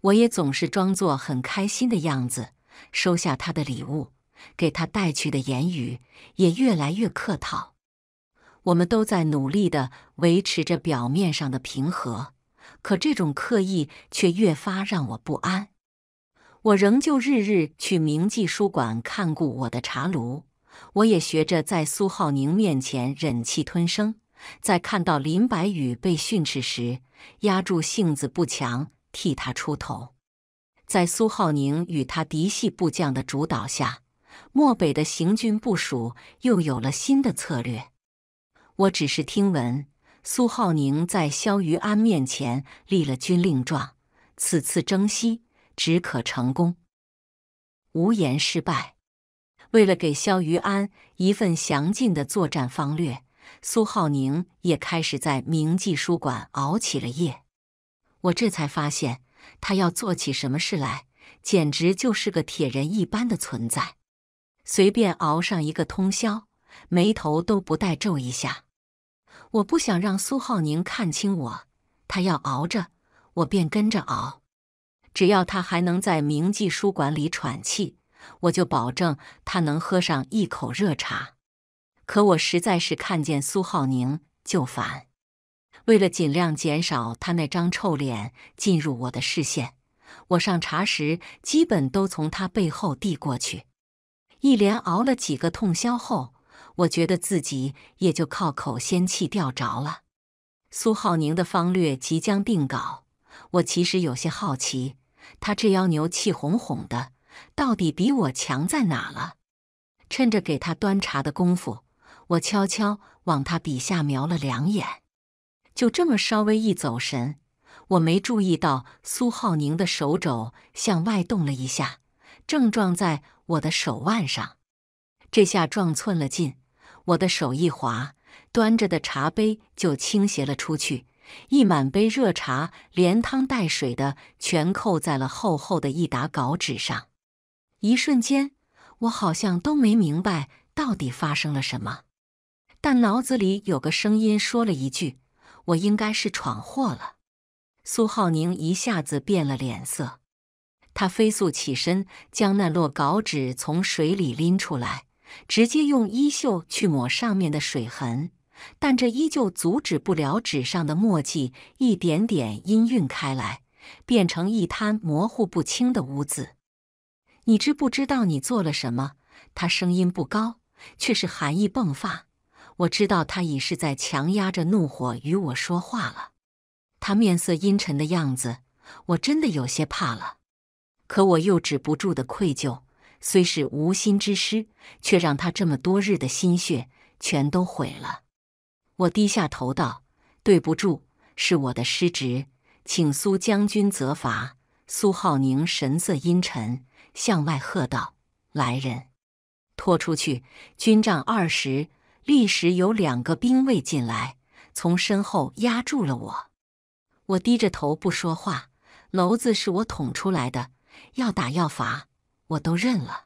我也总是装作很开心的样子，收下他的礼物。给他带去的言语也越来越客套，我们都在努力地维持着表面上的平和，可这种刻意却越发让我不安。我仍旧日日去明记书馆看顾我的茶炉，我也学着在苏浩宁面前忍气吞声，在看到林白羽被训斥时，压住性子不强，替他出头。在苏浩宁与他嫡系部将的主导下。漠北的行军部署又有了新的策略。我只是听闻苏浩宁在萧于安面前立了军令状，此次征西只可成功，无言失败。为了给萧于安一份详尽的作战方略，苏浩宁也开始在明记书馆熬起了夜。我这才发现，他要做起什么事来，简直就是个铁人一般的存在。随便熬上一个通宵，眉头都不带皱一下。我不想让苏浩宁看清我，他要熬着，我便跟着熬。只要他还能在明记书馆里喘气，我就保证他能喝上一口热茶。可我实在是看见苏浩宁就烦，为了尽量减少他那张臭脸进入我的视线，我上茶时基本都从他背后递过去。一连熬了几个通宵后，我觉得自己也就靠口仙气吊着了。苏浩宁的方略即将定稿，我其实有些好奇，他这妖牛气哄哄的，到底比我强在哪了？趁着给他端茶的功夫，我悄悄往他笔下瞄了两眼。就这么稍微一走神，我没注意到苏浩宁的手肘向外动了一下，正撞在。我的手腕上，这下撞寸了劲，我的手一滑，端着的茶杯就倾斜了出去，一满杯热茶连汤带水的全扣在了厚厚的一沓稿纸上。一瞬间，我好像都没明白到底发生了什么，但脑子里有个声音说了一句：“我应该是闯祸了。”苏浩宁一下子变了脸色。他飞速起身，将那摞稿纸从水里拎出来，直接用衣袖去抹上面的水痕，但这依旧阻止不了纸上的墨迹一点点氤氲开来，变成一滩模糊不清的污渍。你知不知道你做了什么？他声音不高，却是寒意迸发。我知道他已是在强压着怒火与我说话了。他面色阴沉的样子，我真的有些怕了。可我又止不住的愧疚，虽是无心之失，却让他这么多日的心血全都毁了。我低下头道：“对不住，是我的失职，请苏将军责罚。”苏浩宁神色阴沉，向外喝道：“来人，拖出去军帐二十！”立时有两个兵卫进来，从身后压住了我。我低着头不说话，篓子是我捅出来的。要打要罚，我都认了。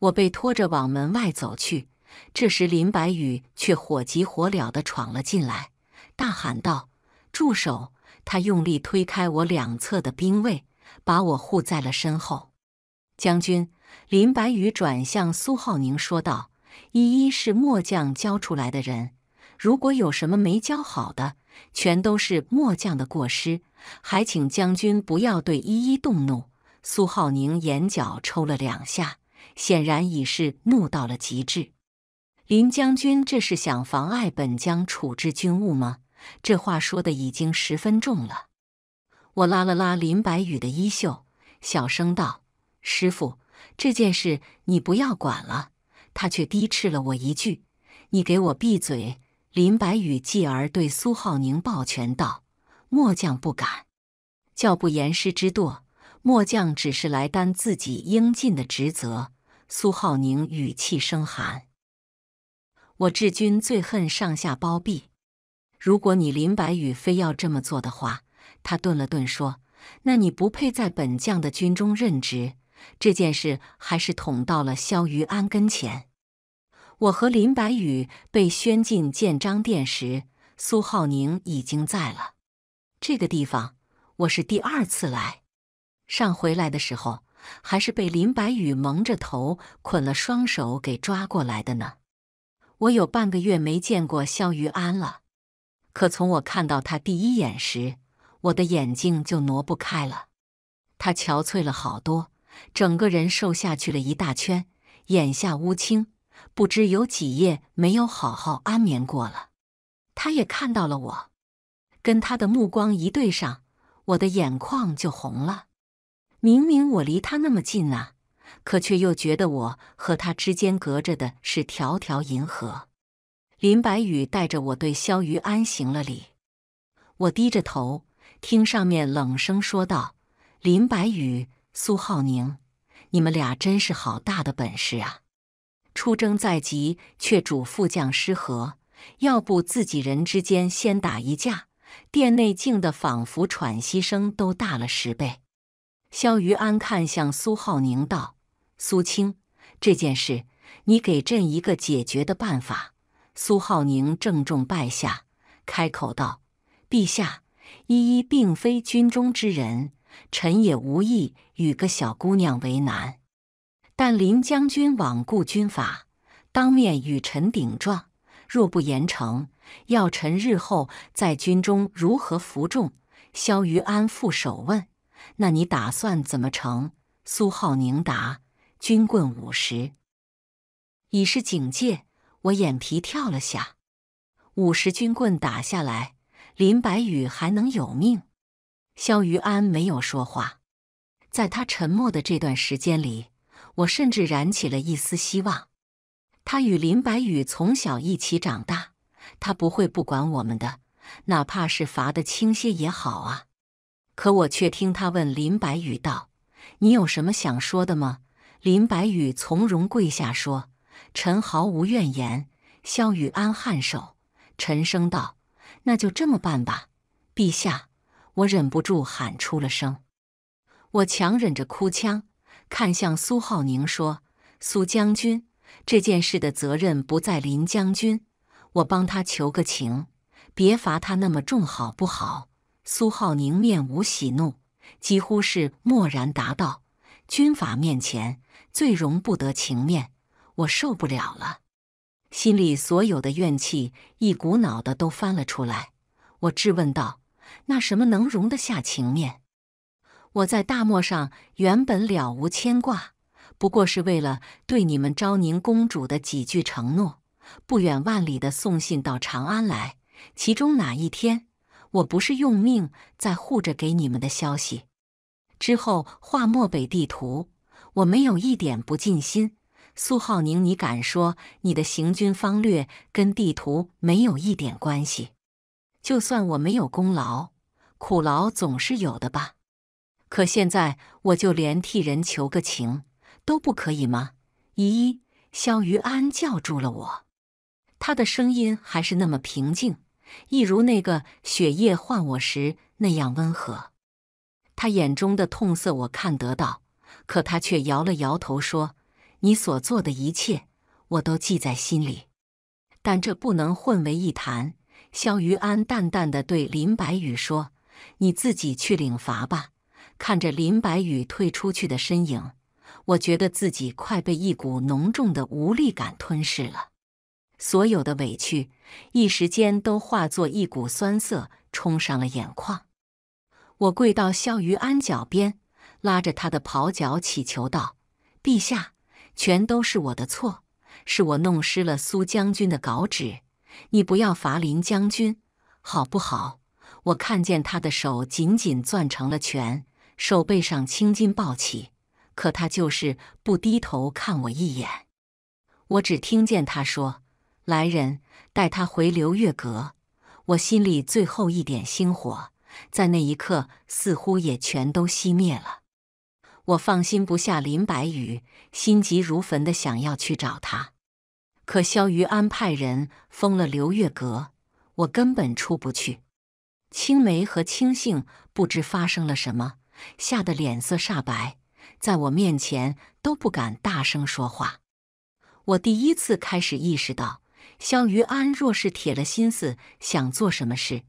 我被拖着往门外走去，这时林白羽却火急火燎地闯了进来，大喊道：“住手！”他用力推开我两侧的兵卫，把我护在了身后。将军，林白羽转向苏浩宁说道：“依依是末将教出来的人，如果有什么没教好的，全都是末将的过失，还请将军不要对依依动怒。”苏浩宁眼角抽了两下，显然已是怒到了极致。林将军，这是想妨碍本将处置军务吗？这话说的已经十分重了。我拉了拉林白羽的衣袖，小声道：“师傅，这件事你不要管了。”他却低斥了我一句：“你给我闭嘴！”林白羽继而对苏浩宁抱拳道：“末将不敢。”教不严，师之惰。末将只是来担自己应尽的职责。苏浩宁语气生寒：“我治军最恨上下包庇。如果你林白羽非要这么做的话，”他顿了顿说，“那你不配在本将的军中任职。这件事还是捅到了萧于安跟前。我和林白羽被宣进建章殿时，苏浩宁已经在了。这个地方我是第二次来。”上回来的时候，还是被林白羽蒙着头、捆了双手给抓过来的呢。我有半个月没见过肖于安了，可从我看到他第一眼时，我的眼睛就挪不开了。他憔悴了好多，整个人瘦下去了一大圈，眼下乌青，不知有几夜没有好好安眠过了。他也看到了我，跟他的目光一对上，我的眼眶就红了。明明我离他那么近啊，可却又觉得我和他之间隔着的是条条银河。林白羽带着我对萧余安行了礼，我低着头，听上面冷声说道：“林白羽、苏浩宁，你们俩真是好大的本事啊！出征在即，却主副将失和，要不自己人之间先打一架？殿内静的，仿佛喘息声都大了十倍。”萧于安看向苏浩宁，道：“苏青，这件事你给朕一个解决的办法。”苏浩宁郑重拜下，开口道：“陛下，依依并非军中之人，臣也无意与个小姑娘为难。但林将军罔顾军法，当面与臣顶撞，若不严惩，要臣日后在军中如何服众？”萧于安负手问。那你打算怎么成？苏浩宁答：“军棍五十，以示警戒。”我眼皮跳了下，五十军棍打下来，林白羽还能有命？肖于安没有说话。在他沉默的这段时间里，我甚至燃起了一丝希望。他与林白羽从小一起长大，他不会不管我们的，哪怕是罚的轻些也好啊。可我却听他问林白羽道：“你有什么想说的吗？”林白羽从容跪下说：“臣毫无怨言。”萧雨安颔首，沉声道：“那就这么办吧，陛下。”我忍不住喊出了声，我强忍着哭腔，看向苏浩宁说：“苏将军，这件事的责任不在林将军，我帮他求个情，别罚他那么重，好不好？”苏浩宁面无喜怒，几乎是默然答道：“军法面前最容不得情面，我受不了了。心里所有的怨气一股脑的都翻了出来。”我质问道：“那什么能容得下情面？”我在大漠上原本了无牵挂，不过是为了对你们昭宁公主的几句承诺，不远万里的送信到长安来。其中哪一天？我不是用命在护着给你们的消息。之后画漠北地图，我没有一点不尽心。苏浩宁，你敢说你的行军方略跟地图没有一点关系？就算我没有功劳，苦劳总是有的吧？可现在，我就连替人求个情都不可以吗？咦，萧于安叫住了我，他的声音还是那么平静。一如那个雪夜唤我时那样温和，他眼中的痛色我看得到，可他却摇了摇头说：“你所做的一切，我都记在心里，但这不能混为一谈。”萧余安淡淡的对林白羽说：“你自己去领罚吧。”看着林白羽退出去的身影，我觉得自己快被一股浓重的无力感吞噬了。所有的委屈，一时间都化作一股酸涩，冲上了眼眶。我跪到萧于安脚边，拉着他的袍脚，乞求道：“陛下，全都是我的错，是我弄湿了苏将军的稿纸，你不要罚林将军，好不好？”我看见他的手紧紧攥成了拳，手背上青筋暴起，可他就是不低头看我一眼。我只听见他说。来人，带他回流月阁。我心里最后一点星火，在那一刻似乎也全都熄灭了。我放心不下林白羽，心急如焚的想要去找他，可萧瑜安派人封了流月阁，我根本出不去。青梅和青杏不知发生了什么，吓得脸色煞白，在我面前都不敢大声说话。我第一次开始意识到。萧于安若是铁了心思想做什么事，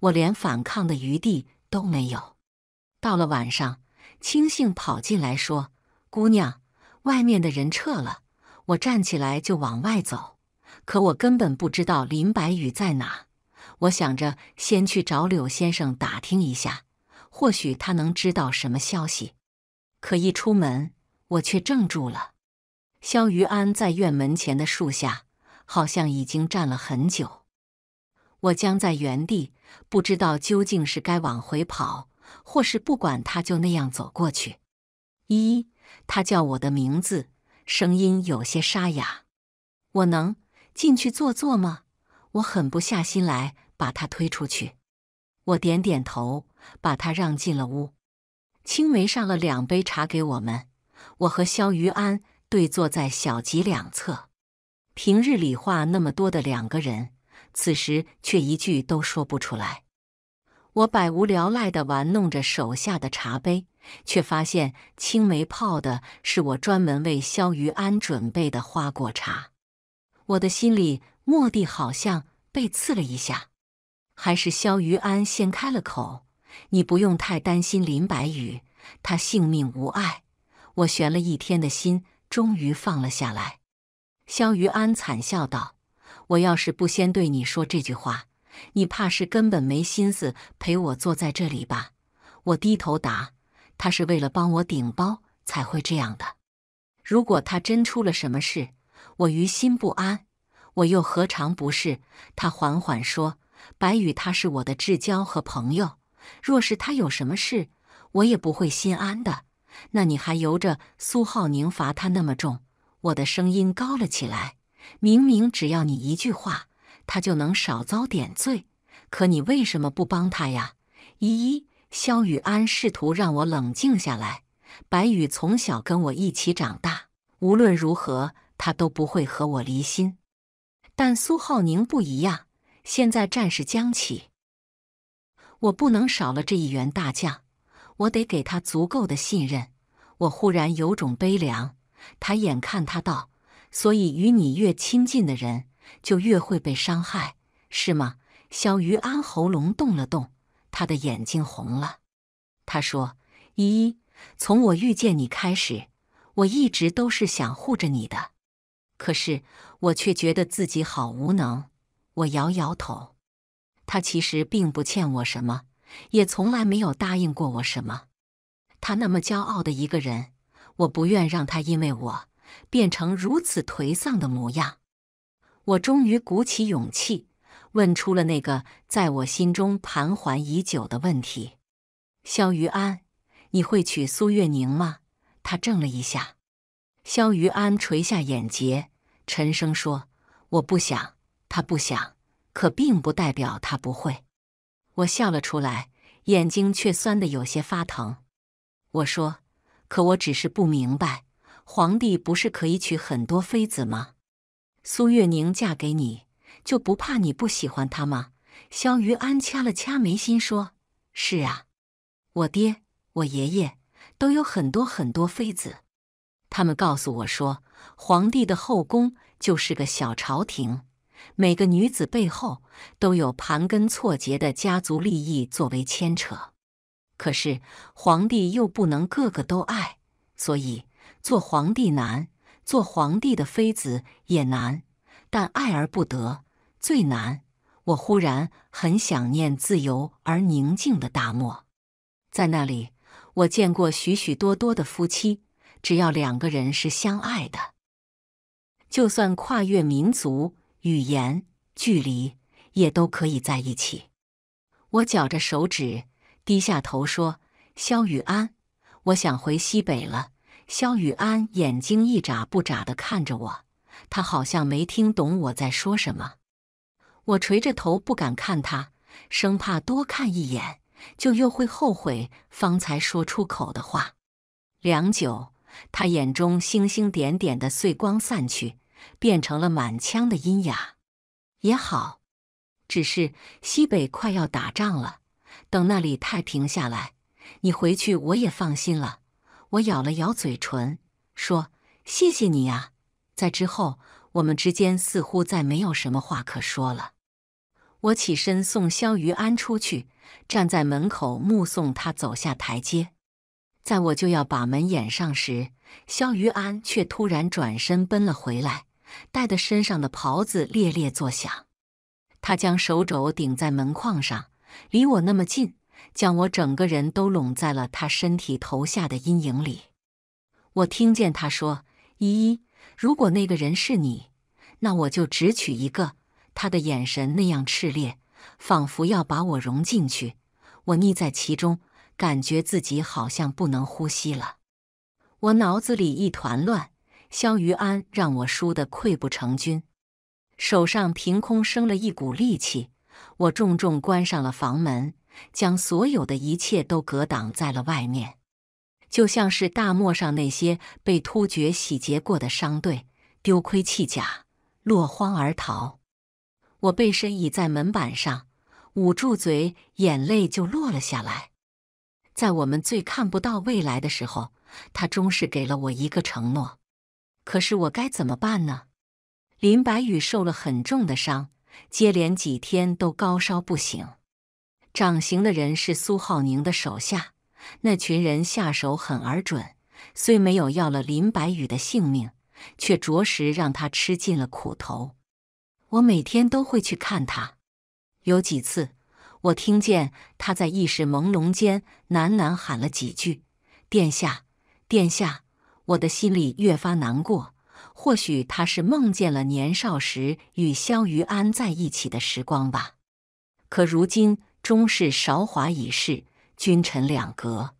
我连反抗的余地都没有。到了晚上，青杏跑进来说：“姑娘，外面的人撤了。”我站起来就往外走，可我根本不知道林白羽在哪。我想着先去找柳先生打听一下，或许他能知道什么消息。可一出门，我却怔住了。萧于安在院门前的树下。好像已经站了很久，我僵在原地，不知道究竟是该往回跑，或是不管他就那样走过去。一，他叫我的名字，声音有些沙哑。我能进去坐坐吗？我狠不下心来把他推出去。我点点头，把他让进了屋。青梅上了两杯茶给我们，我和肖于安对坐在小吉两侧。平日里话那么多的两个人，此时却一句都说不出来。我百无聊赖地玩弄着手下的茶杯，却发现青梅泡的是我专门为萧余安准备的花果茶。我的心里蓦地好像被刺了一下。还是萧余安先开了口：“你不用太担心林白羽，他性命无碍。”我悬了一天的心终于放了下来。萧余安惨笑道：“我要是不先对你说这句话，你怕是根本没心思陪我坐在这里吧？”我低头答：“他是为了帮我顶包才会这样的。如果他真出了什么事，我于心不安。我又何尝不是？”他缓缓说：“白羽，他是我的至交和朋友。若是他有什么事，我也不会心安的。那你还由着苏浩宁罚他那么重？”我的声音高了起来，明明只要你一句话，他就能少遭点罪，可你为什么不帮他呀？依依，肖雨安试图让我冷静下来。白宇从小跟我一起长大，无论如何，他都不会和我离心。但苏浩宁不一样，现在战事将起，我不能少了这一员大将，我得给他足够的信任。我忽然有种悲凉。抬眼看他道：“所以与你越亲近的人，就越会被伤害，是吗？”小于安喉咙动了动，他的眼睛红了。他说：“咦，从我遇见你开始，我一直都是想护着你的，可是我却觉得自己好无能。”我摇摇头。他其实并不欠我什么，也从来没有答应过我什么。他那么骄傲的一个人。我不愿让他因为我变成如此颓丧的模样。我终于鼓起勇气，问出了那个在我心中盘桓已久的问题：“肖于安，你会娶苏月宁吗？”他怔了一下，肖于安垂下眼睫，沉声说：“我不想，他不想，可并不代表他不会。”我笑了出来，眼睛却酸得有些发疼。我说。可我只是不明白，皇帝不是可以娶很多妃子吗？苏月宁嫁给你就不怕你不喜欢她吗？萧于安掐了掐眉心，说：“是啊，我爹、我爷爷都有很多很多妃子，他们告诉我说，皇帝的后宫就是个小朝廷，每个女子背后都有盘根错节的家族利益作为牵扯。”可是皇帝又不能个个都爱，所以做皇帝难，做皇帝的妃子也难。但爱而不得最难。我忽然很想念自由而宁静的大漠，在那里，我见过许许多多的夫妻，只要两个人是相爱的，就算跨越民族、语言、距离，也都可以在一起。我绞着手指。低下头说：“肖雨安，我想回西北了。”肖雨安眼睛一眨不眨的看着我，他好像没听懂我在说什么。我垂着头不敢看他，生怕多看一眼就又会后悔方才说出口的话。良久，他眼中星星点点的碎光散去，变成了满腔的阴哑。也好，只是西北快要打仗了。等那里太平下来，你回去我也放心了。我咬了咬嘴唇，说：“谢谢你啊。”在之后，我们之间似乎再没有什么话可说了。我起身送萧于安出去，站在门口目送他走下台阶。在我就要把门掩上时，萧于安却突然转身奔了回来，带的身上的袍子猎猎作响。他将手肘顶在门框上。离我那么近，将我整个人都拢在了他身体头下的阴影里。我听见他说：“依依，如果那个人是你，那我就只娶一个。”他的眼神那样炽烈，仿佛要把我融进去。我溺在其中，感觉自己好像不能呼吸了。我脑子里一团乱，肖于安让我输得溃不成军，手上凭空生了一股力气。我重重关上了房门，将所有的一切都隔挡在了外面，就像是大漠上那些被突厥洗劫过的商队，丢盔弃甲，落荒而逃。我背身倚在门板上，捂住嘴，眼泪就落了下来。在我们最看不到未来的时候，他终是给了我一个承诺。可是我该怎么办呢？林白羽受了很重的伤。接连几天都高烧不醒，掌刑的人是苏浩宁的手下，那群人下手狠而准，虽没有要了林白羽的性命，却着实让他吃尽了苦头。我每天都会去看他，有几次我听见他在意识朦胧间喃喃喊了几句“殿下，殿下”，我的心里越发难过。或许他是梦见了年少时与萧于安在一起的时光吧，可如今终是韶华已逝，君臣两隔。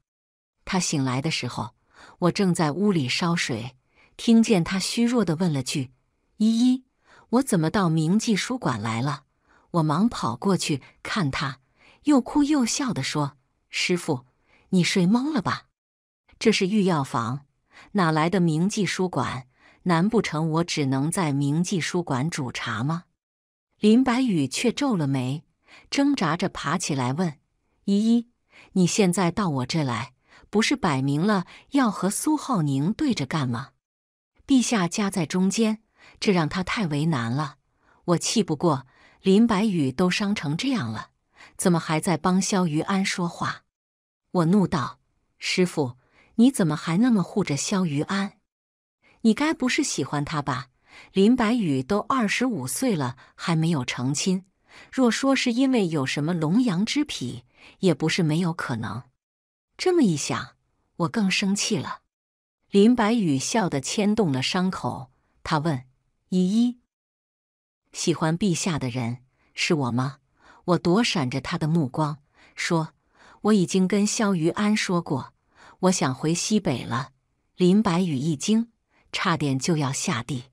他醒来的时候，我正在屋里烧水，听见他虚弱的问了句：“依依，我怎么到明记书馆来了？”我忙跑过去看他，又哭又笑的说：“师傅，你睡懵了吧？这是御药房，哪来的明记书馆？”难不成我只能在明记书馆煮茶吗？林白羽却皱了眉，挣扎着爬起来问：“依依，你现在到我这来，不是摆明了要和苏浩宁对着干吗？陛下夹在中间，这让他太为难了。我气不过，林白羽都伤成这样了，怎么还在帮萧于安说话？”我怒道：“师傅，你怎么还那么护着萧于安？”你该不是喜欢他吧？林白羽都二十五岁了，还没有成亲。若说是因为有什么龙阳之癖，也不是没有可能。这么一想，我更生气了。林白羽笑得牵动了伤口，他问：“依依，喜欢陛下的人是我吗？”我躲闪着他的目光，说：“我已经跟萧于安说过，我想回西北了。”林白羽一惊。差点就要下地，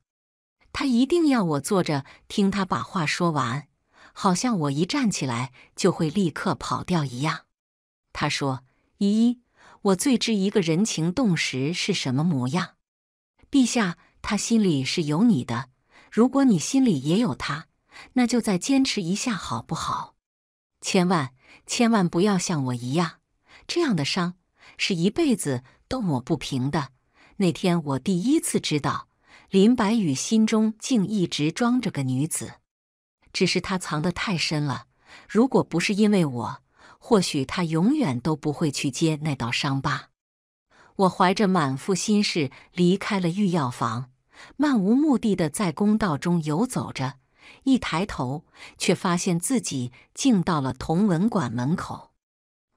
他一定要我坐着听他把话说完，好像我一站起来就会立刻跑掉一样。他说：“依依，我最知一个人情动时是什么模样，陛下，他心里是有你的，如果你心里也有他，那就再坚持一下好不好？千万千万不要像我一样，这样的伤是一辈子都抹不平的。”那天我第一次知道，林白羽心中竟一直装着个女子，只是他藏得太深了。如果不是因为我，或许他永远都不会去揭那道伤疤。我怀着满腹心事离开了御药房，漫无目的的在公道中游走着。一抬头，却发现自己竟到了同文馆门口。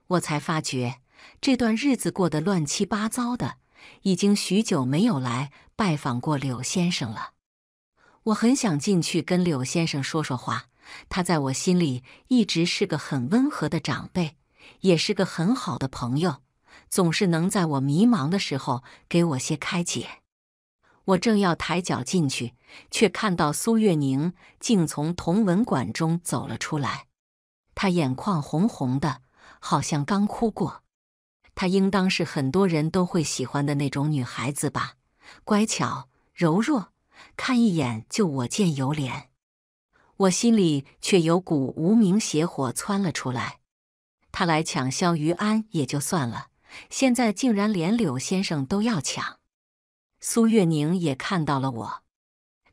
我才发觉，这段日子过得乱七八糟的。已经许久没有来拜访过柳先生了，我很想进去跟柳先生说说话。他在我心里一直是个很温和的长辈，也是个很好的朋友，总是能在我迷茫的时候给我些开解。我正要抬脚进去，却看到苏月宁竟从同文馆中走了出来，她眼眶红红的，好像刚哭过。她应当是很多人都会喜欢的那种女孩子吧，乖巧柔弱，看一眼就我见犹怜。我心里却有股无名邪火窜了出来。他来抢萧余安也就算了，现在竟然连柳先生都要抢。苏月宁也看到了我，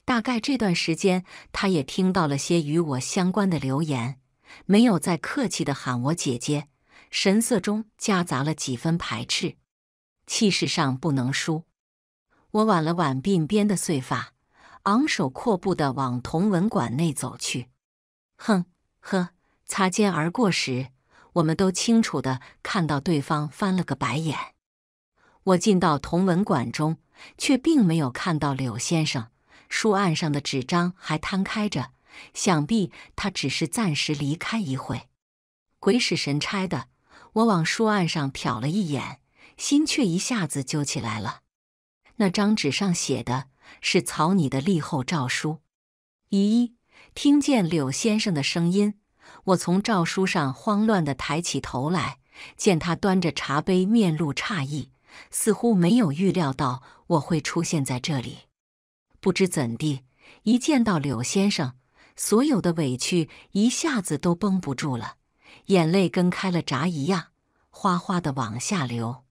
大概这段时间她也听到了些与我相关的流言，没有再客气的喊我姐姐。神色中夹杂了几分排斥，气势上不能输。我挽了挽鬓边的碎发，昂首阔步地往同文馆内走去。哼呵，擦肩而过时，我们都清楚地看到对方翻了个白眼。我进到同文馆中，却并没有看到柳先生，书案上的纸张还摊开着，想必他只是暂时离开一会。鬼使神差的。我往书案上瞟了一眼，心却一下子揪起来了。那张纸上写的是草拟的立后诏书。咦，听见柳先生的声音，我从诏书上慌乱的抬起头来，见他端着茶杯，面露诧异，似乎没有预料到我会出现在这里。不知怎地，一见到柳先生，所有的委屈一下子都绷不住了。眼泪跟开了闸一样，哗哗的往下流。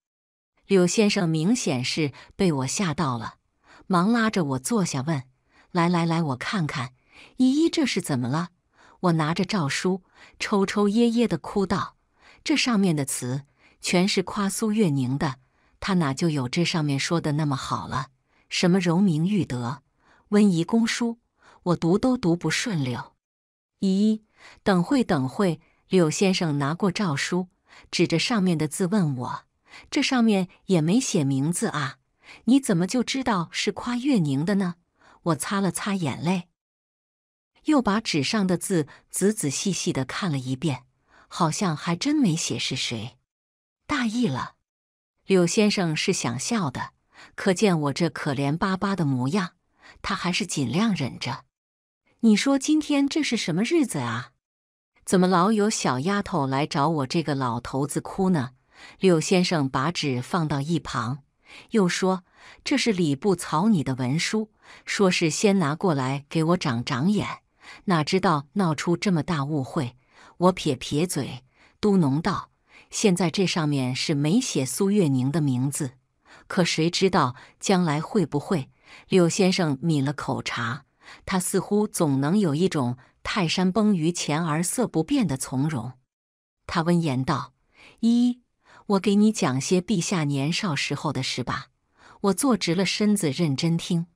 柳先生明显是被我吓到了，忙拉着我坐下，问：“来来来，我看看，依依这是怎么了？”我拿着诏书，抽抽噎噎的哭道：“这上面的词全是夸苏月宁的，她哪就有这上面说的那么好了？什么柔明玉德、温仪公书，我读都读不顺溜。”依依，等会，等会。柳先生拿过诏书，指着上面的字问我：“这上面也没写名字啊，你怎么就知道是夸月宁的呢？”我擦了擦眼泪，又把纸上的字仔仔细细的看了一遍，好像还真没写是谁。大意了，柳先生是想笑的，可见我这可怜巴巴的模样，他还是尽量忍着。你说今天这是什么日子啊？怎么老有小丫头来找我这个老头子哭呢？柳先生把纸放到一旁，又说：“这是礼部草拟的文书，说是先拿过来给我长长眼，哪知道闹出这么大误会。”我撇撇嘴，嘟哝道：“现在这上面是没写苏月宁的名字，可谁知道将来会不会？”柳先生抿了口茶，他似乎总能有一种。泰山崩于前而色不变的从容，他温言道：“一，我给你讲些陛下年少时候的事吧。”我坐直了身子，认真听。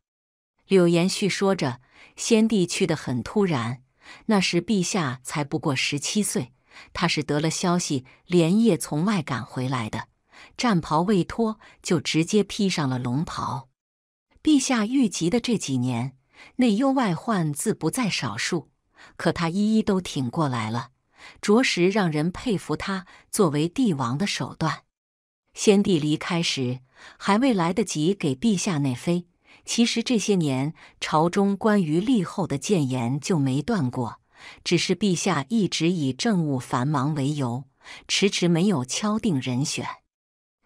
柳延旭说着：“先帝去的很突然，那时陛下才不过十七岁。他是得了消息，连夜从外赶回来的，战袍未脱，就直接披上了龙袍。陛下遇疾的这几年，内忧外患自不在少数。”可他一一都挺过来了，着实让人佩服他作为帝王的手段。先帝离开时还未来得及给陛下内妃，其实这些年朝中关于立后的谏言就没断过，只是陛下一直以政务繁忙为由，迟迟没有敲定人选。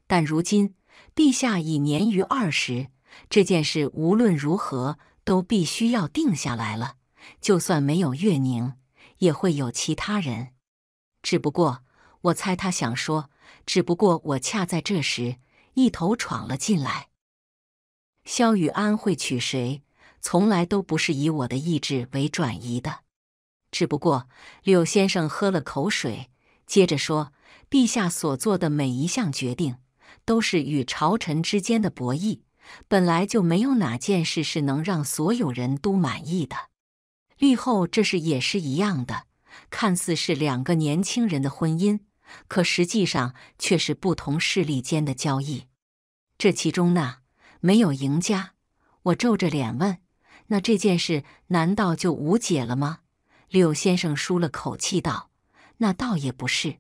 但如今陛下已年逾二十，这件事无论如何都必须要定下来了。就算没有月宁，也会有其他人。只不过，我猜他想说，只不过我恰在这时一头闯了进来。萧雨安会娶谁，从来都不是以我的意志为转移的。只不过，柳先生喝了口水，接着说：“陛下所做的每一项决定，都是与朝臣之间的博弈，本来就没有哪件事是能让所有人都满意的。”玉后这事也是一样的，看似是两个年轻人的婚姻，可实际上却是不同势力间的交易。这其中呢，没有赢家。我皱着脸问：“那这件事难道就无解了吗？”柳先生舒了口气道：“那倒也不是。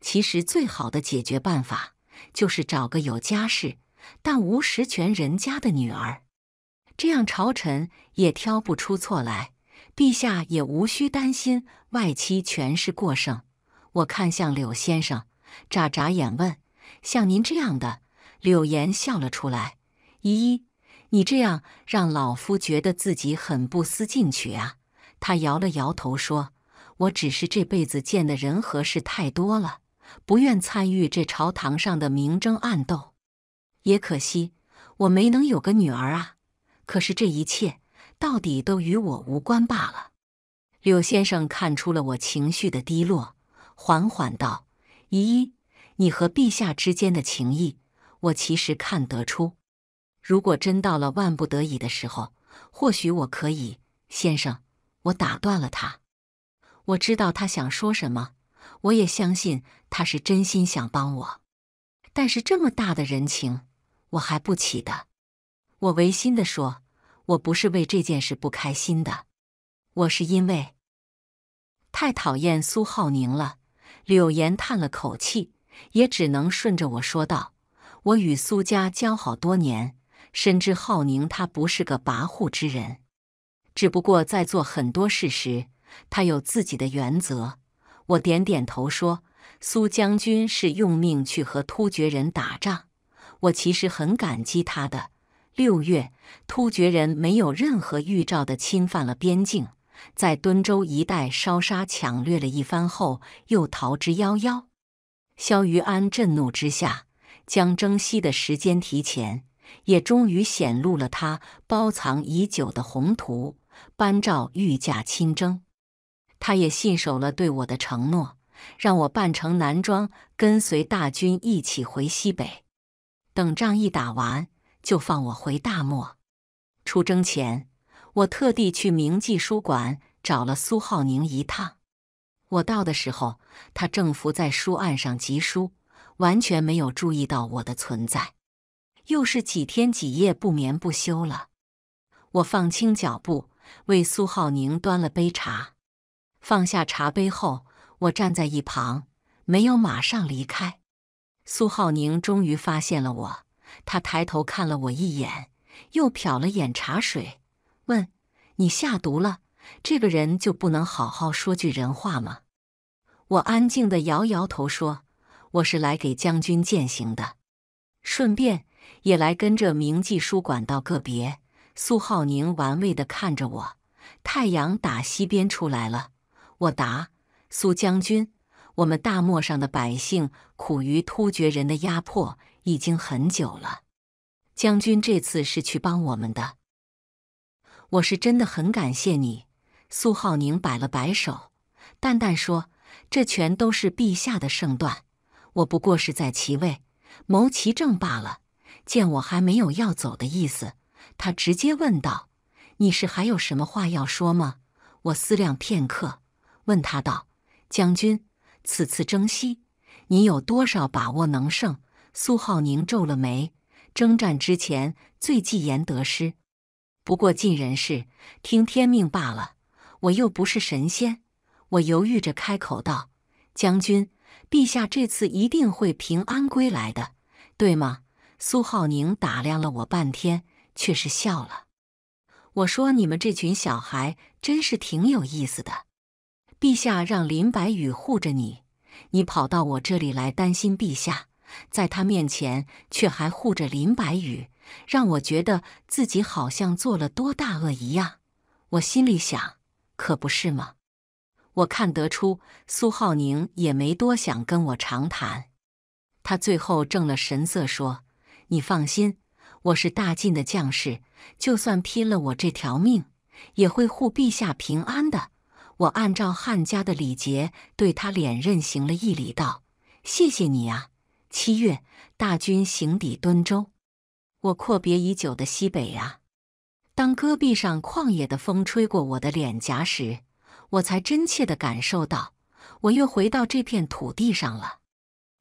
其实最好的解决办法，就是找个有家室，但无实权人家的女儿，这样朝臣也挑不出错来。”陛下也无需担心外戚权势过剩。我看向柳先生，眨眨眼问：“像您这样的？”柳岩笑了出来：“依依，你这样让老夫觉得自己很不思进取啊？”他摇了摇头说：“我只是这辈子见的人和事太多了，不愿参与这朝堂上的明争暗斗。也可惜，我没能有个女儿啊。可是这一切……”到底都与我无关罢了。柳先生看出了我情绪的低落，缓缓道：“依依，你和陛下之间的情谊，我其实看得出。如果真到了万不得已的时候，或许我可以……先生，我打断了他。我知道他想说什么，我也相信他是真心想帮我。但是这么大的人情，我还不起的。”我违心的说。我不是为这件事不开心的，我是因为太讨厌苏浩宁了。柳岩叹了口气，也只能顺着我说道：“我与苏家交好多年，深知浩宁他不是个跋扈之人，只不过在做很多事时，他有自己的原则。”我点点头说：“苏将军是用命去和突厥人打仗，我其实很感激他的。”六月，突厥人没有任何预兆地侵犯了边境，在敦州一带烧杀抢掠了一番后，又逃之夭夭。萧于安震怒之下，将征西的时间提前，也终于显露了他包藏已久的宏图。班昭御驾亲征，他也信守了对我的承诺，让我扮成男装，跟随大军一起回西北。等仗一打完。就放我回大漠。出征前，我特地去明记书馆找了苏浩宁一趟。我到的时候，他正伏在书案上疾书，完全没有注意到我的存在。又是几天几夜不眠不休了。我放轻脚步，为苏浩宁端了杯茶。放下茶杯后，我站在一旁，没有马上离开。苏浩宁终于发现了我。他抬头看了我一眼，又瞟了眼茶水，问：“你下毒了？这个人就不能好好说句人话吗？”我安静的摇摇头说：“我是来给将军践行的，顺便也来跟这明记书馆道个别。”苏浩宁玩味的看着我。太阳打西边出来了。我答：“苏将军，我们大漠上的百姓苦于突厥人的压迫。”已经很久了，将军这次是去帮我们的，我是真的很感谢你。苏浩宁摆了摆手，淡淡说：“这全都是陛下的圣断，我不过是在其位谋其政罢了。”见我还没有要走的意思，他直接问道：“你是还有什么话要说吗？”我思量片刻，问他道：“将军，此次征西，你有多少把握能胜？”苏浩宁皱了眉，征战之前最忌言得失，不过尽人事，听天命罢了。我又不是神仙，我犹豫着开口道：“将军，陛下这次一定会平安归来的，对吗？”苏浩宁打量了我半天，却是笑了。我说：“你们这群小孩真是挺有意思的。陛下让林白羽护着你，你跑到我这里来担心陛下。”在他面前却还护着林白羽，让我觉得自己好像做了多大恶一样。我心里想，可不是吗？我看得出苏浩宁也没多想跟我长谈。他最后正了神色说：“你放心，我是大晋的将士，就算拼了我这条命，也会护陛下平安的。”我按照汉家的礼节对他脸认行了一礼，道：“谢谢你啊。”七月，大军行抵敦州，我阔别已久的西北啊！当戈壁上旷野的风吹过我的脸颊时，我才真切地感受到，我又回到这片土地上了。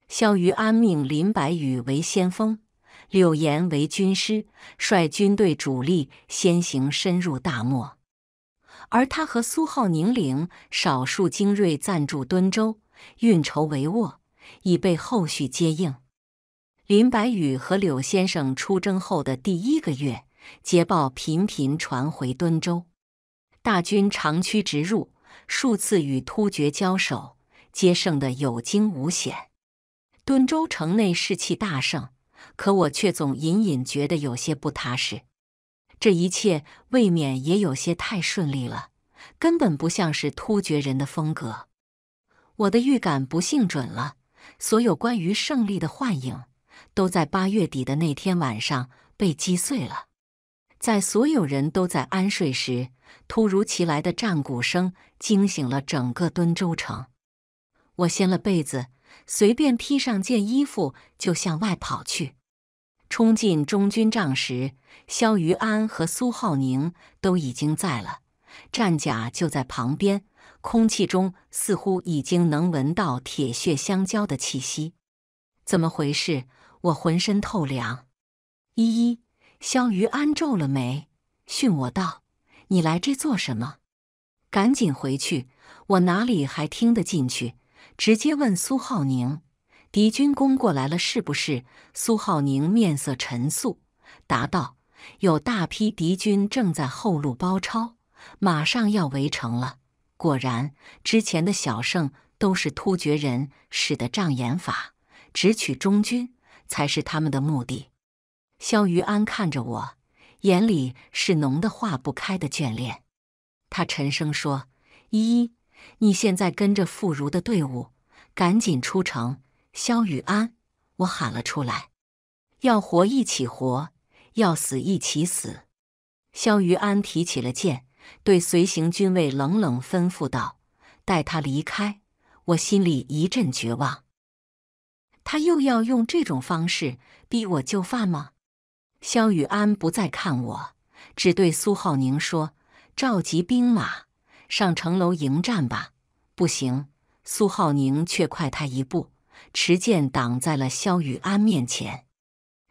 萧瑜安命林白羽为先锋，柳岩为军师，率军队主力先行深入大漠，而他和苏浩宁领少数精锐暂驻敦州，运筹帷幄。以备后续接应。林白羽和柳先生出征后的第一个月，捷报频频传回敦州，大军长驱直入，数次与突厥交手，皆胜得有惊无险。敦州城内士气大盛，可我却总隐隐觉得有些不踏实。这一切未免也有些太顺利了，根本不像是突厥人的风格。我的预感不幸准了。所有关于胜利的幻影，都在八月底的那天晚上被击碎了。在所有人都在安睡时，突如其来的战鼓声惊醒了整个敦州城。我掀了被子，随便披上件衣服就向外跑去。冲进中军帐时，肖于安和苏浩宁都已经在了，战甲就在旁边。空气中似乎已经能闻到铁血相交的气息，怎么回事？我浑身透凉。依依，肖瑜安皱了眉，训我道：“你来这做什么？赶紧回去！我哪里还听得进去？直接问苏浩宁：敌军攻过来了，是不是？”苏浩宁面色沉肃，答道：“有大批敌军正在后路包抄，马上要围城了。”果然，之前的小胜都是突厥人使的障眼法，直取中军才是他们的目的。萧于安看着我，眼里是浓的化不开的眷恋。他沉声说：“依依，你现在跟着妇孺的队伍，赶紧出城。”萧雨安，我喊了出来：“要活一起活，要死一起死。”萧于安提起了剑。对随行军卫冷冷吩咐道：“带他离开。”我心里一阵绝望。他又要用这种方式逼我就范吗？萧雨安不再看我，只对苏浩宁说：“召集兵马，上城楼迎战吧。”不行，苏浩宁却快他一步，持剑挡在了萧雨安面前。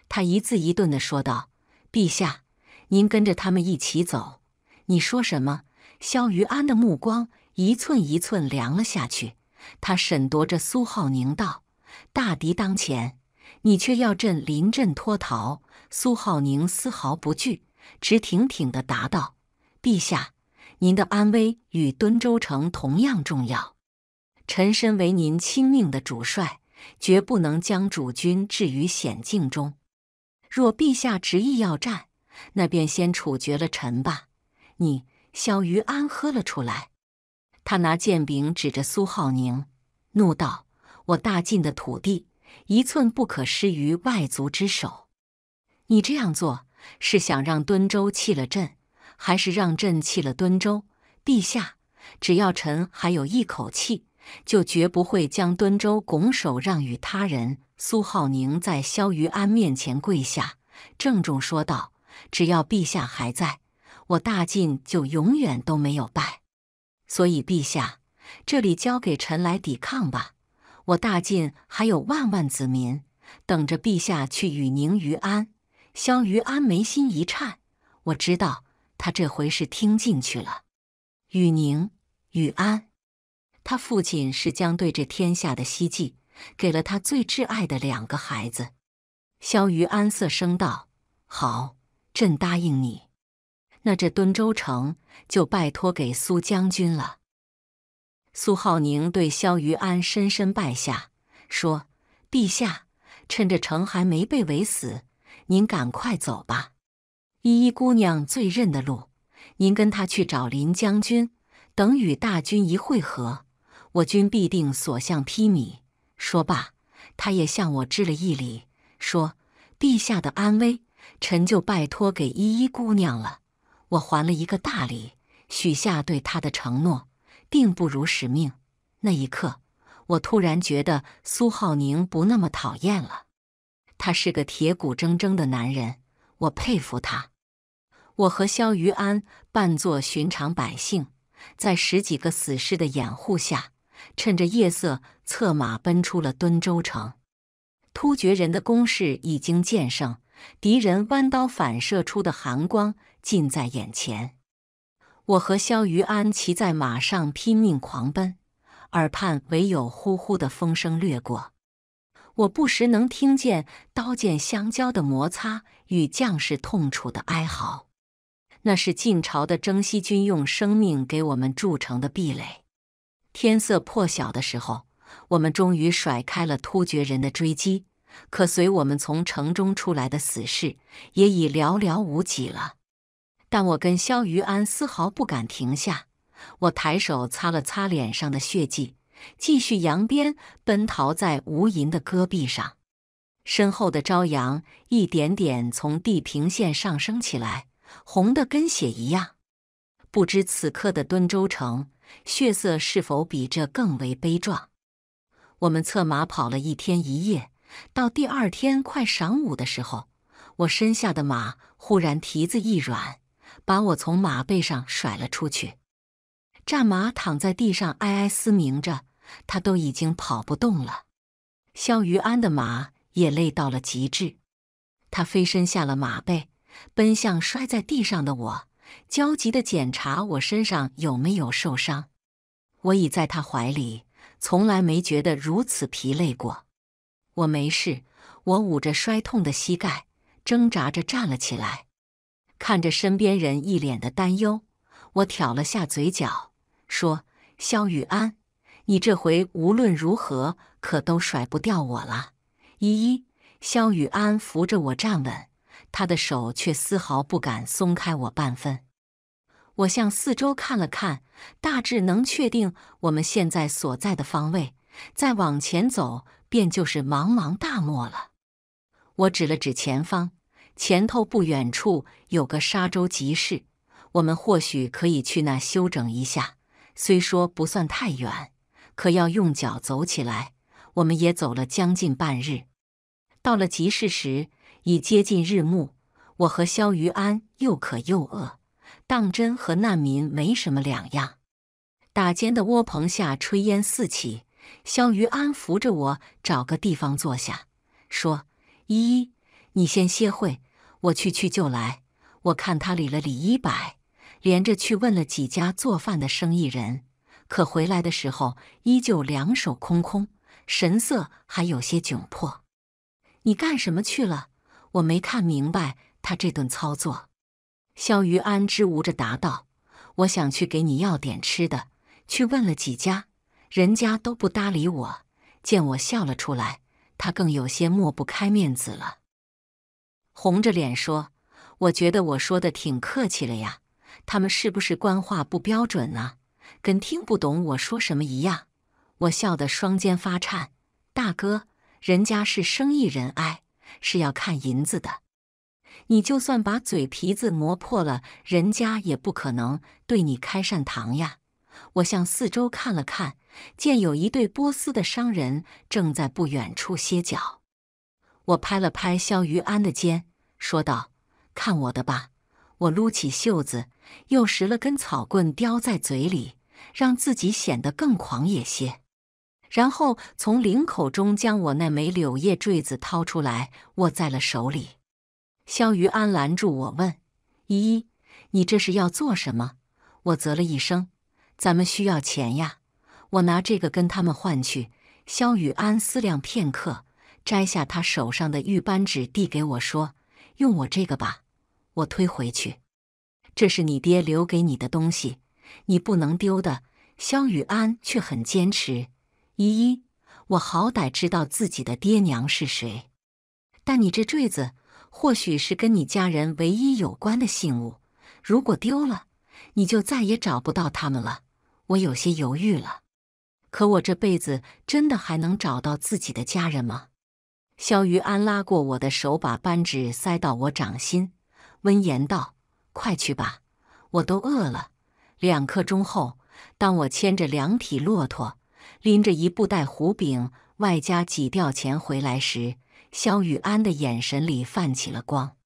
他一字一顿的说道：“陛下，您跟着他们一起走。”你说什么？萧于安的目光一寸一寸凉了下去。他审夺着苏浩宁道：“大敌当前，你却要朕临阵脱逃。”苏浩宁丝毫不惧，直挺挺地答道：“陛下，您的安危与敦州城同样重要。臣身为您亲命的主帅，绝不能将主君置于险境中。若陛下执意要战，那便先处决了臣吧。”你萧于安喝了出来，他拿剑柄指着苏浩宁，怒道：“我大晋的土地一寸不可失于外族之手。你这样做是想让敦州弃了朕，还是让朕弃了敦州？”陛下，只要臣还有一口气，就绝不会将敦州拱手让与他人。苏浩宁在萧于安面前跪下，郑重说道：“只要陛下还在。”我大晋就永远都没有败，所以陛下，这里交给臣来抵抗吧。我大晋还有万万子民等着陛下去与宁于安。萧于安眉心一颤，我知道他这回是听进去了。与宁与安，他父亲是将对这天下的希冀给了他最挚爱的两个孩子。萧于安色声道：“好，朕答应你。”那这敦州城就拜托给苏将军了。苏浩宁对萧于安深深拜下，说：“陛下，趁着城还没被围死，您赶快走吧。依依姑娘最认得路，您跟她去找林将军，等与大军一会合，我军必定所向披靡。”说罢，他也向我致了一礼，说：“陛下的安危，臣就拜托给依依姑娘了。”我还了一个大礼，许下对他的承诺，并不辱使命。那一刻，我突然觉得苏浩宁不那么讨厌了。他是个铁骨铮铮的男人，我佩服他。我和肖于安扮作寻常百姓，在十几个死士的掩护下，趁着夜色策马奔出了敦州城。突厥人的攻势已经渐盛，敌人弯刀反射出的寒光。近在眼前，我和萧余安骑在马上拼命狂奔，耳畔唯有呼呼的风声掠过。我不时能听见刀剑相交的摩擦与将士痛楚的哀嚎。那是晋朝的征西军用生命给我们筑成的壁垒。天色破晓的时候，我们终于甩开了突厥人的追击，可随我们从城中出来的死士也已寥寥无几了。但我跟萧余安丝毫不敢停下，我抬手擦了擦脸上的血迹，继续扬鞭奔逃在无垠的戈壁上。身后的朝阳一点点从地平线上升起来，红的跟血一样。不知此刻的敦州城，血色是否比这更为悲壮？我们策马跑了一天一夜，到第二天快晌午的时候，我身下的马忽然蹄子一软。把我从马背上甩了出去，战马躺在地上哀哀嘶鸣着，它都已经跑不动了。肖于安的马也累到了极致，他飞身下了马背，奔向摔在地上的我，焦急的检查我身上有没有受伤。我倚在他怀里，从来没觉得如此疲累过。我没事，我捂着摔痛的膝盖，挣扎着站了起来。看着身边人一脸的担忧，我挑了下嘴角，说：“萧雨安，你这回无论如何可都甩不掉我了。”依依，萧雨安扶着我站稳，他的手却丝毫不敢松开我半分。我向四周看了看，大致能确定我们现在所在的方位，再往前走便就是茫茫大漠了。我指了指前方。前头不远处有个沙洲集市，我们或许可以去那休整一下。虽说不算太远，可要用脚走起来，我们也走了将近半日。到了集市时，已接近日暮。我和肖于安又渴又饿，当真和难民没什么两样。打尖的窝棚下炊烟四起，肖于安扶着我找个地方坐下，说：“依依，你先歇会。”我去去就来，我看他理了理衣摆，连着去问了几家做饭的生意人，可回来的时候依旧两手空空，神色还有些窘迫。你干什么去了？我没看明白他这顿操作。肖余安支吾着答道：“我想去给你要点吃的，去问了几家，人家都不搭理我。见我笑了出来，他更有些抹不开面子了。”红着脸说：“我觉得我说的挺客气了呀，他们是不是官话不标准啊？跟听不懂我说什么一样。”我笑得双肩发颤。大哥，人家是生意人，哎，是要看银子的。你就算把嘴皮子磨破了，人家也不可能对你开善堂呀。我向四周看了，看见有一对波斯的商人正在不远处歇脚。我拍了拍肖于安的肩，说道：“看我的吧。”我撸起袖子，又拾了根草棍叼在嘴里，让自己显得更狂野些。然后从领口中将我那枚柳叶坠子掏出来，握在了手里。肖于安拦住我，问：“依依，你这是要做什么？”我啧了一声：“咱们需要钱呀，我拿这个跟他们换去。”肖余安思量片刻。摘下他手上的玉扳指，递给我说：“用我这个吧。”我推回去：“这是你爹留给你的东西，你不能丢的。”肖雨安却很坚持：“依依，我好歹知道自己的爹娘是谁。但你这坠子，或许是跟你家人唯一有关的信物。如果丢了，你就再也找不到他们了。”我有些犹豫了。可我这辈子真的还能找到自己的家人吗？肖于安拉过我的手，把扳指塞到我掌心，温言道：“快去吧，我都饿了。”两刻钟后，当我牵着两匹骆驼，拎着一布袋胡饼，外加几吊钱回来时，肖雨安的眼神里泛起了光。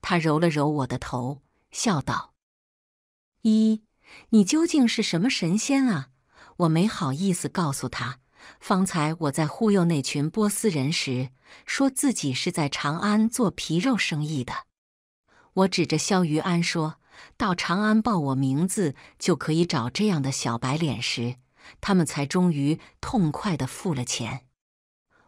他揉了揉我的头，笑道：“一，你究竟是什么神仙啊？”我没好意思告诉他，方才我在忽悠那群波斯人时。说自己是在长安做皮肉生意的。我指着萧余安说：“到长安报我名字就可以找这样的小白脸。”时，他们才终于痛快地付了钱。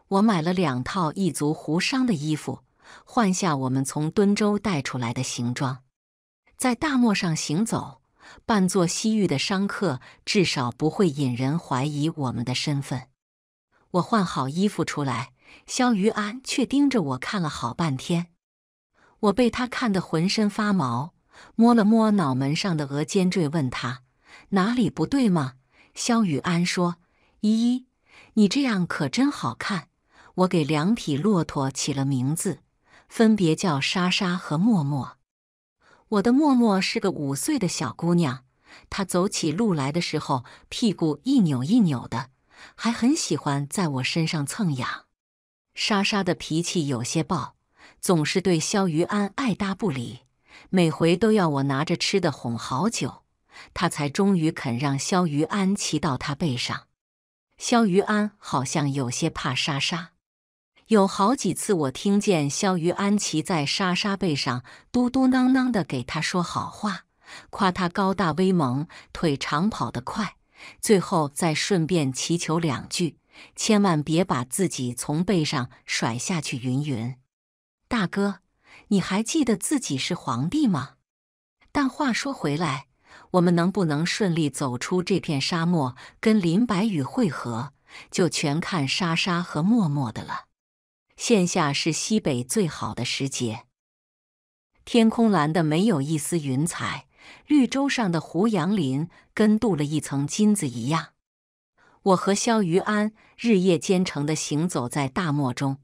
我买了两套异族胡商的衣服，换下我们从敦州带出来的行装，在大漠上行走，扮作西域的商客，至少不会引人怀疑我们的身份。我换好衣服出来。肖于安却盯着我看了好半天，我被他看得浑身发毛，摸了摸脑门上的额尖坠，问他哪里不对吗？肖雨安说：“依依，你这样可真好看。我给两匹骆驼起了名字，分别叫莎莎和默默。我的默默是个五岁的小姑娘，她走起路来的时候屁股一扭一扭的，还很喜欢在我身上蹭痒。”莎莎的脾气有些暴，总是对肖于安爱搭不理，每回都要我拿着吃的哄好久，他才终于肯让肖于安骑到他背上。肖于安好像有些怕莎莎，有好几次我听见肖于安骑在莎莎背上嘟嘟囔囔的给他说好话，夸他高大威猛、腿长跑得快，最后再顺便祈求两句。千万别把自己从背上甩下去，云云。大哥，你还记得自己是皇帝吗？但话说回来，我们能不能顺利走出这片沙漠，跟林白羽会合，就全看莎莎和默默的了。现下是西北最好的时节，天空蓝的没有一丝云彩，绿洲上的胡杨林跟镀了一层金子一样。我和萧于安日夜兼程地行走在大漠中，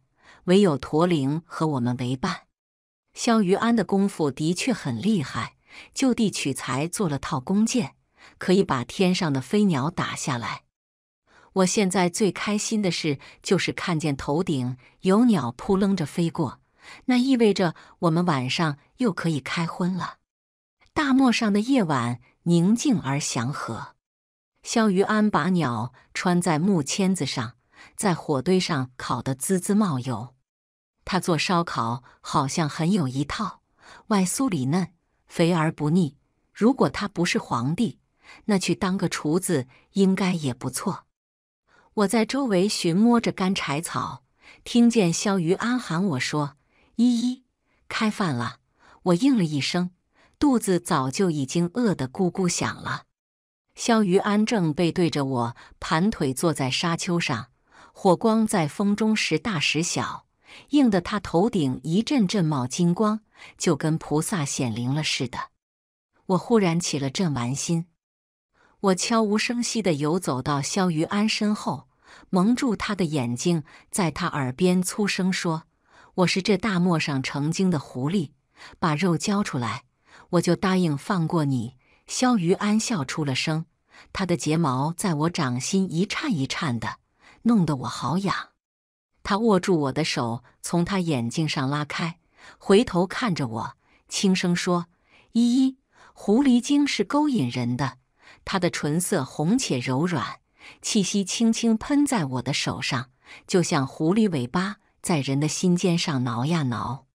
唯有驼铃和我们为伴。萧于安的功夫的确很厉害，就地取材做了套弓箭，可以把天上的飞鸟打下来。我现在最开心的事，就是看见头顶有鸟扑棱着飞过，那意味着我们晚上又可以开荤了。大漠上的夜晚宁静而祥和。萧余安把鸟穿在木签子上，在火堆上烤得滋滋冒油。他做烧烤好像很有一套，外酥里嫩，肥而不腻。如果他不是皇帝，那去当个厨子应该也不错。我在周围寻摸着干柴草，听见萧余安喊我说：“依依，开饭了。”我应了一声，肚子早就已经饿得咕咕响了。肖于安正背对着我，盘腿坐在沙丘上，火光在风中时大时小，映得他头顶一阵阵冒金光，就跟菩萨显灵了似的。我忽然起了阵玩心，我悄无声息地游走到肖于安身后，蒙住他的眼睛，在他耳边粗声说：“我是这大漠上成精的狐狸，把肉交出来，我就答应放过你。”肖余安笑出了声，他的睫毛在我掌心一颤一颤的，弄得我好痒。他握住我的手，从他眼睛上拉开，回头看着我，轻声说：“依依，狐狸精是勾引人的，她的唇色红且柔软，气息轻轻喷在我的手上，就像狐狸尾巴在人的心尖上挠呀挠，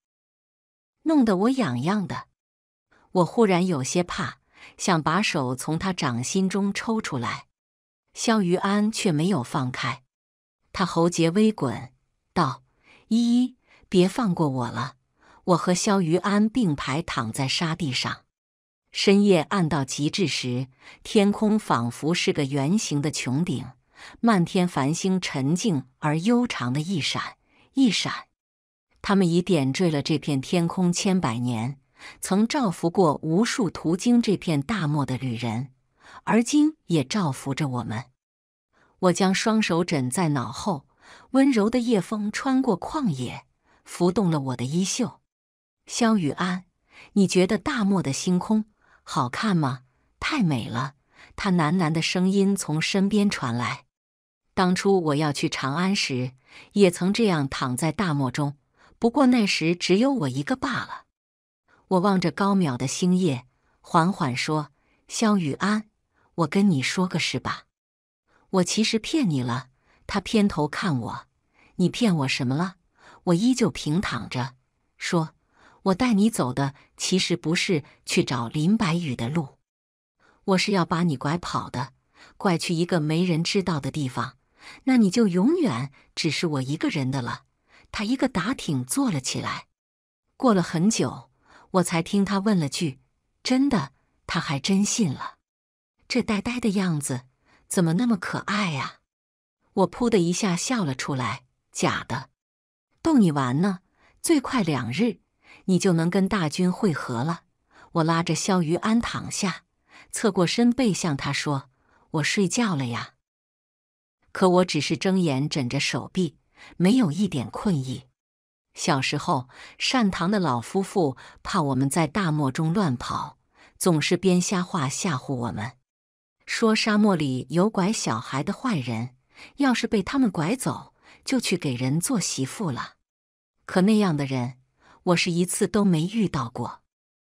弄得我痒痒的。我忽然有些怕。”想把手从他掌心中抽出来，肖余安却没有放开。他喉结微滚，道：“依依，别放过我了。”我和肖余安并排躺在沙地上，深夜暗到极致时，天空仿佛是个圆形的穹顶，漫天繁星沉静而悠长的一闪一闪。它们已点缀了这片天空千百年。曾造福过无数途经这片大漠的旅人，而今也造福着我们。我将双手枕在脑后，温柔的夜风穿过旷野，拂动了我的衣袖。萧雨安，你觉得大漠的星空好看吗？太美了。他喃喃的声音从身边传来。当初我要去长安时，也曾这样躺在大漠中，不过那时只有我一个罢了。我望着高渺的星夜，缓缓说：“萧雨安，我跟你说个事吧，我其实骗你了。”他偏头看我，“你骗我什么了？”我依旧平躺着说：“我带你走的，其实不是去找林白羽的路，我是要把你拐跑的，拐去一个没人知道的地方。那你就永远只是我一个人的了。”他一个打挺坐了起来。过了很久。我才听他问了句：“真的？”他还真信了，这呆呆的样子怎么那么可爱呀！我噗的一下笑了出来：“假的，逗你玩呢。最快两日，你就能跟大军会合了。”我拉着萧余安躺下，侧过身背向他，说：“我睡觉了呀。”可我只是睁眼枕着手臂，没有一点困意。小时候，善堂的老夫妇怕我们在大漠中乱跑，总是编瞎话吓唬我们，说沙漠里有拐小孩的坏人，要是被他们拐走，就去给人做媳妇了。可那样的人，我是一次都没遇到过。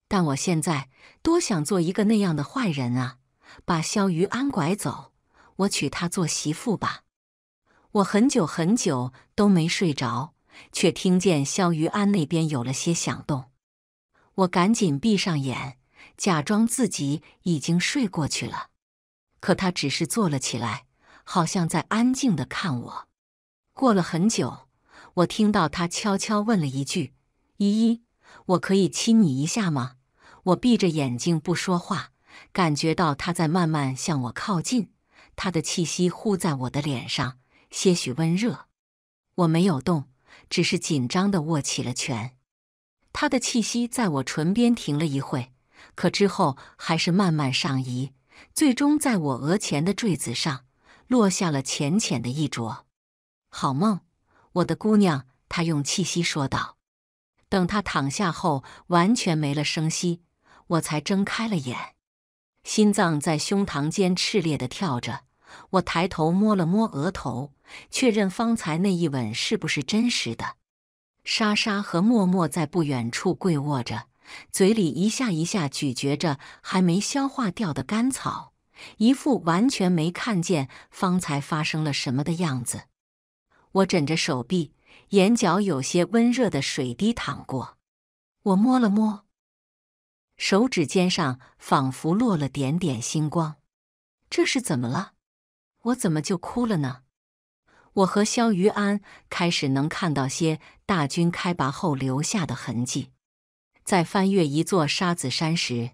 但我现在多想做一个那样的坏人啊！把萧余安拐走，我娶她做媳妇吧。我很久很久都没睡着。却听见肖于安那边有了些响动，我赶紧闭上眼，假装自己已经睡过去了。可他只是坐了起来，好像在安静的看我。过了很久，我听到他悄悄问了一句：“依依，我可以亲你一下吗？”我闭着眼睛不说话，感觉到他在慢慢向我靠近，他的气息呼在我的脸上，些许温热。我没有动。只是紧张的握起了拳，他的气息在我唇边停了一会，可之后还是慢慢上移，最终在我额前的坠子上落下了浅浅的一啄。好梦，我的姑娘，他用气息说道。等他躺下后，完全没了声息，我才睁开了眼，心脏在胸膛间炽烈的跳着。我抬头摸了摸额头，确认方才那一吻是不是真实的。莎莎和默默在不远处跪卧着，嘴里一下一下咀嚼着还没消化掉的干草，一副完全没看见方才发生了什么的样子。我枕着手臂，眼角有些温热的水滴淌过，我摸了摸，手指尖上仿佛落了点点星光，这是怎么了？我怎么就哭了呢？我和肖于安开始能看到些大军开拔后留下的痕迹。在翻越一座沙子山时，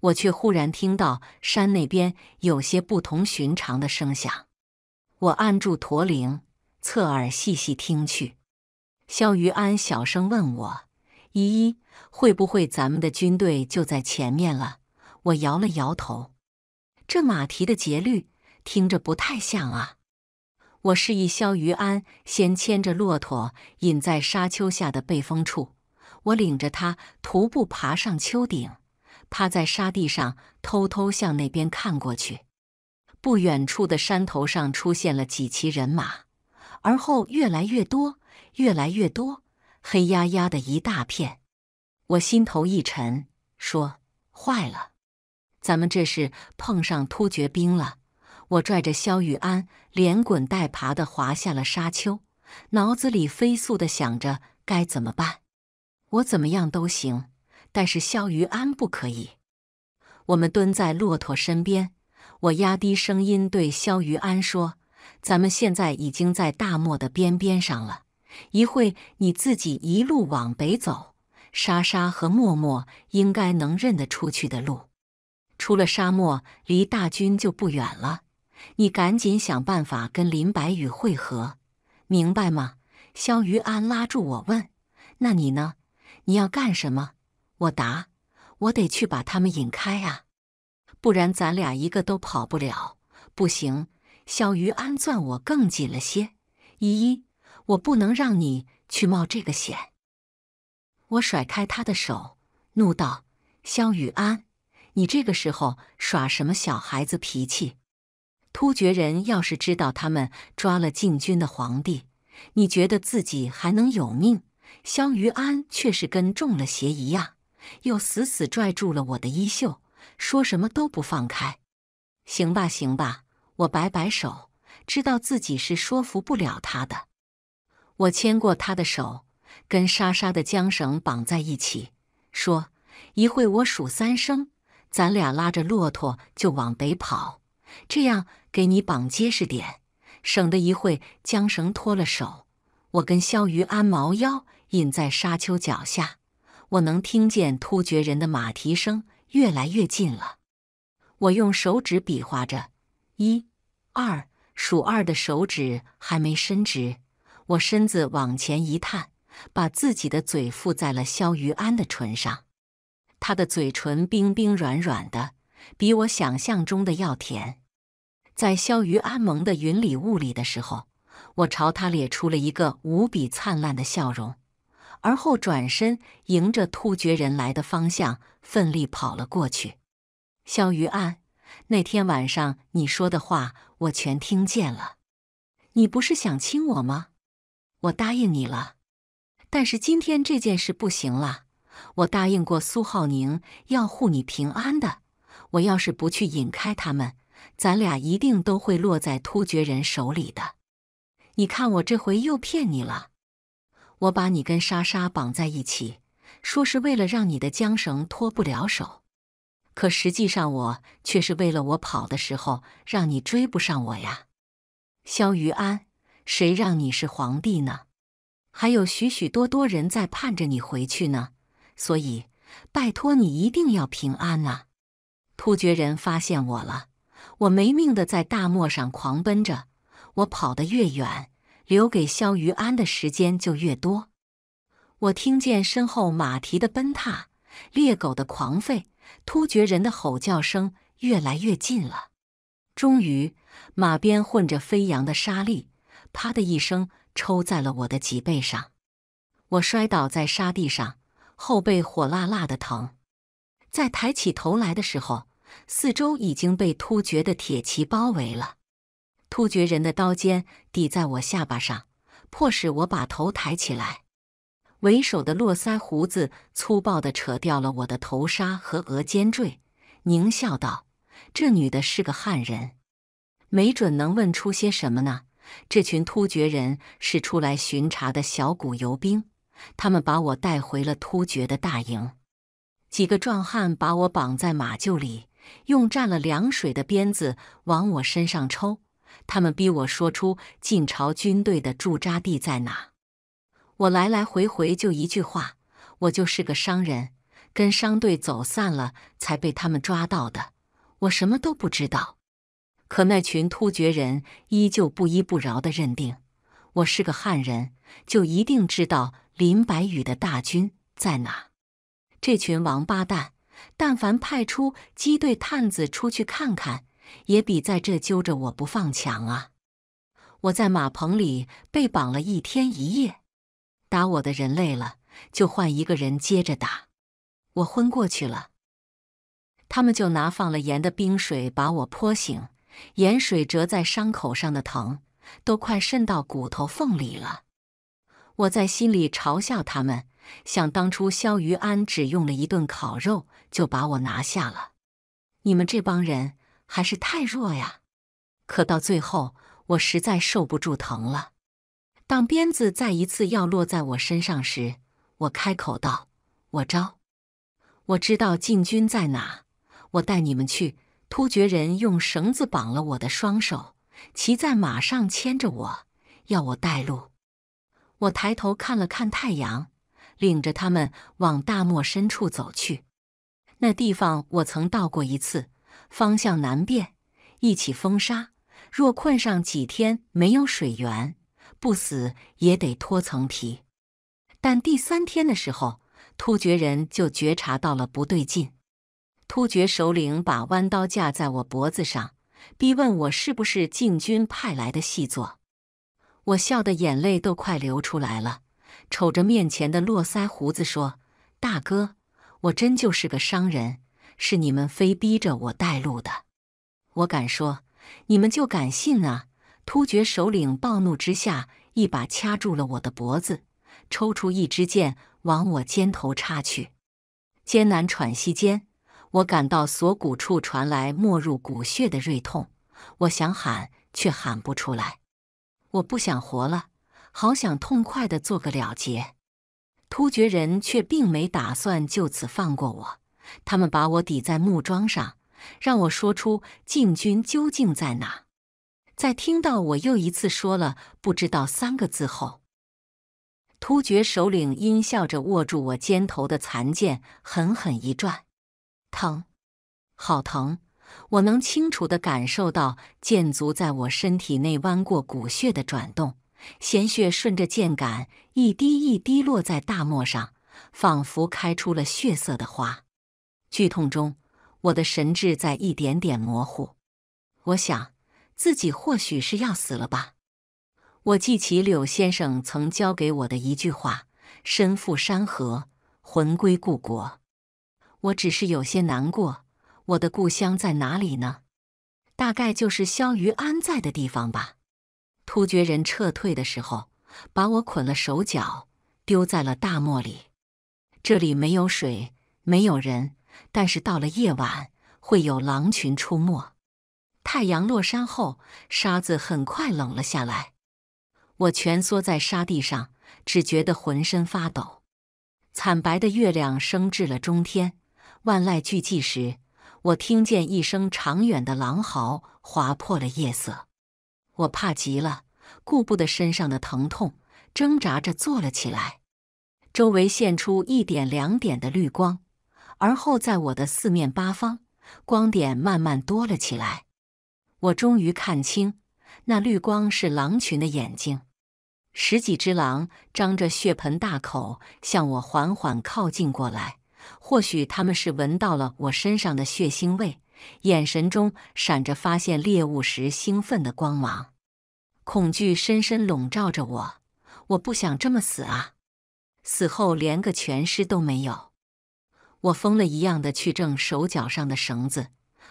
我却忽然听到山那边有些不同寻常的声响。我按住驼铃，侧耳细细听去。肖于安小声问我：“咦，会不会咱们的军队就在前面了？”我摇了摇头。这马蹄的节律。听着不太像啊！我示意肖余安先牵着骆驼隐在沙丘下的背风处，我领着他徒步爬上丘顶，趴在沙地上偷偷向那边看过去。不远处的山头上出现了几骑人马，而后越来越多，越来越多，黑压压的一大片。我心头一沉，说：“坏了，咱们这是碰上突厥兵了。”我拽着肖雨安，连滚带爬的滑下了沙丘，脑子里飞速的想着该怎么办。我怎么样都行，但是肖雨安不可以。我们蹲在骆驼身边，我压低声音对肖雨安说：“咱们现在已经在大漠的边边上了一会，你自己一路往北走，莎莎和默默应该能认得出去的路。出了沙漠，离大军就不远了。”你赶紧想办法跟林白羽会合，明白吗？肖于安拉住我问：“那你呢？你要干什么？”我答：“我得去把他们引开啊，不然咱俩一个都跑不了。”不行，肖于安攥我更紧了些：“依依，我不能让你去冒这个险。”我甩开他的手，怒道：“肖雨安，你这个时候耍什么小孩子脾气？”突厥人要是知道他们抓了禁军的皇帝，你觉得自己还能有命？萧于安却是跟中了邪一样，又死死拽住了我的衣袖，说什么都不放开。行吧，行吧，我摆摆手，知道自己是说服不了他的。我牵过他的手，跟莎莎的缰绳绑在一起，说：“一会我数三声，咱俩拉着骆驼就往北跑。”这样给你绑结实点，省得一会缰绳脱了手。我跟萧余安猫腰隐在沙丘脚下，我能听见突厥人的马蹄声越来越近了。我用手指比划着，一、二，数二的手指还没伸直，我身子往前一探，把自己的嘴附在了萧余安的唇上。他的嘴唇冰冰软软的。比我想象中的要甜。在萧于安蒙的云里雾里的时候，我朝他咧出了一个无比灿烂的笑容，而后转身迎着突厥人来的方向奋力跑了过去。萧于安，那天晚上你说的话我全听见了。你不是想亲我吗？我答应你了，但是今天这件事不行了。我答应过苏浩宁要护你平安的。我要是不去引开他们，咱俩一定都会落在突厥人手里的。你看，我这回又骗你了。我把你跟莎莎绑在一起，说是为了让你的缰绳脱不了手，可实际上我却是为了我跑的时候让你追不上我呀。萧余安，谁让你是皇帝呢？还有许许多多人在盼着你回去呢，所以拜托你一定要平安啊！突厥人发现我了，我没命的在大漠上狂奔着。我跑得越远，留给萧于安的时间就越多。我听见身后马蹄的奔踏、猎狗的狂吠、突厥人的吼叫声越来越近了。终于，马鞭混着飞扬的沙粒，啪的一声抽在了我的脊背上。我摔倒在沙地上，后背火辣辣的疼。在抬起头来的时候，四周已经被突厥的铁骑包围了，突厥人的刀尖抵在我下巴上，迫使我把头抬起来。为首的络腮胡子粗暴地扯掉了我的头纱和额尖坠，狞笑道：“这女的是个汉人，没准能问出些什么呢。”这群突厥人是出来巡查的小股游兵，他们把我带回了突厥的大营。几个壮汉把我绑在马厩里。用蘸了凉水的鞭子往我身上抽，他们逼我说出晋朝军队的驻扎地在哪。我来来回回就一句话：我就是个商人，跟商队走散了才被他们抓到的，我什么都不知道。可那群突厥人依旧不依不饶地认定我是个汉人，就一定知道林白羽的大军在哪。这群王八蛋！但凡派出机队探子出去看看，也比在这揪着我不放强啊！我在马棚里被绑了一天一夜，打我的人累了，就换一个人接着打。我昏过去了，他们就拿放了盐的冰水把我泼醒。盐水折在伤口上的疼，都快渗到骨头缝里了。我在心里嘲笑他们：想当初，萧余安只用了一顿烤肉。就把我拿下了，你们这帮人还是太弱呀！可到最后，我实在受不住疼了。当鞭子再一次要落在我身上时，我开口道：“我招，我知道禁军在哪，我带你们去。”突厥人用绳子绑了我的双手，骑在马上牵着我，要我带路。我抬头看了看太阳，领着他们往大漠深处走去。那地方我曾到过一次，方向难辨，一起风沙，若困上几天没有水源，不死也得脱层皮。但第三天的时候，突厥人就觉察到了不对劲。突厥首领把弯刀架在我脖子上，逼问我是不是禁军派来的细作。我笑得眼泪都快流出来了，瞅着面前的络腮胡子说：“大哥。”我真就是个商人，是你们非逼着我带路的。我敢说，你们就敢信啊！突厥首领暴怒之下，一把掐住了我的脖子，抽出一支箭往我肩头插去。艰难喘息间，我感到锁骨处传来没入骨血的锐痛。我想喊，却喊不出来。我不想活了，好想痛快的做个了结。突厥人却并没打算就此放过我，他们把我抵在木桩上，让我说出禁军究竟在哪。在听到我又一次说了“不知道”三个字后，突厥首领阴笑着握住我肩头的残剑，狠狠一转，疼，好疼！我能清楚地感受到剑足在我身体内弯过骨穴的转动。鲜血顺着剑杆一滴一滴落在大漠上，仿佛开出了血色的花。剧痛中，我的神智在一点点模糊。我想，自己或许是要死了吧。我记起柳先生曾教给我的一句话：“身负山河，魂归故国。”我只是有些难过。我的故乡在哪里呢？大概就是萧于安在的地方吧。突厥人撤退的时候，把我捆了手脚，丢在了大漠里。这里没有水，没有人，但是到了夜晚，会有狼群出没。太阳落山后，沙子很快冷了下来。我蜷缩在沙地上，只觉得浑身发抖。惨白的月亮升至了中天，万籁俱寂时，我听见一声长远的狼嚎，划破了夜色。我怕极了，顾不得身上的疼痛，挣扎着坐了起来。周围现出一点两点的绿光，而后在我的四面八方，光点慢慢多了起来。我终于看清，那绿光是狼群的眼睛。十几只狼张着血盆大口，向我缓缓靠近过来。或许他们是闻到了我身上的血腥味。眼神中闪着发现猎物时兴奋的光芒，恐惧深深笼罩着我。我不想这么死啊！死后连个全尸都没有。我疯了一样的去挣手脚上的绳子，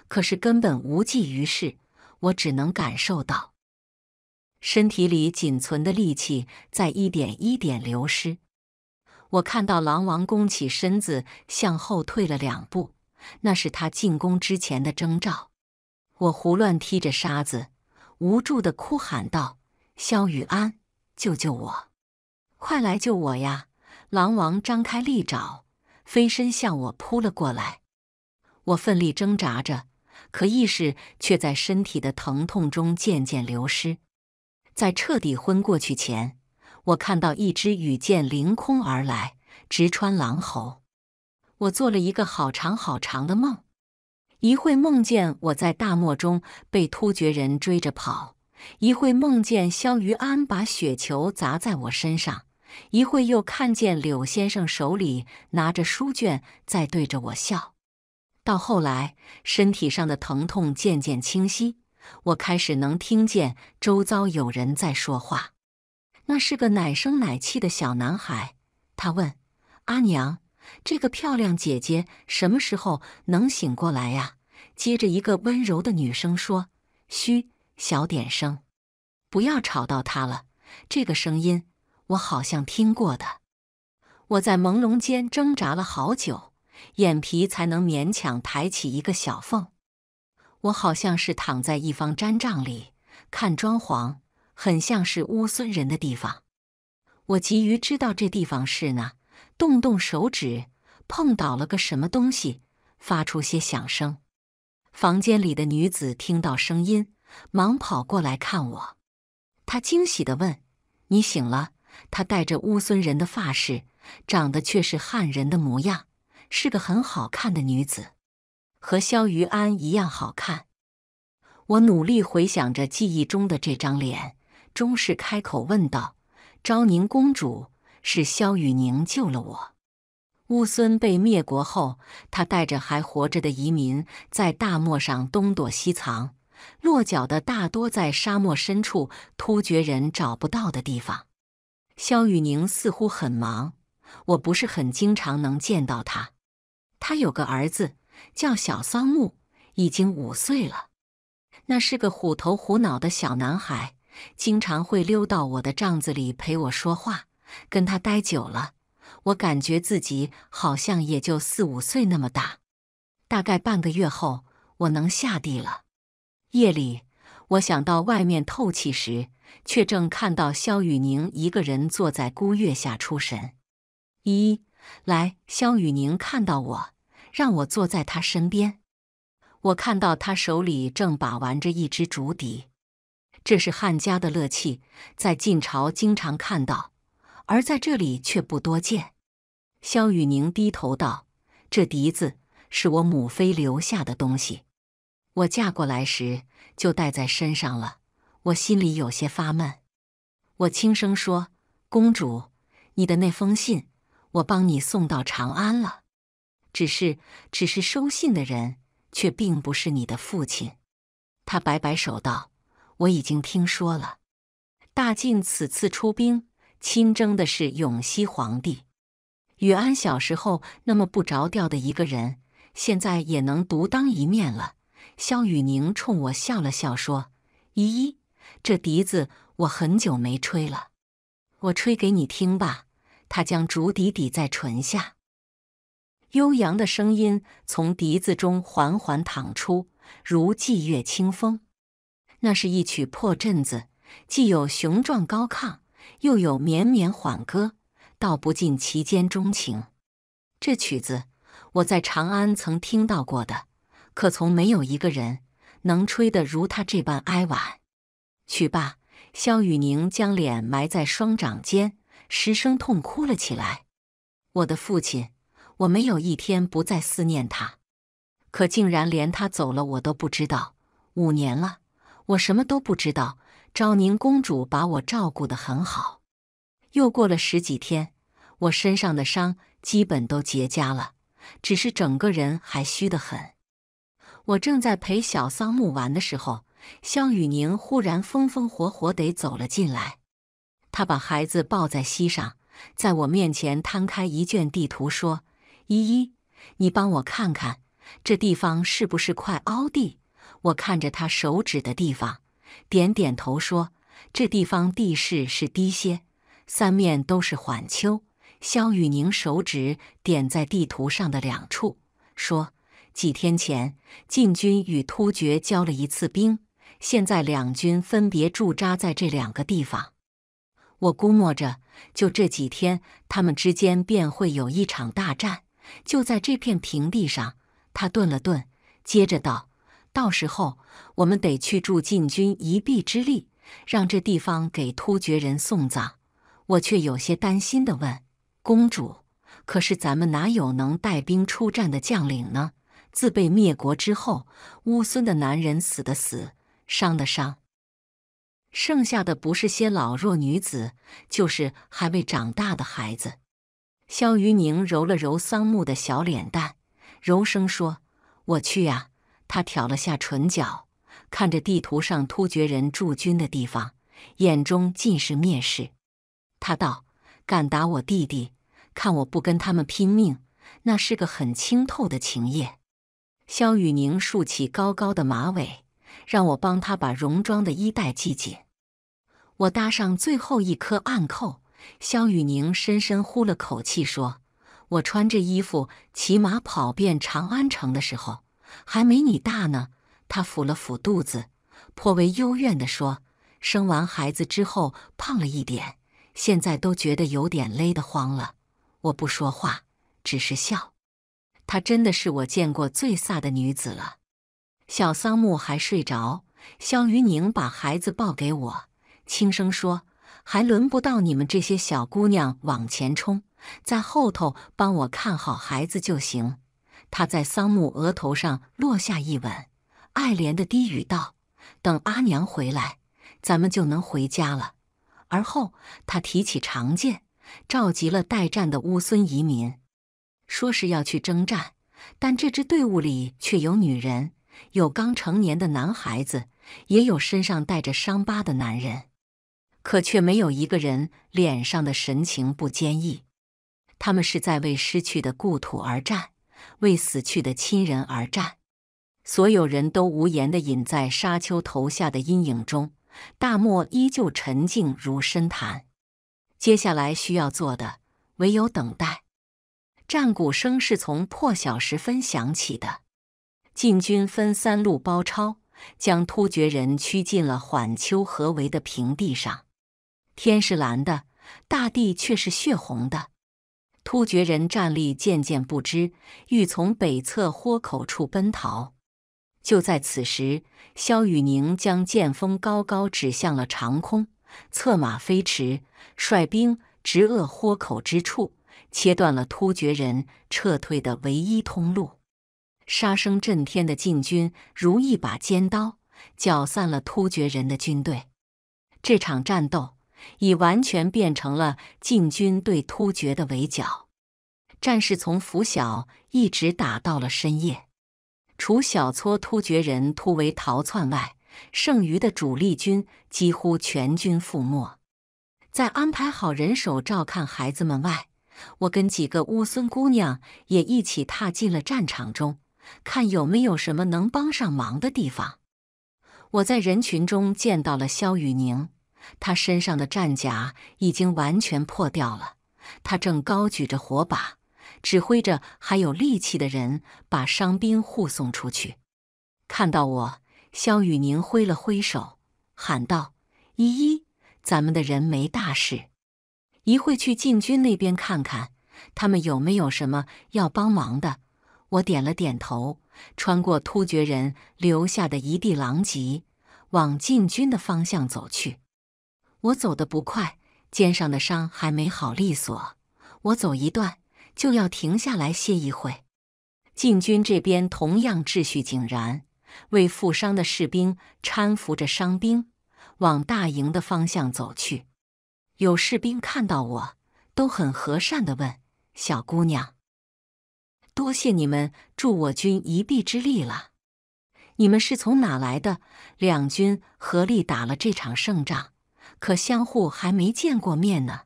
可是根本无济于事。我只能感受到身体里仅存的力气在一点一点流失。我看到狼王弓起身子，向后退了两步。那是他进宫之前的征兆。我胡乱踢着沙子，无助的哭喊道：“萧雨安，救救我！快来救我呀！”狼王张开利爪，飞身向我扑了过来。我奋力挣扎着，可意识却在身体的疼痛中渐渐流失。在彻底昏过去前，我看到一只羽箭凌空而来，直穿狼喉。我做了一个好长好长的梦，一会梦见我在大漠中被突厥人追着跑，一会梦见萧于安把雪球砸在我身上，一会又看见柳先生手里拿着书卷在对着我笑。到后来，身体上的疼痛渐渐清晰，我开始能听见周遭有人在说话，那是个奶声奶气的小男孩，他问：“阿娘。”这个漂亮姐姐什么时候能醒过来呀？接着，一个温柔的女生说：“嘘，小点声，不要吵到她了。”这个声音我好像听过的。我在朦胧间挣扎了好久，眼皮才能勉强抬起一个小缝。我好像是躺在一方毡帐里，看装潢很像是乌孙人的地方。我急于知道这地方是哪。动动手指，碰倒了个什么东西，发出些响声。房间里的女子听到声音，忙跑过来看我。她惊喜地问：“你醒了？”她戴着乌孙人的发饰，长得却是汉人的模样，是个很好看的女子，和萧于安一样好看。我努力回想着记忆中的这张脸，终是开口问道：“昭宁公主。”是萧雨宁救了我。乌孙被灭国后，他带着还活着的移民在大漠上东躲西藏，落脚的大多在沙漠深处，突厥人找不到的地方。萧雨宁似乎很忙，我不是很经常能见到他。他有个儿子叫小桑木，已经五岁了。那是个虎头虎脑的小男孩，经常会溜到我的帐子里陪我说话。跟他待久了，我感觉自己好像也就四五岁那么大。大概半个月后，我能下地了。夜里，我想到外面透气时，却正看到萧雨宁一个人坐在孤月下出神。一来，萧雨宁看到我，让我坐在他身边。我看到他手里正把玩着一支竹笛，这是汉家的乐器，在晋朝经常看到。而在这里却不多见。萧雨宁低头道：“这笛子是我母妃留下的东西，我嫁过来时就带在身上了。我心里有些发闷。”我轻声说：“公主，你的那封信，我帮你送到长安了。只是，只是收信的人却并不是你的父亲。”他摆摆手道：“我已经听说了，大晋此次出兵。”亲征的是永熙皇帝。宇安小时候那么不着调的一个人，现在也能独当一面了。萧雨宁冲我笑了笑，说：“依依，这笛子我很久没吹了，我吹给你听吧。”他将竹笛抵在唇下，悠扬的声音从笛子中缓缓淌出，如霁月清风。那是一曲《破阵子》，既有雄壮高亢。又有绵绵缓歌，道不尽其间钟情。这曲子我在长安曾听到过的，可从没有一个人能吹得如他这般哀婉。曲罢，萧雨宁将脸埋在双掌间，失声痛哭了起来。我的父亲，我没有一天不再思念他。可竟然连他走了我都不知道，五年了，我什么都不知道。昭宁公主把我照顾的很好，又过了十几天，我身上的伤基本都结痂了，只是整个人还虚得很。我正在陪小桑木玩的时候，萧雨宁忽然风风火火地走了进来，他把孩子抱在膝上，在我面前摊开一卷地图，说：“依依，你帮我看看，这地方是不是块凹地？”我看着他手指的地方。点点头说：“这地方地势是低些，三面都是缓丘。”萧雨宁手指点在地图上的两处，说：“几天前晋军与突厥交了一次兵，现在两军分别驻扎在这两个地方。我估摸着，就这几天，他们之间便会有一场大战，就在这片平地上。”他顿了顿，接着道。到时候我们得去助禁军一臂之力，让这地方给突厥人送葬。我却有些担心地问公主：“可是咱们哪有能带兵出战的将领呢？自被灭国之后，乌孙的男人死的死，伤的伤，剩下的不是些老弱女子，就是还未长大的孩子。”萧于宁揉了揉桑木的小脸蛋，柔声说：“我去呀。”他挑了下唇角，看着地图上突厥人驻军的地方，眼中尽是蔑视。他道：“敢打我弟弟，看我不跟他们拼命！”那是个很清透的情夜。萧雨宁竖起高高的马尾，让我帮他把戎装的衣带系紧。我搭上最后一颗暗扣。萧雨宁深深呼了口气，说：“我穿着衣服骑马跑遍长安城的时候。”还没你大呢，她抚了抚肚子，颇为幽怨地说：“生完孩子之后胖了一点，现在都觉得有点勒得慌了。”我不说话，只是笑。她真的是我见过最飒的女子了。小桑木还睡着，肖于宁把孩子抱给我，轻声说：“还轮不到你们这些小姑娘往前冲，在后头帮我看好孩子就行。”他在桑木额头上落下一吻，爱怜的低语道：“等阿娘回来，咱们就能回家了。”而后，他提起长剑，召集了待战的乌孙移民，说是要去征战。但这支队伍里却有女人，有刚成年的男孩子，也有身上带着伤疤的男人，可却没有一个人脸上的神情不坚毅。他们是在为失去的故土而战。为死去的亲人而战，所有人都无言地隐在沙丘头下的阴影中。大漠依旧沉静如深潭。接下来需要做的，唯有等待。战鼓声是从破晓时分响起的。晋军分三路包抄，将突厥人驱进了缓丘合围的平地上。天是蓝的，大地却是血红的。突厥人战力渐渐不支，欲从北侧豁口处奔逃。就在此时，萧雨宁将剑锋高高指向了长空，策马飞驰，率兵直扼豁口之处，切断了突厥人撤退的唯一通路。杀声震天的禁军如一把尖刀，搅散了突厥人的军队。这场战斗。已完全变成了晋军对突厥的围剿。战士从拂晓一直打到了深夜，除小撮突厥人突围逃窜外，剩余的主力军几乎全军覆没。在安排好人手照看孩子们外，我跟几个乌孙姑娘也一起踏进了战场中，看有没有什么能帮上忙的地方。我在人群中见到了萧雨宁。他身上的战甲已经完全破掉了，他正高举着火把，指挥着还有力气的人把伤兵护送出去。看到我，萧雨宁挥了挥手，喊道：“依依，咱们的人没大事，一会去禁军那边看看，他们有没有什么要帮忙的。”我点了点头，穿过突厥人留下的一地狼藉，往禁军的方向走去。我走得不快，肩上的伤还没好利索，我走一段就要停下来歇一会。晋军这边同样秩序井然，为负伤的士兵搀扶着伤兵往大营的方向走去。有士兵看到我，都很和善地问：“小姑娘，多谢你们助我军一臂之力了。你们是从哪来的？两军合力打了这场胜仗。”可相互还没见过面呢。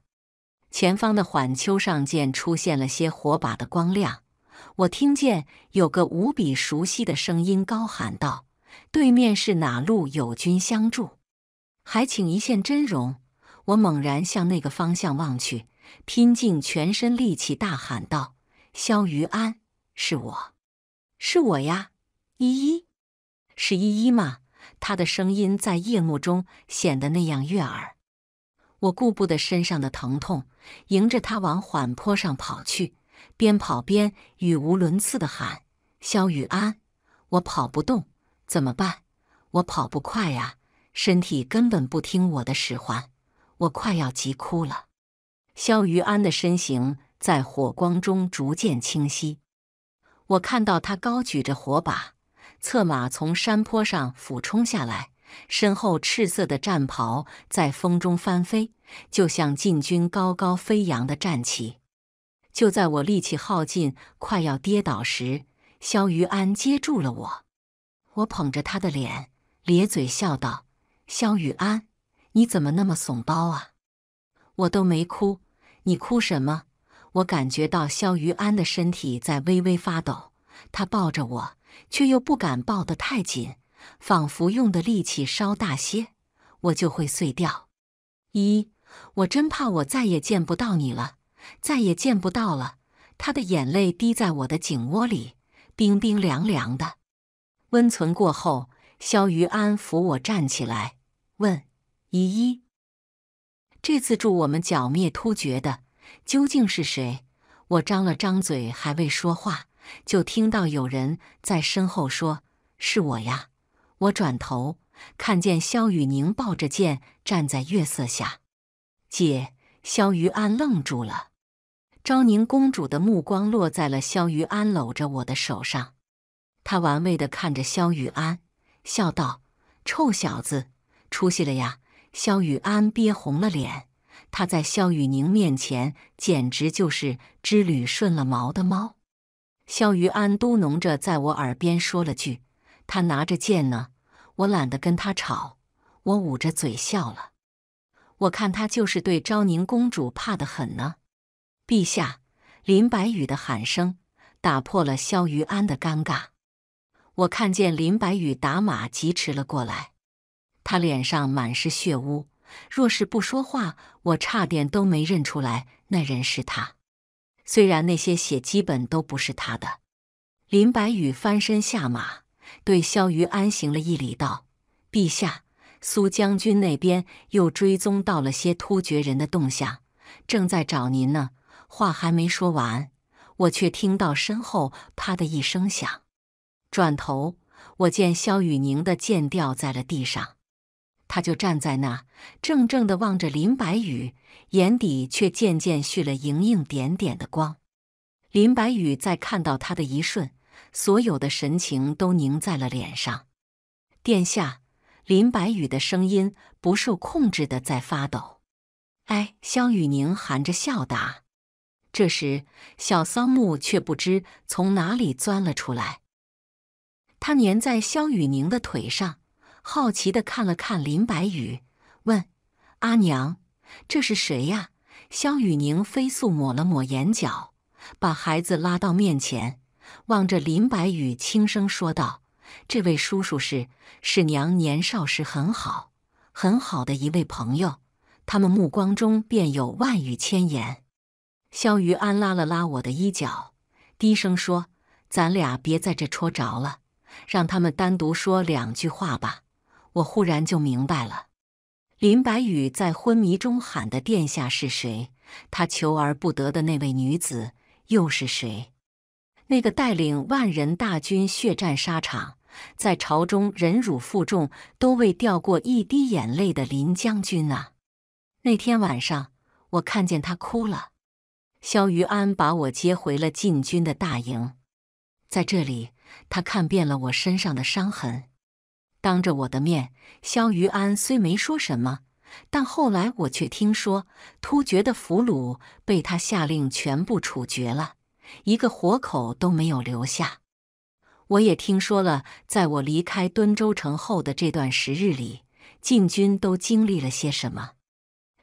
前方的缓丘上见出现了些火把的光亮，我听见有个无比熟悉的声音高喊道：“对面是哪路友军相助？还请一线真容。”我猛然向那个方向望去，拼尽全身力气大喊道：“萧于安，是我，是我呀！依依，是依依吗？”他的声音在夜幕中显得那样悦耳，我顾不得身上的疼痛，迎着他往缓坡上跑去，边跑边语无伦次的喊：“肖雨安，我跑不动，怎么办？我跑不快啊，身体根本不听我的使唤，我快要急哭了。”肖雨安的身形在火光中逐渐清晰，我看到他高举着火把。策马从山坡上俯冲下来，身后赤色的战袍在风中翻飞，就像禁军高高飞扬的战旗。就在我力气耗尽、快要跌倒时，萧于安接住了我。我捧着他的脸，咧嘴笑道：“萧雨安，你怎么那么怂包啊？我都没哭，你哭什么？”我感觉到萧于安的身体在微微发抖。他抱着我，却又不敢抱得太紧，仿佛用的力气稍大些，我就会碎掉。一，我真怕我再也见不到你了，再也见不到了。他的眼泪滴在我的颈窝里，冰冰凉凉的。温存过后，萧余安扶我站起来，问姨姨：“这次助我们剿灭突厥的究竟是谁？”我张了张嘴，还未说话。就听到有人在身后说：“是我呀！”我转头看见萧雨宁抱着剑站在月色下。姐，萧于安愣住了。昭宁公主的目光落在了萧于安搂着我的手上，她玩味的看着萧雨安，笑道：“臭小子，出息了呀！”萧雨安憋红了脸。他在萧雨宁面前简直就是只捋顺了毛的猫。萧于安嘟哝着，在我耳边说了句：“他拿着剑呢。”我懒得跟他吵，我捂着嘴笑了。我看他就是对昭宁公主怕得很呢。陛下，林白羽的喊声打破了萧于安的尴尬。我看见林白羽打马疾驰了过来，他脸上满是血污。若是不说话，我差点都没认出来那人是他。虽然那些血基本都不是他的，林白羽翻身下马，对萧瑜安行了一礼，道：“陛下，苏将军那边又追踪到了些突厥人的动向，正在找您呢。”话还没说完，我却听到身后啪的一声响，转头我见萧雨宁的剑掉在了地上。他就站在那，怔怔的望着林白羽，眼底却渐渐蓄了莹莹点点的光。林白羽在看到他的一瞬，所有的神情都凝在了脸上。殿下，林白羽的声音不受控制的在发抖。哎，萧雨宁含着笑答。这时，小桑木却不知从哪里钻了出来，他粘在萧雨宁的腿上。好奇的看了看林白羽，问：“阿娘，这是谁呀？”肖雨宁飞速抹了抹眼角，把孩子拉到面前，望着林白羽轻声说道：“这位叔叔是是娘年少时很好很好的一位朋友。”他们目光中便有万语千言。肖余安拉了拉我的衣角，低声说：“咱俩别在这戳着了，让他们单独说两句话吧。”我忽然就明白了，林白羽在昏迷中喊的“殿下”是谁？他求而不得的那位女子又是谁？那个带领万人大军血战沙场，在朝中忍辱负重都未掉过一滴眼泪的林将军啊！那天晚上，我看见他哭了。萧余安把我接回了禁军的大营，在这里，他看遍了我身上的伤痕。当着我的面，萧于安虽没说什么，但后来我却听说，突厥的俘虏被他下令全部处决了，一个活口都没有留下。我也听说了，在我离开敦州城后的这段时日里，禁军都经历了些什么。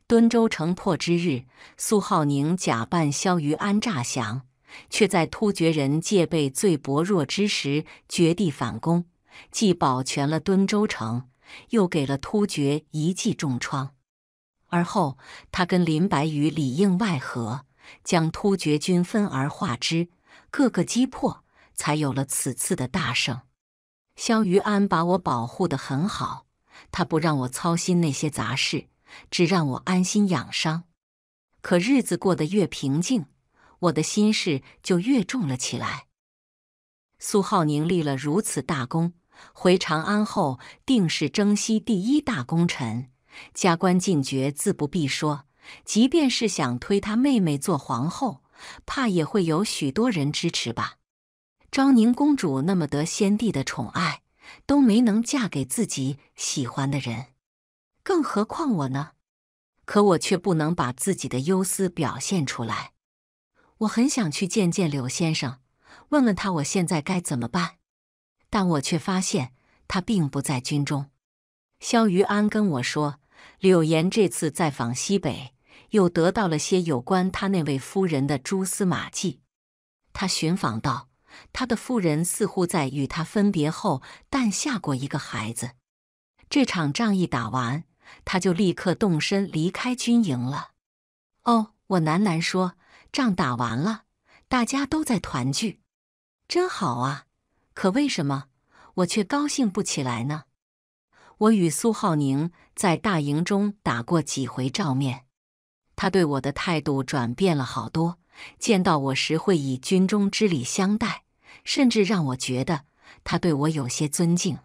敦州城破之日，苏浩宁假扮萧于安诈降，却在突厥人戒备最薄弱之时绝地反攻。既保全了敦州城，又给了突厥一记重创。而后，他跟林白羽里应外合，将突厥军分而化之，各个击破，才有了此次的大胜。萧于安把我保护的很好，他不让我操心那些杂事，只让我安心养伤。可日子过得越平静，我的心事就越重了起来。苏浩宁立了如此大功。回长安后，定是征西第一大功臣，加官进爵自不必说。即便是想推他妹妹做皇后，怕也会有许多人支持吧。昭宁公主那么得先帝的宠爱，都没能嫁给自己喜欢的人，更何况我呢？可我却不能把自己的忧思表现出来。我很想去见见柳先生，问问他我现在该怎么办。但我却发现他并不在军中。萧余安跟我说，柳岩这次在访西北，又得到了些有关他那位夫人的蛛丝马迹。他寻访到，他的夫人似乎在与他分别后诞下过一个孩子。这场仗一打完，他就立刻动身离开军营了。哦，我喃喃说，仗打完了，大家都在团聚，真好啊。可为什么我却高兴不起来呢？我与苏浩宁在大营中打过几回照面，他对我的态度转变了好多。见到我时会以军中之礼相待，甚至让我觉得他对我有些尊敬。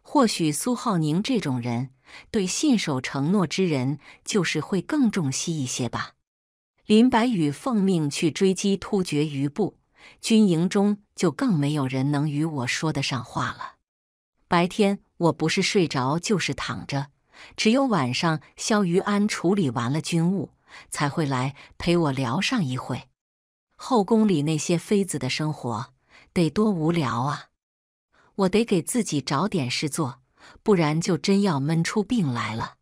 或许苏浩宁这种人对信守承诺之人就是会更重惜一些吧。林白羽奉命去追击突厥余部。军营中就更没有人能与我说得上话了。白天我不是睡着就是躺着，只有晚上萧于安处理完了军务，才会来陪我聊上一会。后宫里那些妃子的生活得多无聊啊！我得给自己找点事做，不然就真要闷出病来了。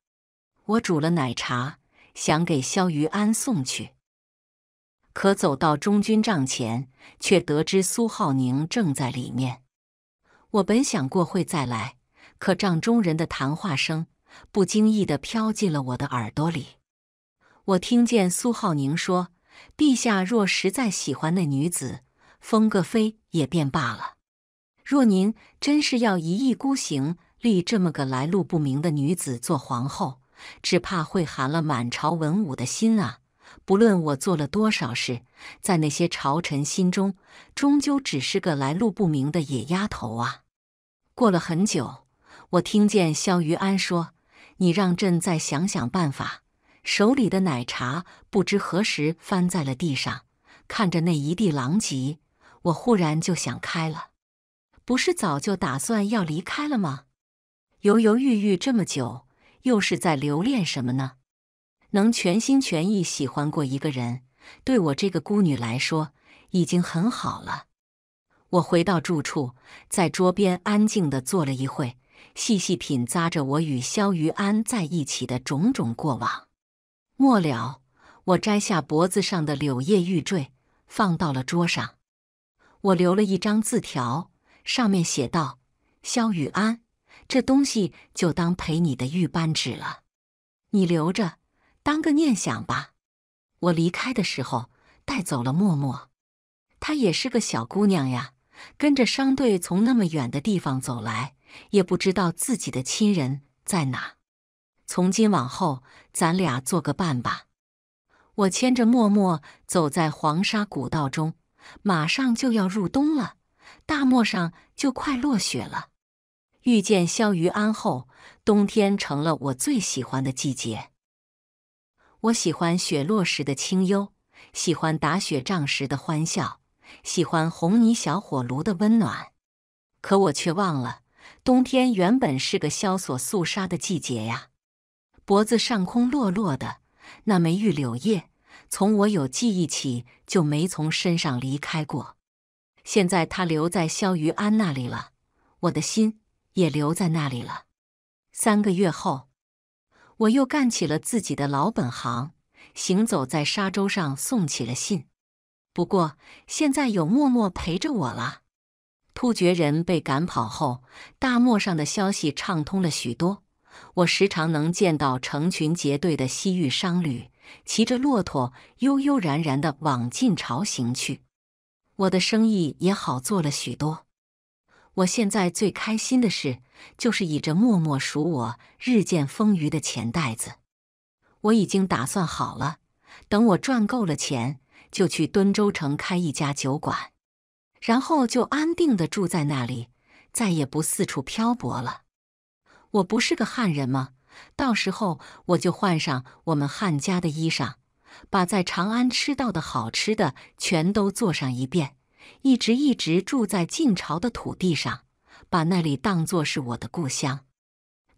我煮了奶茶，想给萧于安送去。可走到中军帐前，却得知苏浩宁正在里面。我本想过会再来，可帐中人的谈话声不经意地飘进了我的耳朵里。我听见苏浩宁说：“陛下若实在喜欢那女子，封个妃也便罢了。若您真是要一意孤行立这么个来路不明的女子做皇后，只怕会寒了满朝文武的心啊。”不论我做了多少事，在那些朝臣心中，终究只是个来路不明的野丫头啊。过了很久，我听见萧余安说：“你让朕再想想办法。”手里的奶茶不知何时翻在了地上，看着那一地狼藉，我忽然就想开了：不是早就打算要离开了吗？犹犹豫豫这么久，又是在留恋什么呢？能全心全意喜欢过一个人，对我这个孤女来说，已经很好了。我回到住处，在桌边安静的坐了一会，细细品咂着我与萧雨安在一起的种种过往。末了，我摘下脖子上的柳叶玉坠，放到了桌上。我留了一张字条，上面写道：“萧雨安，这东西就当陪你的玉扳指了，你留着。”当个念想吧。我离开的时候带走了默默，她也是个小姑娘呀，跟着商队从那么远的地方走来，也不知道自己的亲人在哪。从今往后，咱俩做个伴吧。我牵着默默走在黄沙古道中，马上就要入冬了，大漠上就快落雪了。遇见萧于安后，冬天成了我最喜欢的季节。我喜欢雪落时的清幽，喜欢打雪仗时的欢笑，喜欢红泥小火炉的温暖。可我却忘了，冬天原本是个萧索肃杀的季节呀。脖子上空落落的那枚玉柳叶，从我有记忆起就没从身上离开过。现在它留在萧于安那里了，我的心也留在那里了。三个月后。我又干起了自己的老本行，行走在沙洲上送起了信。不过现在有默默陪着我了。突厥人被赶跑后，大漠上的消息畅通了许多。我时常能见到成群结队的西域商旅，骑着骆驼悠悠然然地往晋朝行去。我的生意也好做了许多。我现在最开心的事，就是倚着默默数我日渐丰腴的钱袋子。我已经打算好了，等我赚够了钱，就去敦州城开一家酒馆，然后就安定的住在那里，再也不四处漂泊了。我不是个汉人吗？到时候我就换上我们汉家的衣裳，把在长安吃到的好吃的全都做上一遍。一直一直住在晋朝的土地上，把那里当作是我的故乡。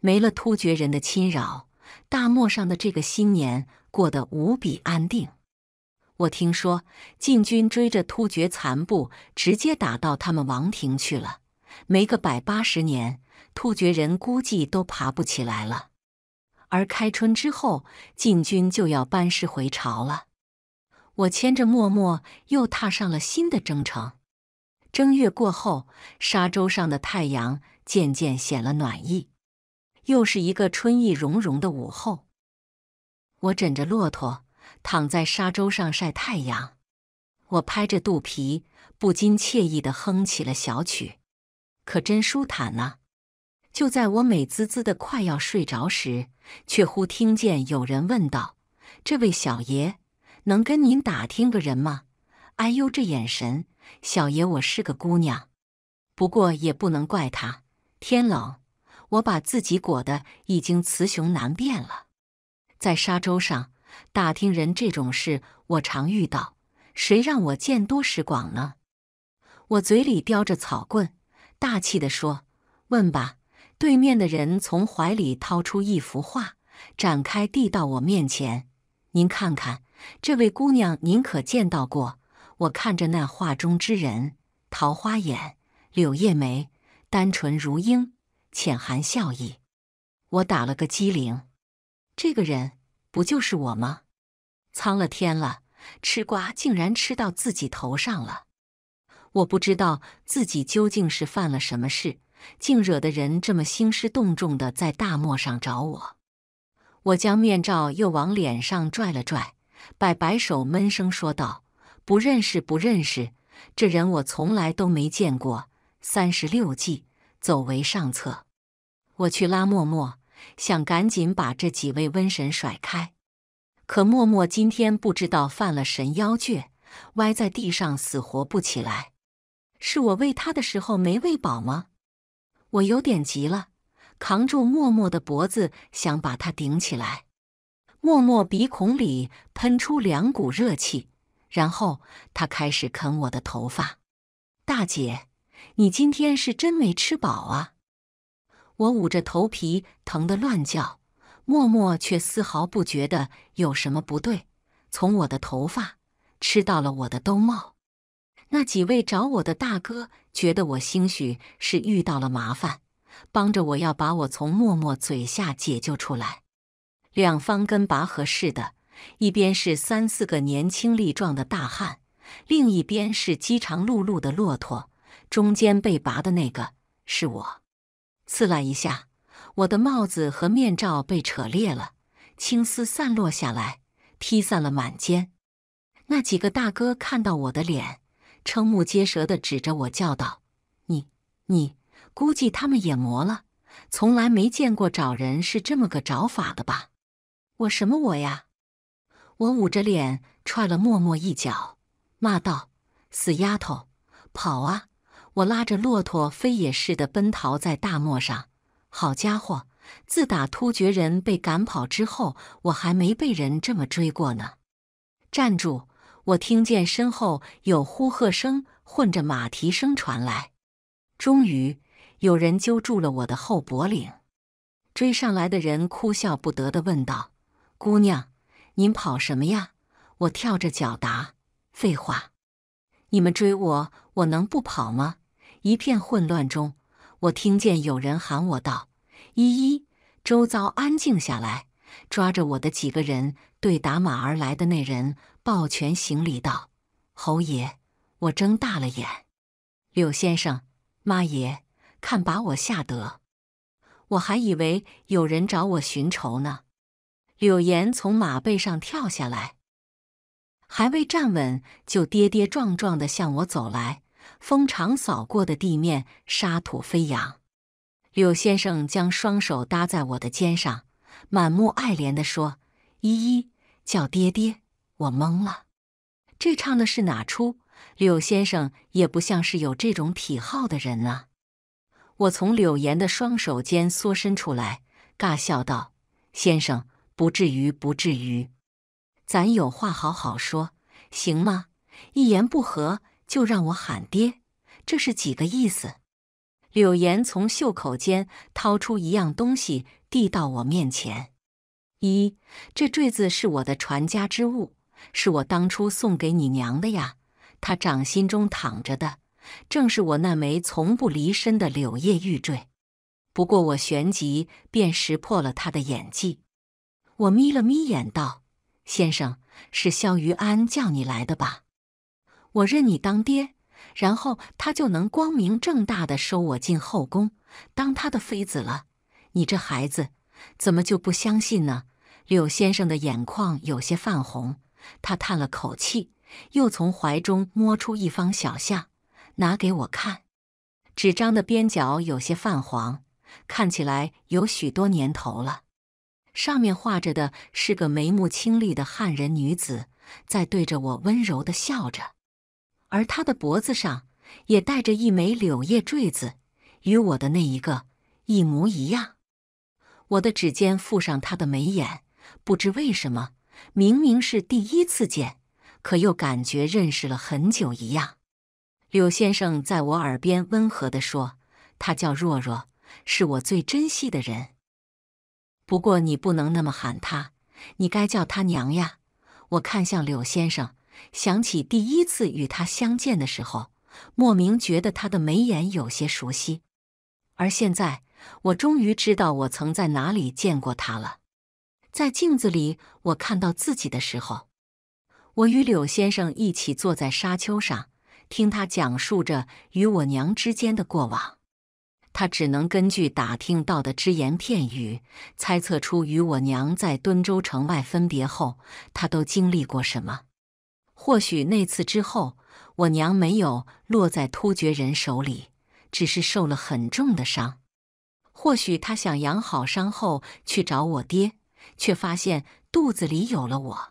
没了突厥人的侵扰，大漠上的这个新年过得无比安定。我听说晋军追着突厥残部，直接打到他们王庭去了。没个百八十年，突厥人估计都爬不起来了。而开春之后，晋军就要班师回朝了。我牵着默默，又踏上了新的征程。正月过后，沙洲上的太阳渐渐显了暖意，又是一个春意融融的午后。我枕着骆驼，躺在沙洲上晒太阳，我拍着肚皮，不禁惬意的哼起了小曲，可真舒坦啊！就在我美滋滋的快要睡着时，却忽听见有人问道：“这位小爷。”能跟您打听个人吗？哎呦，这眼神！小爷我是个姑娘，不过也不能怪他。天冷，我把自己裹得已经雌雄难辨了。在沙洲上打听人这种事，我常遇到，谁让我见多识广呢？我嘴里叼着草棍，大气地说：“问吧。”对面的人从怀里掏出一幅画，展开递到我面前：“您看看。”这位姑娘，您可见到过？我看着那画中之人，桃花眼，柳叶眉，单纯如婴，浅含笑意。我打了个机灵，这个人不就是我吗？苍了天了，吃瓜竟然吃到自己头上了！我不知道自己究竟是犯了什么事，竟惹的人这么兴师动众的在大漠上找我。我将面罩又往脸上拽了拽。摆摆手，闷声说道：“不认识，不认识，这人我从来都没见过。三十六计，走为上策。我去拉默默，想赶紧把这几位瘟神甩开。可默默今天不知道犯了神妖倔，歪在地上死活不起来。是我喂他的时候没喂饱吗？我有点急了，扛住默默的脖子，想把他顶起来。”默默鼻孔里喷出两股热气，然后他开始啃我的头发。大姐，你今天是真没吃饱啊！我捂着头皮，疼得乱叫。默默却丝毫不觉得有什么不对，从我的头发吃到了我的兜帽。那几位找我的大哥觉得我兴许是遇到了麻烦，帮着我要把我从默默嘴下解救出来。两方跟拔河似的，一边是三四个年轻力壮的大汉，另一边是饥肠辘辘的骆驼。中间被拔的那个是我，刺啦一下，我的帽子和面罩被扯裂了，青丝散落下来，披散了满肩。那几个大哥看到我的脸，瞠目结舌的指着我叫道：“你，你！估计他们也魔了，从来没见过找人是这么个找法的吧？”我什么我呀！我捂着脸踹了默默一脚，骂道：“死丫头，跑啊！”我拉着骆驼飞也似的奔逃在大漠上。好家伙，自打突厥人被赶跑之后，我还没被人这么追过呢！站住！我听见身后有呼喝声混着马蹄声传来。终于，有人揪住了我的后脖领。追上来的人哭笑不得的问道。姑娘，您跑什么呀？我跳着脚答：“废话，你们追我，我能不跑吗？”一片混乱中，我听见有人喊我道：“依依。”周遭安静下来，抓着我的几个人对打马而来的那人抱拳行礼道：“侯爷。”我睁大了眼：“柳先生，妈爷，看把我吓得！我还以为有人找我寻仇呢。”柳岩从马背上跳下来，还未站稳，就跌跌撞撞的向我走来。风场扫过的地面，沙土飞扬。柳先生将双手搭在我的肩上，满目爱怜的说：“依依，叫爹爹。”我懵了，这唱的是哪出？柳先生也不像是有这种癖好的人啊！我从柳岩的双手间缩身出来，尬笑道：“先生。”不至于，不至于，咱有话好好说，行吗？一言不合就让我喊爹，这是几个意思？柳岩从袖口间掏出一样东西，递到我面前。一，这坠子是我的传家之物，是我当初送给你娘的呀。她掌心中躺着的，正是我那枚从不离身的柳叶玉坠。不过我旋即便识破了他的演技。我眯了眯眼，道：“先生是萧于安叫你来的吧？我认你当爹，然后他就能光明正大的收我进后宫当他的妃子了。你这孩子怎么就不相信呢？”柳先生的眼眶有些泛红，他叹了口气，又从怀中摸出一方小象，拿给我看。纸张的边角有些泛黄，看起来有许多年头了。上面画着的是个眉目清丽的汉人女子，在对着我温柔的笑着，而她的脖子上也戴着一枚柳叶坠子，与我的那一个一模一样。我的指尖附上她的眉眼，不知为什么，明明是第一次见，可又感觉认识了很久一样。柳先生在我耳边温和地说：“她叫若若，是我最珍惜的人。”不过你不能那么喊他，你该叫他娘呀。我看向柳先生，想起第一次与他相见的时候，莫名觉得他的眉眼有些熟悉。而现在，我终于知道我曾在哪里见过他了。在镜子里，我看到自己的时候，我与柳先生一起坐在沙丘上，听他讲述着与我娘之间的过往。他只能根据打听到的只言片语，猜测出与我娘在敦州城外分别后，他都经历过什么。或许那次之后，我娘没有落在突厥人手里，只是受了很重的伤。或许他想养好伤后去找我爹，却发现肚子里有了我。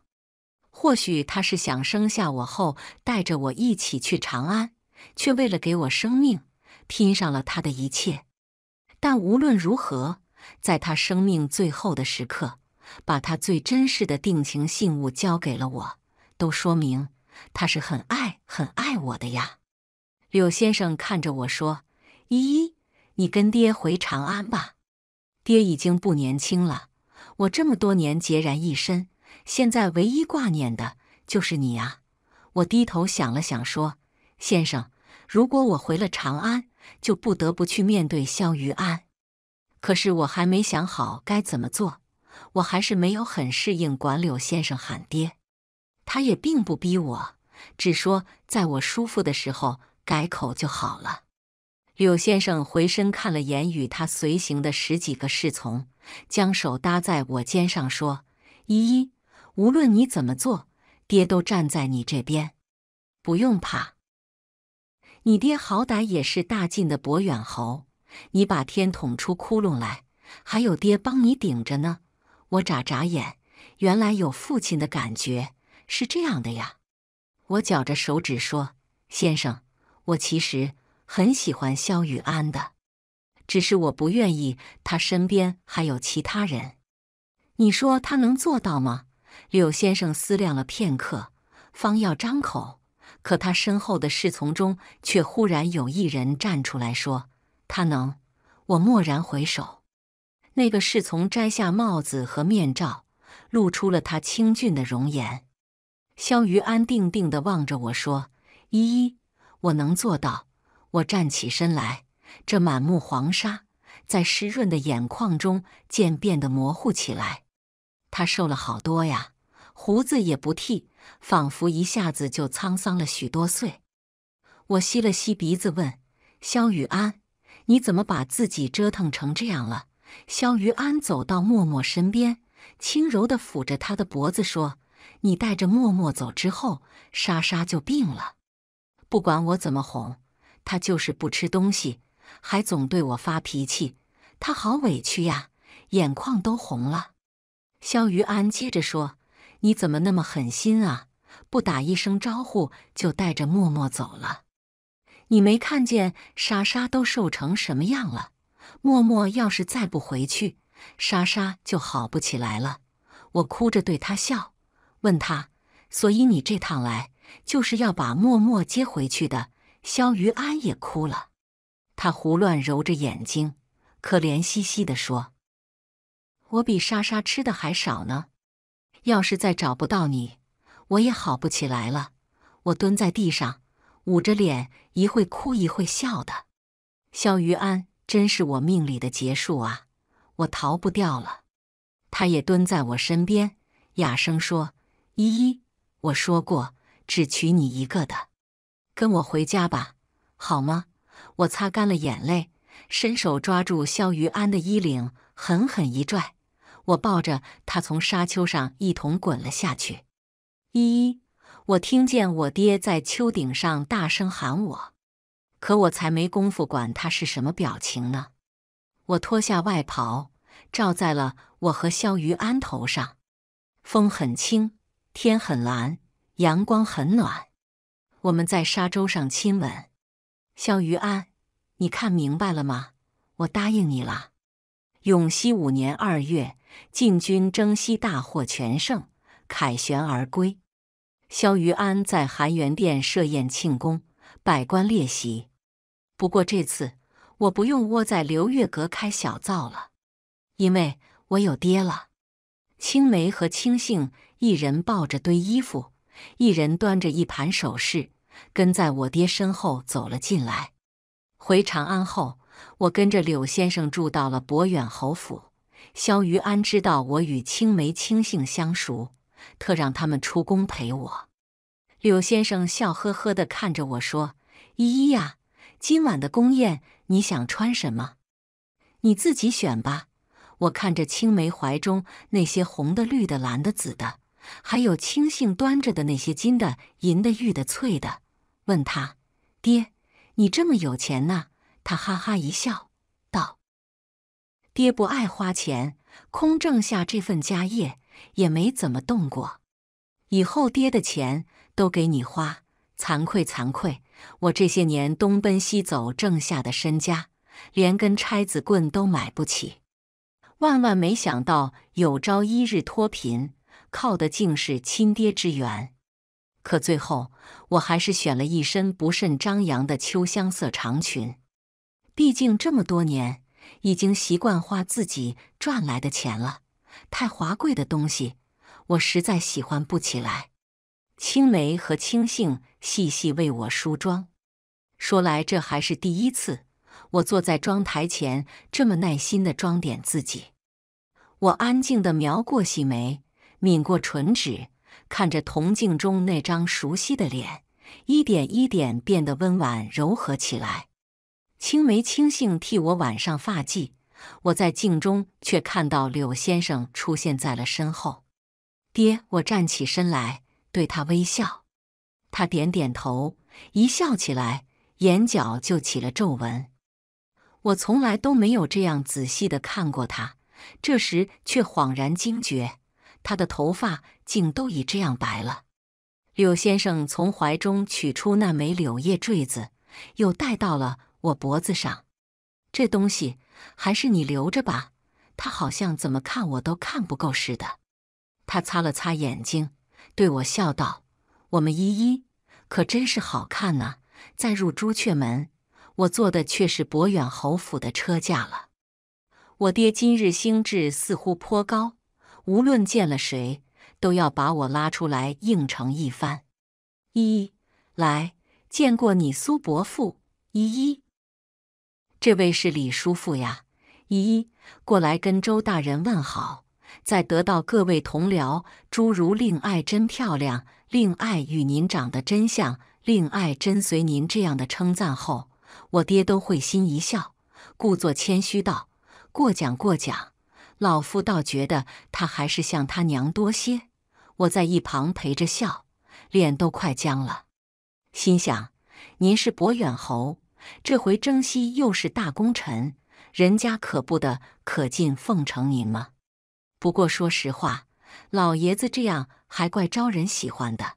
或许他是想生下我后，带着我一起去长安，却为了给我生命。拼上了他的一切，但无论如何，在他生命最后的时刻，把他最珍视的定情信物交给了我，都说明他是很爱、很爱我的呀。柳先生看着我说：“依依，你跟爹回长安吧，爹已经不年轻了。我这么多年孑然一身，现在唯一挂念的就是你啊。”我低头想了想说：“先生，如果我回了长安，”就不得不去面对肖余安。可是我还没想好该怎么做，我还是没有很适应管柳先生喊爹。他也并不逼我，只说在我舒服的时候改口就好了。柳先生回身看了眼与他随行的十几个侍从，将手搭在我肩上说：“依依，无论你怎么做，爹都站在你这边，不用怕。”你爹好歹也是大晋的博远侯，你把天捅出窟窿来，还有爹帮你顶着呢。我眨眨眼，原来有父亲的感觉是这样的呀。我绞着手指说：“先生，我其实很喜欢萧雨安的，只是我不愿意他身边还有其他人。你说他能做到吗？”柳先生思量了片刻，方要张口。可他身后的侍从中，却忽然有一人站出来说：“他能。”我蓦然回首，那个侍从摘下帽子和面罩，露出了他清俊的容颜。萧余安定定地望着我说：“依依，我能做到。”我站起身来，这满目黄沙，在湿润的眼眶中渐变得模糊起来。他瘦了好多呀，胡子也不剃。仿佛一下子就沧桑了许多岁。我吸了吸鼻子，问肖雨安：“你怎么把自己折腾成这样了？”肖雨安走到默默身边，轻柔地抚着他的脖子，说：“你带着默默走之后，莎莎就病了。不管我怎么哄，她就是不吃东西，还总对我发脾气。她好委屈呀，眼眶都红了。”肖雨安接着说。你怎么那么狠心啊！不打一声招呼就带着默默走了。你没看见莎莎都瘦成什么样了？默默要是再不回去，莎莎就好不起来了。我哭着对他笑，问他：所以你这趟来就是要把默默接回去的？肖于安也哭了，他胡乱揉着眼睛，可怜兮兮的说：“我比莎莎吃的还少呢。”要是再找不到你，我也好不起来了。我蹲在地上，捂着脸，一会哭一会笑的。肖于安，真是我命里的劫数啊！我逃不掉了。他也蹲在我身边，哑声说：“依依，我说过只娶你一个的，跟我回家吧，好吗？”我擦干了眼泪，伸手抓住肖于安的衣领，狠狠一拽。我抱着他从沙丘上一同滚了下去。依依，我听见我爹在丘顶上大声喊我，可我才没工夫管他是什么表情呢。我脱下外袍，罩在了我和肖于安头上。风很轻，天很蓝，阳光很暖。我们在沙洲上亲吻。肖于安，你看明白了吗？我答应你了。永熙五年二月。晋军征西大获全胜，凯旋而归。萧于安在含元殿设宴庆功，百官列席。不过这次我不用窝在流月阁开小灶了，因为我有爹了。青梅和青杏一人抱着堆衣服，一人端着一盘首饰，跟在我爹身后走了进来。回长安后，我跟着柳先生住到了博远侯府。萧余安知道我与青梅、青杏相熟，特让他们出宫陪我。柳先生笑呵呵地看着我说：“依依呀，今晚的宫宴，你想穿什么？你自己选吧。”我看着青梅怀中那些红的、绿的、蓝的、紫的，还有青杏端着的那些金的、银的、玉的、翠的，问他：“爹，你这么有钱呢？”他哈哈一笑。爹不爱花钱，空挣下这份家业也没怎么动过。以后爹的钱都给你花，惭愧惭愧！我这些年东奔西走挣下的身家，连根钗子棍都买不起。万万没想到，有朝一日脱贫，靠的竟是亲爹之援。可最后，我还是选了一身不甚张扬的秋香色长裙，毕竟这么多年。已经习惯花自己赚来的钱了，太华贵的东西，我实在喜欢不起来。青梅和青杏细细为我梳妆，说来这还是第一次，我坐在妆台前这么耐心的装点自己。我安静的描过细眉，抿过唇脂，看着铜镜中那张熟悉的脸，一点一点变得温婉柔和起来。青梅清杏替我挽上发髻，我在镜中却看到柳先生出现在了身后。爹，我站起身来，对他微笑。他点点头，一笑起来，眼角就起了皱纹。我从来都没有这样仔细的看过他，这时却恍然惊觉，他的头发竟都已这样白了。柳先生从怀中取出那枚柳叶坠子，又戴到了。我脖子上这东西还是你留着吧。他好像怎么看我都看不够似的。他擦了擦眼睛，对我笑道：“我们依依可真是好看呢。再入朱雀门，我坐的却是博远侯府的车驾了。我爹今日兴致似乎颇高，无论见了谁，都要把我拉出来应承一番。依依，来，见过你苏伯父，依依。”这位是李叔父呀，一过来跟周大人问好。在得到各位同僚诸如“令爱真漂亮”“令爱与您长得真像”“令爱真随您”这样的称赞后，我爹都会心一笑，故作谦虚道：“过奖过奖，老夫倒觉得他还是像他娘多些。”我在一旁陪着笑，脸都快僵了，心想：“您是博远侯。”这回征西又是大功臣，人家可不得可进奉承您吗？不过说实话，老爷子这样还怪招人喜欢的。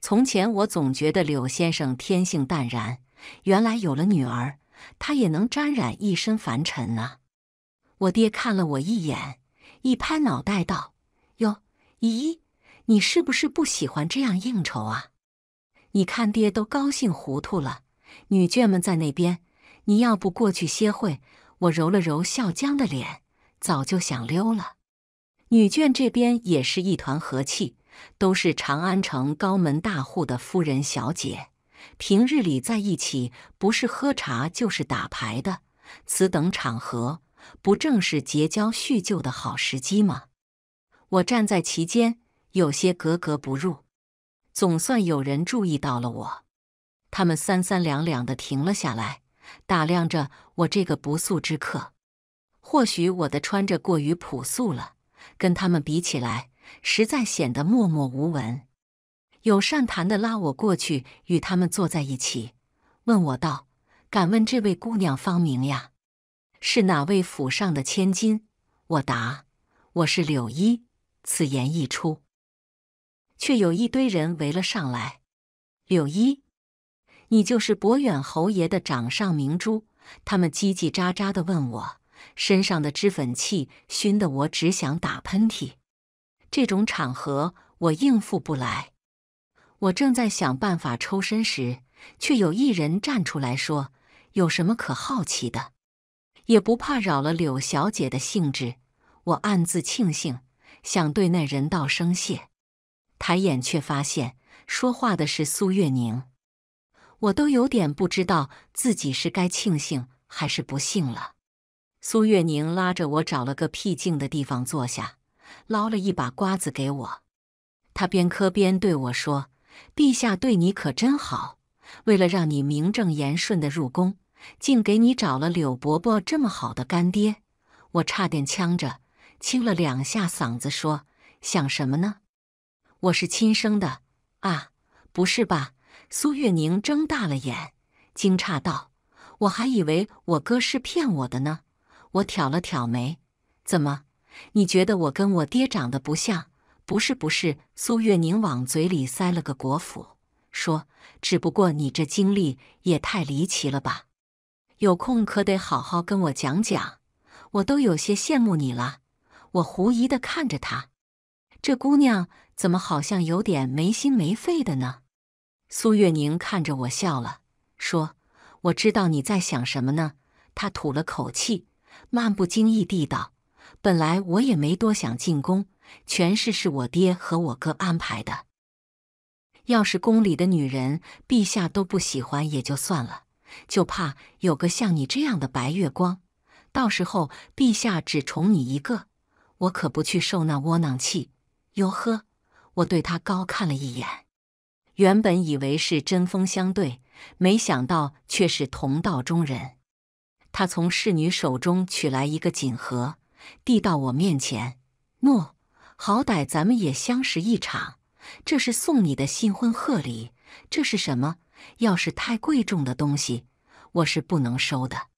从前我总觉得柳先生天性淡然，原来有了女儿，他也能沾染一身凡尘啊。我爹看了我一眼，一拍脑袋道：“哟，咦，你是不是不喜欢这样应酬啊？你看爹都高兴糊涂了。”女眷们在那边，你要不过去歇会？我揉了揉笑僵的脸，早就想溜了。女眷这边也是一团和气，都是长安城高门大户的夫人小姐，平日里在一起不是喝茶就是打牌的，此等场合不正是结交叙旧的好时机吗？我站在其间，有些格格不入。总算有人注意到了我。他们三三两两的停了下来，打量着我这个不速之客。或许我的穿着过于朴素了，跟他们比起来，实在显得默默无闻。有善谈的拉我过去，与他们坐在一起，问我道：“敢问这位姑娘芳名呀？是哪位府上的千金？”我答：“我是柳依。”此言一出，却有一堆人围了上来。柳依。你就是博远侯爷的掌上明珠，他们叽叽喳喳地问我，身上的脂粉气熏得我只想打喷嚏。这种场合我应付不来。我正在想办法抽身时，却有一人站出来说：“有什么可好奇的？也不怕扰了柳小姐的兴致。”我暗自庆幸，想对那人道声谢，抬眼却发现说话的是苏月宁。我都有点不知道自己是该庆幸还是不幸了。苏月宁拉着我找了个僻静的地方坐下，捞了一把瓜子给我。他边磕边对我说：“陛下对你可真好，为了让你名正言顺的入宫，竟给你找了柳伯伯这么好的干爹。”我差点呛着，清了两下嗓子说：“想什么呢？我是亲生的啊，不是吧？”苏月宁睁大了眼，惊诧道：“我还以为我哥是骗我的呢。”我挑了挑眉：“怎么？你觉得我跟我爹长得不像？”“不是，不是。”苏月宁往嘴里塞了个果脯，说：“只不过你这经历也太离奇了吧！有空可得好好跟我讲讲，我都有些羡慕你了。”我狐疑地看着她，这姑娘怎么好像有点没心没肺的呢？苏月宁看着我笑了，说：“我知道你在想什么呢。”他吐了口气，漫不经意地道：“本来我也没多想进宫，全是是我爹和我哥安排的。要是宫里的女人陛下都不喜欢也就算了，就怕有个像你这样的白月光，到时候陛下只宠你一个，我可不去受那窝囊气。”哟呵，我对他高看了一眼。原本以为是针锋相对，没想到却是同道中人。他从侍女手中取来一个锦盒，递到我面前：“诺，好歹咱们也相识一场，这是送你的新婚贺礼。这是什么？要是太贵重的东西，我是不能收的。”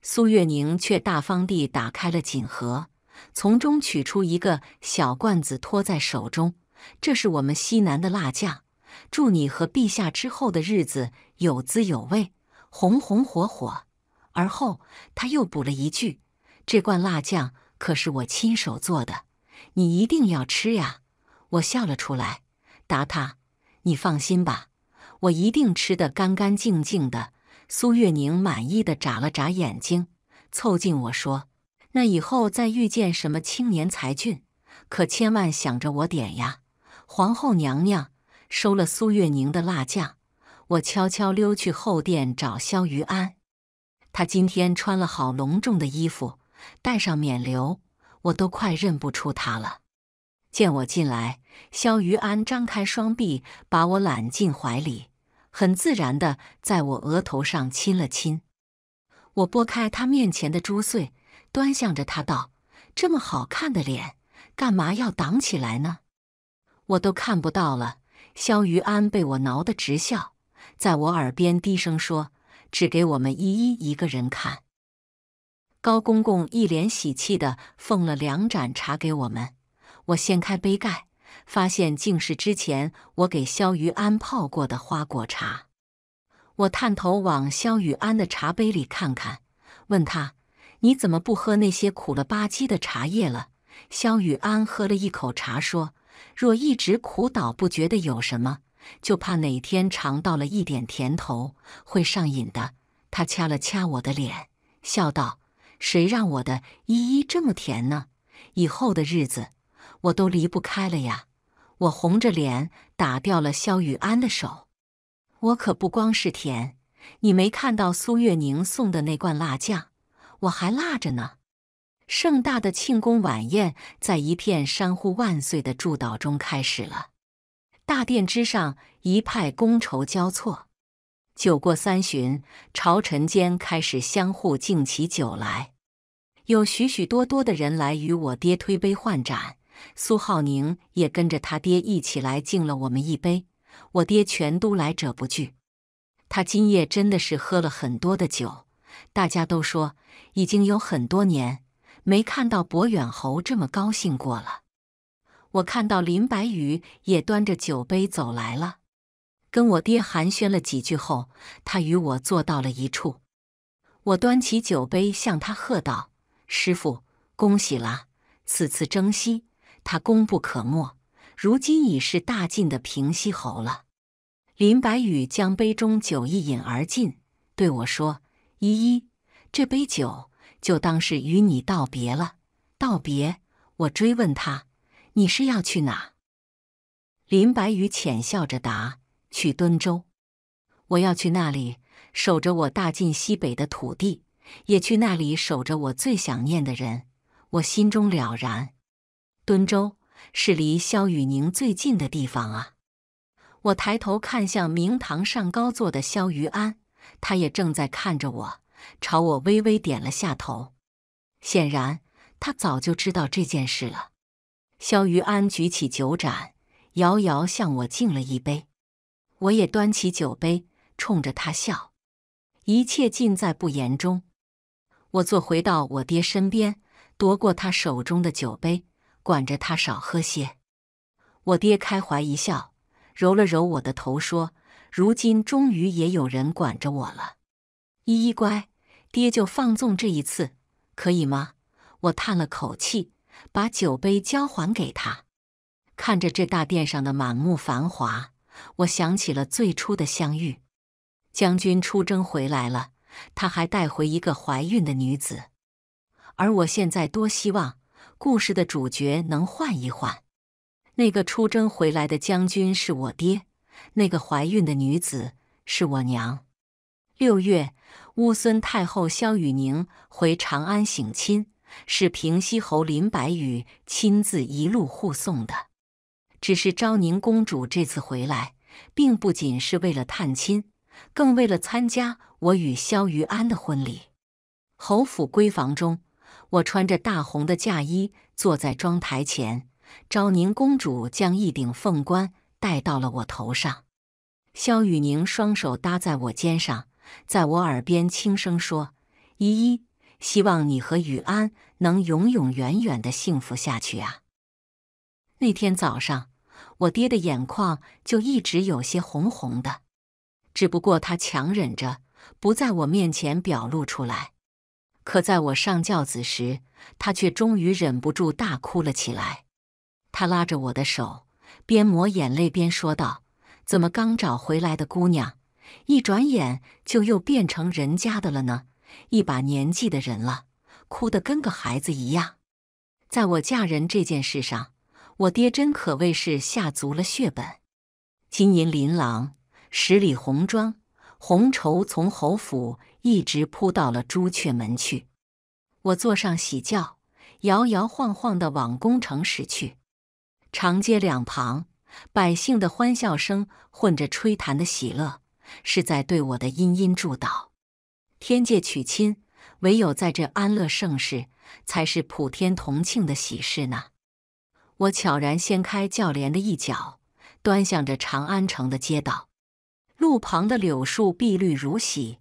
苏月宁却大方地打开了锦盒，从中取出一个小罐子，托在手中：“这是我们西南的辣酱。”祝你和陛下之后的日子有滋有味，红红火火。而后他又补了一句：“这罐辣酱可是我亲手做的，你一定要吃呀！”我笑了出来，答他：“你放心吧，我一定吃得干干净净的。”苏月宁满意的眨了眨眼睛，凑近我说：“那以后再遇见什么青年才俊，可千万想着我点呀，皇后娘娘。”收了苏月宁的辣酱，我悄悄溜去后殿找萧于安。他今天穿了好隆重的衣服，戴上冕旒，我都快认不出他了。见我进来，萧于安张开双臂把我揽进怀里，很自然的在我额头上亲了亲。我拨开他面前的珠穗，端向着他道：“这么好看的脸，干嘛要挡起来呢？我都看不到了。”萧于安被我挠得直笑，在我耳边低声说：“只给我们依依一个人看。”高公公一脸喜气的奉了两盏茶给我们。我掀开杯盖，发现竟是之前我给萧雨安泡过的花果茶。我探头往萧雨安的茶杯里看看，问他：“你怎么不喝那些苦了吧唧的茶叶了？”萧雨安喝了一口茶，说。若一直苦倒不觉得有什么，就怕哪天尝到了一点甜头会上瘾的。他掐了掐我的脸，笑道：“谁让我的依依这么甜呢？以后的日子我都离不开了呀！”我红着脸打掉了肖雨安的手。我可不光是甜，你没看到苏月宁送的那罐辣酱，我还辣着呢。盛大的庆功晚宴在一片“山呼万岁”的祝祷中开始了。大殿之上一派觥筹交错，酒过三巡，朝臣间开始相互敬起酒来。有许许多多的人来与我爹推杯换盏，苏浩宁也跟着他爹一起来敬了我们一杯。我爹全都来者不拒，他今夜真的是喝了很多的酒。大家都说，已经有很多年。没看到博远侯这么高兴过了。我看到林白羽也端着酒杯走来了，跟我爹寒暄了几句后，他与我坐到了一处。我端起酒杯向他喝道：“师傅，恭喜了！此次征西，他功不可没，如今已是大晋的平西侯了。”林白羽将杯中酒一饮而尽，对我说：“依依，这杯酒。”就当是与你道别了。道别，我追问他：“你是要去哪？”林白羽浅笑着答：“去敦州。我要去那里守着我大晋西北的土地，也去那里守着我最想念的人。”我心中了然。敦州是离萧雨宁最近的地方啊！我抬头看向明堂上高坐的萧于安，他也正在看着我。朝我微微点了下头，显然他早就知道这件事了。肖余安举起酒盏，遥遥向我敬了一杯，我也端起酒杯，冲着他笑。一切尽在不言中。我坐回到我爹身边，夺过他手中的酒杯，管着他少喝些。我爹开怀一笑，揉了揉我的头，说：“如今终于也有人管着我了，依依乖。”爹就放纵这一次，可以吗？我叹了口气，把酒杯交还给他。看着这大殿上的满目繁华，我想起了最初的相遇。将军出征回来了，他还带回一个怀孕的女子。而我现在多希望，故事的主角能换一换。那个出征回来的将军是我爹，那个怀孕的女子是我娘。六月。乌孙太后萧雨宁回长安省亲，是平西侯林白羽亲自一路护送的。只是昭宁公主这次回来，并不仅是为了探亲，更为了参加我与萧于安的婚礼。侯府闺房中，我穿着大红的嫁衣坐在妆台前，昭宁公主将一顶凤冠戴到了我头上，萧雨宁双手搭在我肩上。在我耳边轻声说：“依依，希望你和雨安能永永远远的幸福下去啊！”那天早上，我爹的眼眶就一直有些红红的，只不过他强忍着不在我面前表露出来。可在我上轿子时，他却终于忍不住大哭了起来。他拉着我的手，边抹眼泪边说道：“怎么刚找回来的姑娘？”一转眼就又变成人家的了呢！一把年纪的人了，哭得跟个孩子一样。在我嫁人这件事上，我爹真可谓是下足了血本，金银琳琅，十里红妆，红绸从侯府一直铺到了朱雀门去。我坐上喜轿，摇摇晃晃地往宫城驶去。长街两旁，百姓的欢笑声混着吹弹的喜乐。是在对我的殷殷祝祷。天界娶亲，唯有在这安乐盛世，才是普天同庆的喜事呢。我悄然掀开轿帘的一角，端详着长安城的街道。路旁的柳树碧绿如洗，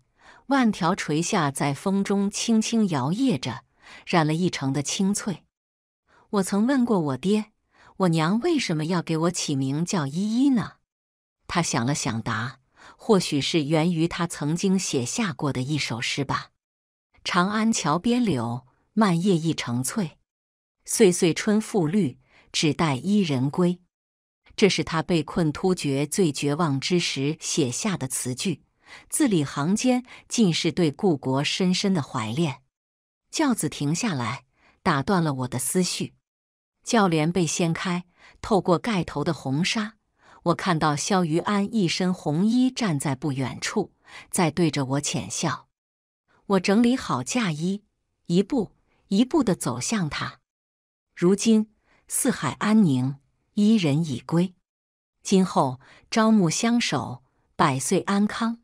万条垂下在风中轻轻摇曳着，染了一城的青翠。我曾问过我爹，我娘为什么要给我起名叫依依呢？他想了想，答。或许是源于他曾经写下过的一首诗吧：“长安桥边柳，漫叶一城翠，岁岁春复绿，只待伊人归。”这是他被困突厥最绝望之时写下的词句，字里行间尽是对故国深深的怀恋。轿子停下来，打断了我的思绪。轿帘被掀开，透过盖头的红纱。我看到萧余安一身红衣站在不远处，在对着我浅笑。我整理好嫁衣，一步一步的走向他。如今四海安宁，伊人已归，今后朝暮相守，百岁安康。